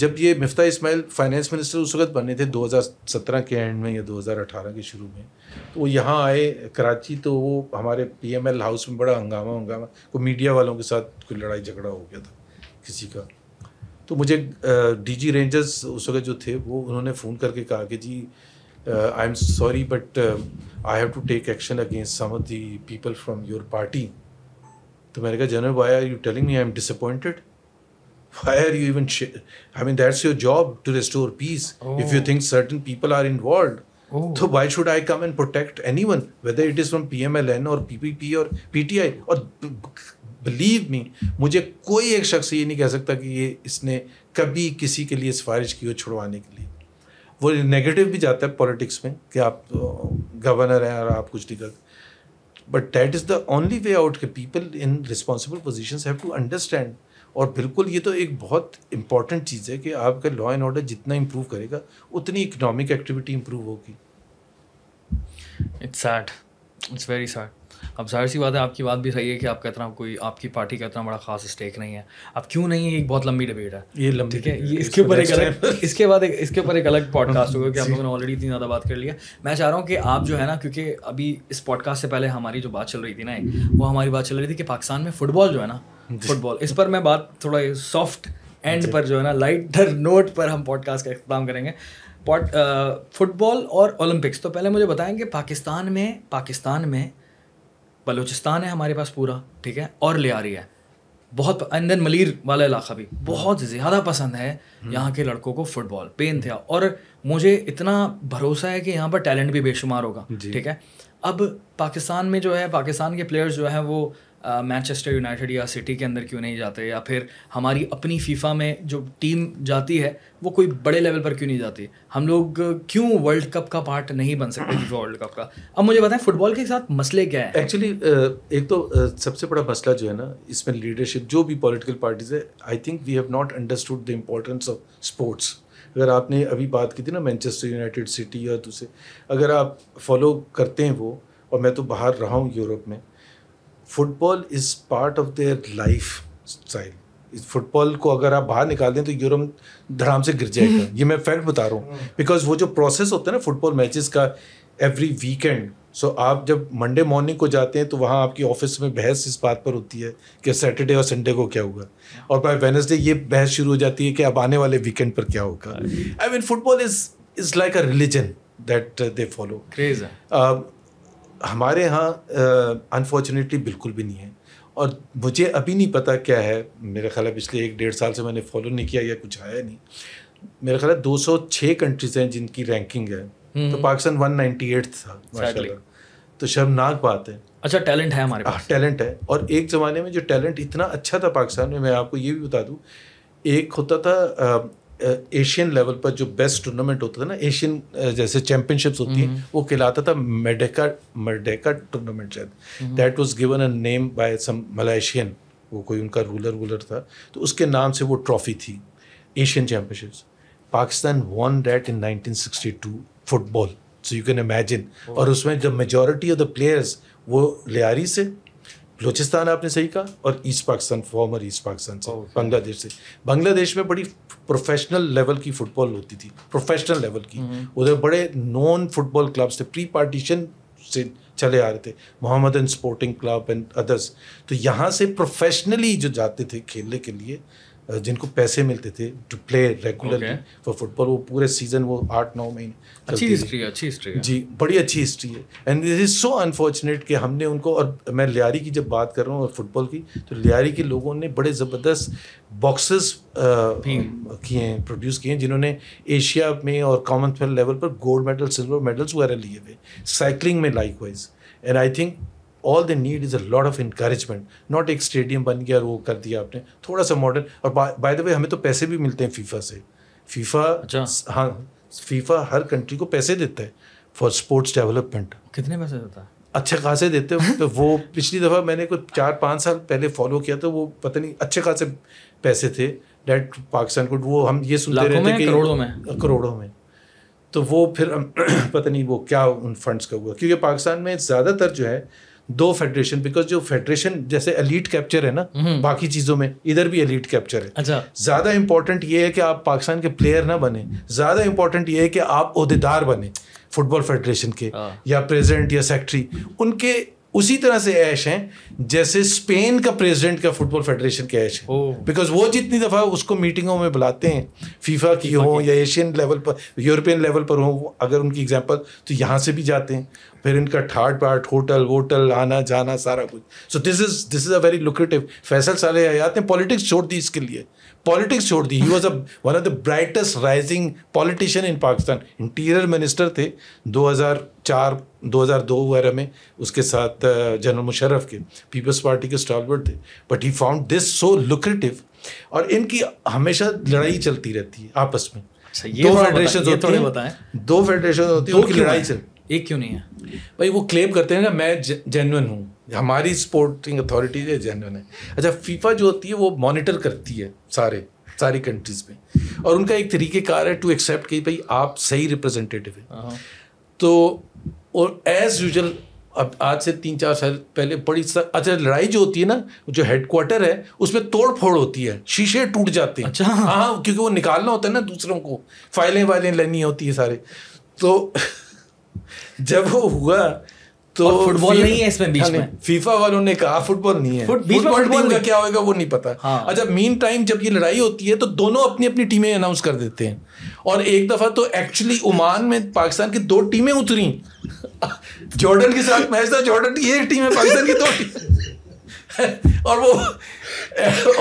Speaker 1: जब ये मिफ्ता इस्माइल फाइनेंस मिनिस्टर उस वक्त बने थे 2017 के एंड में या 2018 के शुरू में तो वो यहाँ आए कराची तो वो हमारे पीएमएल हाउस में बड़ा हंगामा हंगामा को मीडिया वालों के साथ कोई लड़ाई झगड़ा हो गया था किसी का तो मुझे डीजी रेंजर्स उस वक्त जो थे वो उन्होंने फ़ोन करके कहा कि जी I am sorry but I have to take action against some of the people from your party तो मैंने कहा general why are you telling me I am disappointed why are you even sh- i mean that's your job to restore peace oh. if you think certain people are involved oh. so why should i come and protect anyone whether it is from pmln or ppp or pti or believe me मुझे कोई एक शख्स ये नहीं कह सकता कि ये इसने कभी किसी के लिए सिफारिश की हो छुड़वाने के लिए वो नेगेटिव भी जाता है पॉलिटिक्स में कि आप गवर्नर हैं और आप कुछ नहीं करते but that is the only way out के people in responsible position have to understand और बिल्कुल ये तो एक बहुत इंपॉर्टेंट चीज़ है कि आपका लॉ एंड ऑर्डर जितना इम्प्रूव करेगा उतनी इकोनॉमिक एक्टिविटी इम्प्रूव होगी
Speaker 2: it's sad it's very sad अब जाहिर सी बात है आपकी बात भी सही है कि आपका इतना कोई आपकी पार्टी का इतना बड़ा खास स्टेक नहीं है अब क्यों नहीं है एक बहुत लंबी डिबेट है ये लंबी ठीक है ये इसके ऊपर एक अलग इसके बाद एक इसके ऊपर एक अलग पॉडकास्ट होगा कि आप लोगों ने ऑलरेडी इतनी ज़्यादा बात कर लिया मैं चाह रहा हूँ कि आप जो है ना क्योंकि अभी इस पॉडकास्ट से पहले हमारी जो बात चल रही थी ना वो हमारी बात चल रही थी कि पाकिस्तान में फुटबॉल जो है ना फुटबॉल इस पर मैं बात थोड़ा सॉफ्ट एंड पर जो है ना लाइटर नोट पर हम पॉडकास्ट का इख्ताम करेंगे पॉट फुटबॉल uh, और ओलंपिक्स तो पहले मुझे बताएंगे पाकिस्तान में पाकिस्तान में बलूचिस्तान है हमारे पास पूरा ठीक है और ले आ रही है बहुत एंड देन मलिर वाला इलाका भी बहुत ज़्यादा पसंद है हम्म। यहाँ के लड़कों को फुटबॉल पेन थे और मुझे इतना भरोसा है कि यहाँ पर टैलेंट भी बेशुमार होगा ठीक है अब पाकिस्तान में जो है पाकिस्तान के प्लेयर्स जो हैं वो मैनचेस्टर यूनाइटेड या सिटी के अंदर क्यों नहीं जाते या फिर हमारी अपनी फीफा में जो टीम जाती है वो कोई बड़े लेवल पर क्यों नहीं जाती हम लोग क्यों वर्ल्ड कप का पार्ट नहीं बन सकते फीफा वर्ल्ड
Speaker 1: कप का अब मुझे बताएं फुटबॉल के साथ मसले क्या है एक्चुअली एक तो सबसे बड़ा मसला जो है ना इसमें लीडरशिप जो भी पॉलिटिकल पार्टीज है I think we have not understood the importance of sports अगर आपने अभी बात की थी ना मैनचेस्टर यूनाइटेड सिटी या दूसरे अगर आप फॉलो करते हैं वो और मैं तो बाहर रहा हूँ यूरोप में football is part of their life style इस फुटबॉल को अगर आप बाहर निकाल दें तो यूरोप धड़ाम से गिर जाएगा ये मैं फैक्ट बता रहा हूँ बिकॉज हाँ। वो जो प्रोसेस होता है ना फुटबॉल मैचेस का एवरी वीकेंड सो आप जब मंडे मॉर्निंग को जाते हैं तो वहाँ आपकी ऑफिस में बहस इस बात पर होती है कि सैटरडे और संडे को क्या होगा हाँ। और बाय वेनसडे ये बहस शुरू हो जाती है कि अब आने वाले वीकेंड पर क्या होगा I mean football is is like a religion that they follow craze हमारे यहाँ अनफॉर्चुनेटली बिल्कुल भी नहीं है और मुझे अभी नहीं पता क्या है मेरा ख्याल है पिछले एक डेढ़ साल से मैंने फॉलो नहीं किया या कुछ आया नहीं मेरा ख्याल है छः कंट्रीज़ हैं जिनकी रैंकिंग है तो हम्म। पाकिस्तान वन नाइन्टी एट था तो शर्मनाक बात है अच्छा टैलेंट है हमारे हाँ, पास टैलेंट है और एक ज़माने में जो टैलेंट इतना अच्छा था पाकिस्तान में मैं आपको ये भी बता दूँ एक होता था एशियन uh, लेवल पर जो बेस्ट टूर्नामेंट होता था ना एशियन uh, जैसे चैंपियनशिप्स होती हैं हम्म। वो कहलाता था मेडेका मेडेका टूर्नामेंट शायद that was given a name by some Malaysian वो कोई उनका रूलर वूलर था तो उसके नाम से वो ट्रॉफी थी Asian championships Pakistan won that in 1962 football so you can imagine और उसमें the majority of the players वो लियारी से बलोचिस्तान आपने सही कहा और East Pakistan former East Pakistan से बांग्लादेश oh, से बांग्लादेश में बड़ी प्रोफेशनल लेवल की फुटबॉल होती थी प्रोफेशनल लेवल की उधर बड़े नॉन फुटबॉल क्लब्स थे प्री पार्टीशन से चले आ रहे थे Mohammed sporting club and others तो यहाँ से प्रोफेशनली जो जाते थे खेलने के लिए जिनको पैसे मिलते थे to play regularly for football वो पूरे सीजन वो आठ नौ महीने अच्छी हिस्ट्री अच्छी हिस्ट्री जी बड़ी अच्छी हिस्ट्री है and this is so unfortunate कि हमने उनको और मैं लियारी की जब बात कर रहा हूँ और फुटबॉल की तो लियारी के लोगों ने बड़े ज़बरदस्त बॉक्सेस किए हैं प्रोड्यूस किए हैं जिन्होंने एशिया में और कॉमनवेल्थ लेवल पर गोल्ड मेडल सिल्वर मेडल्स वगैरह लिए हुए साइकिलिंग में likewise and I think all the need is a lot of encouragement not एक स्टेडियम बन गया वो कर दिया आपने थोड़ा सा मॉडर्न और बाय द वे हमें तो पैसे भी मिलते हैं फीफा से फीफा अच्छा हाँ फीफा हर कंट्री को पैसे देता है फॉर स्पोर्ट्स डेवलपमेंट
Speaker 2: कितने पैसे देता है
Speaker 1: अच्छे खासे देते हो तो वो पिछली दफ़ा मैंने कुछ चार पाँच साल पहले फॉलो किया था तो वो पता नहीं अच्छे खासे पैसे थे डेट पाकिस्तान को वो हम ये सुनते रहे थे करोड़ों में करोड़ों में तो वो फिर पता नहीं वो क्या उन फंड्स का हुआ क्योंकि पाकिस्तान में ज़्यादातर जो है दो फेडरेशन बिकॉज जो फेडरेशन जैसे एलीट कैप्चर है ना हम्म। बाकी चीजों में इधर भी एलीट कैप्चर है अच्छा ज्यादा इंपॉर्टेंट ये है कि आप पाकिस्तान के प्लेयर ना बने ज्यादा इंपॉर्टेंट ये है कि आप अहदेदार बने फुटबॉल फेडरेशन के हाँ। या प्रेसिडेंट या सेक्रेटरी उनके उसी तरह से ऐश हैं जैसे स्पेन का प्रेसिडेंट का फुटबॉल फेडरेशन के ऐश है बिकॉज वो जितनी दफ़ा उसको मीटिंगों में बुलाते हैं फीफा की हो या एशियन लेवल पर यूरोपियन लेवल पर हो अगर उनकी एग्जाम्पल तो यहाँ से भी जाते हैं फिर इनका ठाट पार्ट होटल वोटल आना जाना सारा कुछ so this is this is a very lucrative Faisal Saleh Hayat ने पॉलिटिक्स छोड़ दी इसके लिए पॉलिटिक्स छोड़ दी he was a one of the brightest rising politician in Pakistan interior minister थे 2004 2002 वगैरह में उसके साथ जनरल uh, मुशर्रफ के पीपल्स पार्टी के स्टॉलवर्ड थे but he found this so lucrative और इनकी हमेशा लड़ाई चलती रहती है आपस में अच्छा, दो फेडरेशन होती है दो फेडरेशन होती है उनकी लड़ाई चल एक क्यों नहीं है भाई वो क्लेम करते हैं ना मैं जेनुअन हूँ हमारी स्पोर्टिंग अथॉरिटी है जेन्यून है अच्छा फीफा जो होती है वो मॉनिटर करती है सारे सारी कंट्रीज में और उनका एक तरीक़ेकार है टू एक्सेप्ट कि भाई आप सही रिप्रेजेंटेटिव हैं हाँ। तो और एज़ यूजल अब आज से तीन चार साल पहले बड़ी अच्छा लड़ाई जो होती है ना जो हेडक्वार्टर है उसमें तोड़ फोड़ होती है शीशे टूट जाते हैं अच्छा हाँ क्योंकि वो निकालना होता है ना दूसरों को फाइलें वाइलें लेनी होती है सारे तो जब वो हुआ तो फुटबॉल नहीं है इसमें बीच हाँ, में फीफा वालों ने कहा फुटबॉल नहीं है फुटबॉल टीम का क्या होगा वो नहीं पता हाँ। अच्छा मीन टाइम जब ये लड़ाई होती है तो दोनों अपनी अपनी टीमें अनाउंस कर देते हैं और एक दफा तो एक्चुअली उमान में पाकिस्तान की दो टीमें उतरी जॉर्डन के साथ मैच था जॉर्डन की एक टीम है पाकिस्तान की दो टीम और वो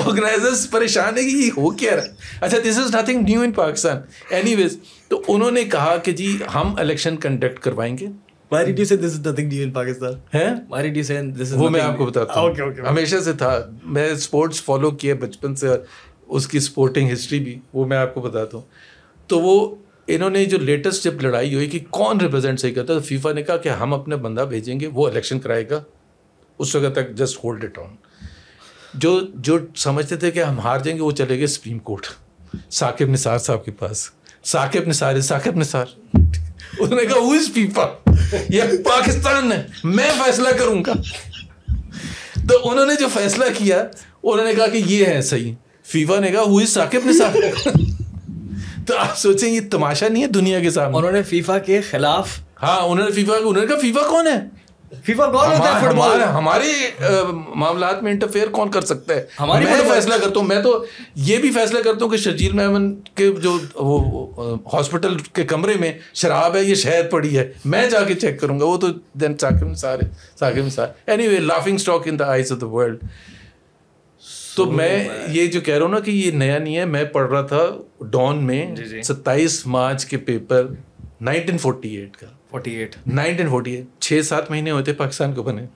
Speaker 1: ऑर्गेनाइजर्स परेशान है कि ये हो क्या रहा अच्छा this is nothing new in Pakistan anyways तो उन्होंने कहा कि जी हम इलेक्शन कंडक्ट करवाएंगे हमेशा से था मैं स्पोर्ट्स फॉलो किए बचपन से उसकी स्पोर्टिंग हिस्ट्री भी वो मैं आपको बताता हूँ तो वो इन्होंने जो लेटेस्ट जब लड़ाई हुई कि कौन रिप्रेजेंट सही करता तो फीफा ने कहा कि हम अपने बंदा भेजेंगे वो इलेक्शन कराएगा उस वक्त तक जस्ट होल्ड इट ऑन जो जो समझते थे कि हम हार जाएंगे वो चले गए सुप्रीम कोर्ट साकिब निसार साहब के पास साकिब निसार साकिब निसार उसने कहा उस पीपा ये पाकिस्तान है मैं फैसला करूंगा तो उन्होंने जो फैसला किया उन्होंने कहा कि ये है सही फीफा ने कहा इज साकिब ने साकिब तो आप सोचें ये तमाशा नहीं है दुनिया के सामने उन्होंने फीफा के खिलाफ हाँ उन्होंने फीफा उन्होंने कहा फीफा कौन है फीफा कौन होता है फुटबॉल हमारे मामला में इंटरफेयर कौन कर सकता है हमारे मैं तो फैसला करता हूँ मैं तो ये भी फैसला करता हूँ कि शजील मेमन के जो वो हॉस्पिटल के कमरे में शराब है ये शहद पड़ी है मैं जाके चेक करूँगा वो तो देन साकिम सारे साकिम सार anyway laughing stock in the eyes of the world तो मैं uh, ये जो कह रहा हूँ ना कि ये नया नहीं है मैं पढ़ रहा था डॉन में सत्ताईस मार्च के पेपर नाइनटीन का 1948 छः सात महीने होते पाकिस्तान को बने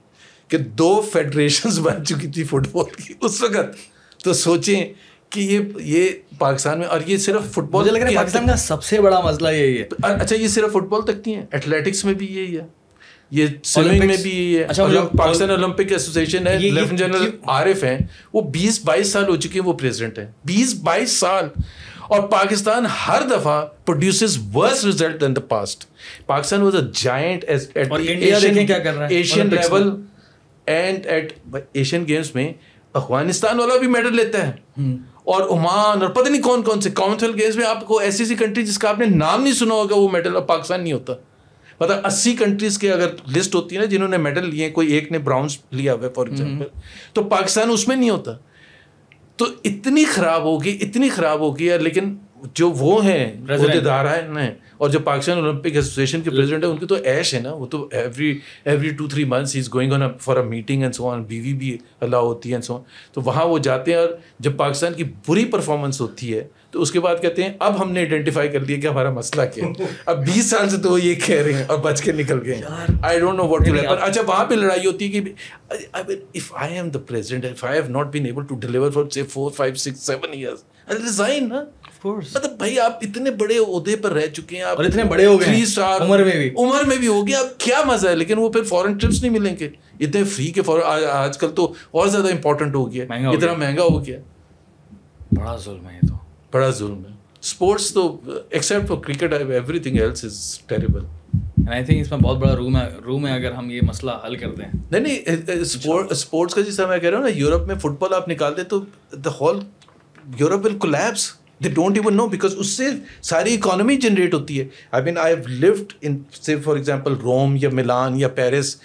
Speaker 1: कि दो फेडरेशंस बन चुकी थी फुटबॉल की उस वक्त तो सोचें कि ये ये पाकिस्तान में और ये सिर्फ फुटबॉल लग रहा है पाकिस्तान का
Speaker 2: सबसे बड़ा मसला यही है अच्छा
Speaker 1: ये सिर्फ फुटबॉल तक नहीं है
Speaker 2: एथलेटिक्स में भी यही है
Speaker 1: ये स्विमिंग में भी यही है अच्छा मतलब पाकिस्तान ओलंपिक एसोसिएशन है लेफ्टिनेंट जनरल आरिफ हैं वो 20 बाईस साल हो चुके हैं वो प्रेसिडेंट हैं बीस बाईस साल और पाकिस्तान हर दफा produce worse result than the past. Pakistan was a giant Asian level and at Asian क्या में अफगानिस्तान वाला भी मेडल लेता है और ओमान और पता नहीं कौन कौन से कॉमनवेल्थ गेम्स में आपको ऐसी ऐसी कंट्री जिसका आपने नाम नहीं सुना होगा वो मेडल और पाकिस्तान नहीं होता मतलब अस्सी कंट्रीज के अगर लिस्ट होती है ना जिन्होंने मेडल लिए कोई एक ने ब्राउन्स लिया हुआ फॉर एग्जाम्पल हम्म। तो पाकिस्तान उसमें नहीं होता तो इतनी खराब होगी इतनी खराब होगी यार लेकिन जो वो हैं दारायण हैं और जो पाकिस्तान ओलंपिक एसोसिएशन के प्रेसिडेंट है उनकी तो ऐश है ना वो तो every every two three months is going on for a meeting and so on बीवी भी अलाउ होती है एंड सो ऑन तो वहाँ वो जाते हैं और जब पाकिस्तान की बुरी परफॉर्मेंस होती है तो उसके बाद कहते हैं अब हमने आइडेंटिफाई कर दिया कि हमारा मसला क्या है अब बीस साल से तो वो ये कह रहे हैं और बच के निकल गए I don't know what to अच्छा वहाँ पर लड़ाई होती है कि I if I am the president if I have not been able to deliver for say four five six seven year resign ना मतलब भाई आप इतने बड़े ओहदे पर रह चुके हैं आप और इतने बड़े हो गए उम्र में भी उम्र में भी हो गए आप क्या मजा है लेकिन वो फिर फॉरेन ट्रिप्स नहीं मिलेंगे इतने फ्री के फॉरन आजकल तो और ज्यादा इंपॉर्टेंट हो गया इतना महंगा हो गया बड़ा जुल्म है तो बड़ा जुल्म है स्पोर्ट्स तो except for cricket everything else is terrible and I think इसमें बहुत बड़ा रूम है
Speaker 2: रूम है अगर हम ये मसला हल कर दें
Speaker 1: नहीं नहीं स्पोर्ट्स का जैसा मैं कह रहा हूँ ना यूरोप में फुटबॉल आप निकाल दें तो the whole Europe will collapse they don't even know because उससे सारी इकोनॉमी जनरेट होती है I mean I have lived in say for example रोम या मिलान या पेरिस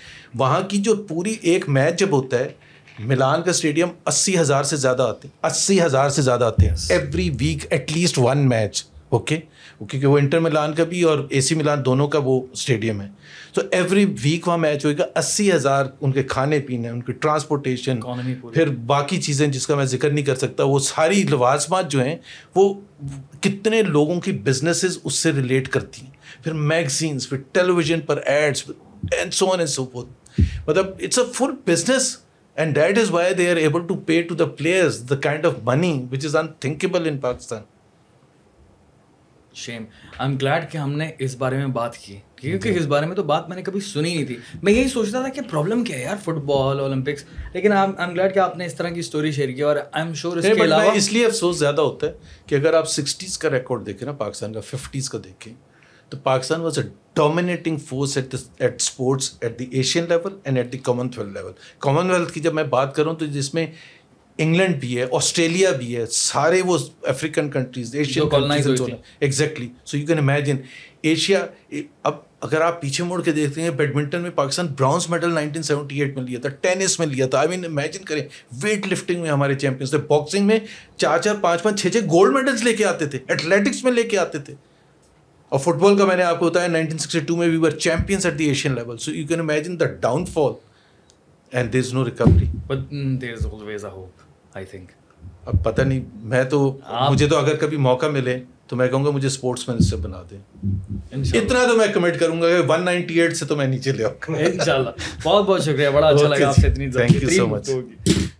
Speaker 1: वहाँ की जो पूरी एक मैच जब होता है मिलान का स्टेडियम अस्सी हज़ार से ज़्यादा आते हैं अस्सी हज़ार से ज़्यादा आते हैं every week at least one match okay क्योंकि वो इंटर मिलान का भी और एसी मिलान दोनों का वो स्टेडियम है तो एवरी वीक वहाँ मैच होएगा अस्सी हज़ार उनके खाने पीने उनके ट्रांसपोर्टेशन फिर बाकी चीज़ें जिसका मैं जिक्र नहीं कर सकता वो सारी लवाजमात जो हैं वो कितने लोगों की बिजनेसेस उससे रिलेट करती हैं फिर मैगजीन्स फिर टेलीविज़न पर ads and so on and so forth मतलब it's a full business And that is why they are able to pay to the players the kind of money which is unthinkable in Pakistan.
Speaker 2: Shame I am glad कि हमने इस बारे में बात की क्योंकि इस बारे में तो बात मैंने कभी सुनी नहीं थी मैं यही सोचता था कि प्रॉब्लम क्या है यार फुटबॉल ओलंपिक्स लेकिन आई एम ग्लैड कि आपने इस तरह की स्टोरी शेयर की और आई एम श्योर इसके अलावा इसलिए
Speaker 1: अफसोस ज़्यादा होता है कि अगर आप सिक्सटीज़ का रिकॉर्ड देखें ना पाकिस्तान का फिफ्टीज़ का देखें तो Pakistan was a dominating force at at sports at the Asian level and at the Commonwealth level Commonwealth की जब मैं बात करूँ तो जिसमें इंग्लैंड भी है ऑस्ट्रेलिया भी है सारे वो African countries Asian exactly so you can imagine Asia अब अगर आप पीछे मुड़ के देखते हैं बैडमिंटन में पाकिस्तान ब्रॉन्ज मेडल 1978 में लिया था टेनिस में लिया था आई मीन इमेजिन करें वेट लिफ्टिंग में हमारे चैंपियंस थे बॉक्सिंग में चार चार पाँच पाँच छः छः गोल्ड मेडल्स लेके आते थे एथलेटिक्स में लेके आते थे और फुटबॉल का मैंने आपको बताया नाइनटीन सिक्सटी टू में we were champions at the Asian level so you can imagine the downfall and there is no recovery but is always a hope I think अब पता नहीं मैं तो मुझे तो अगर कभी मौका मिले तो मैं कहूँगा मुझे स्पोर्ट्स मैन बना दें इतना तो मैं कमेंट करूंगा कि 198 से तो मैं नीचे ले आऊंगा इंशाल्लाह बहुत बहुत शुक्रिया बड़ा अच्छा लगा आपसे इतनी थैंक यू सो मच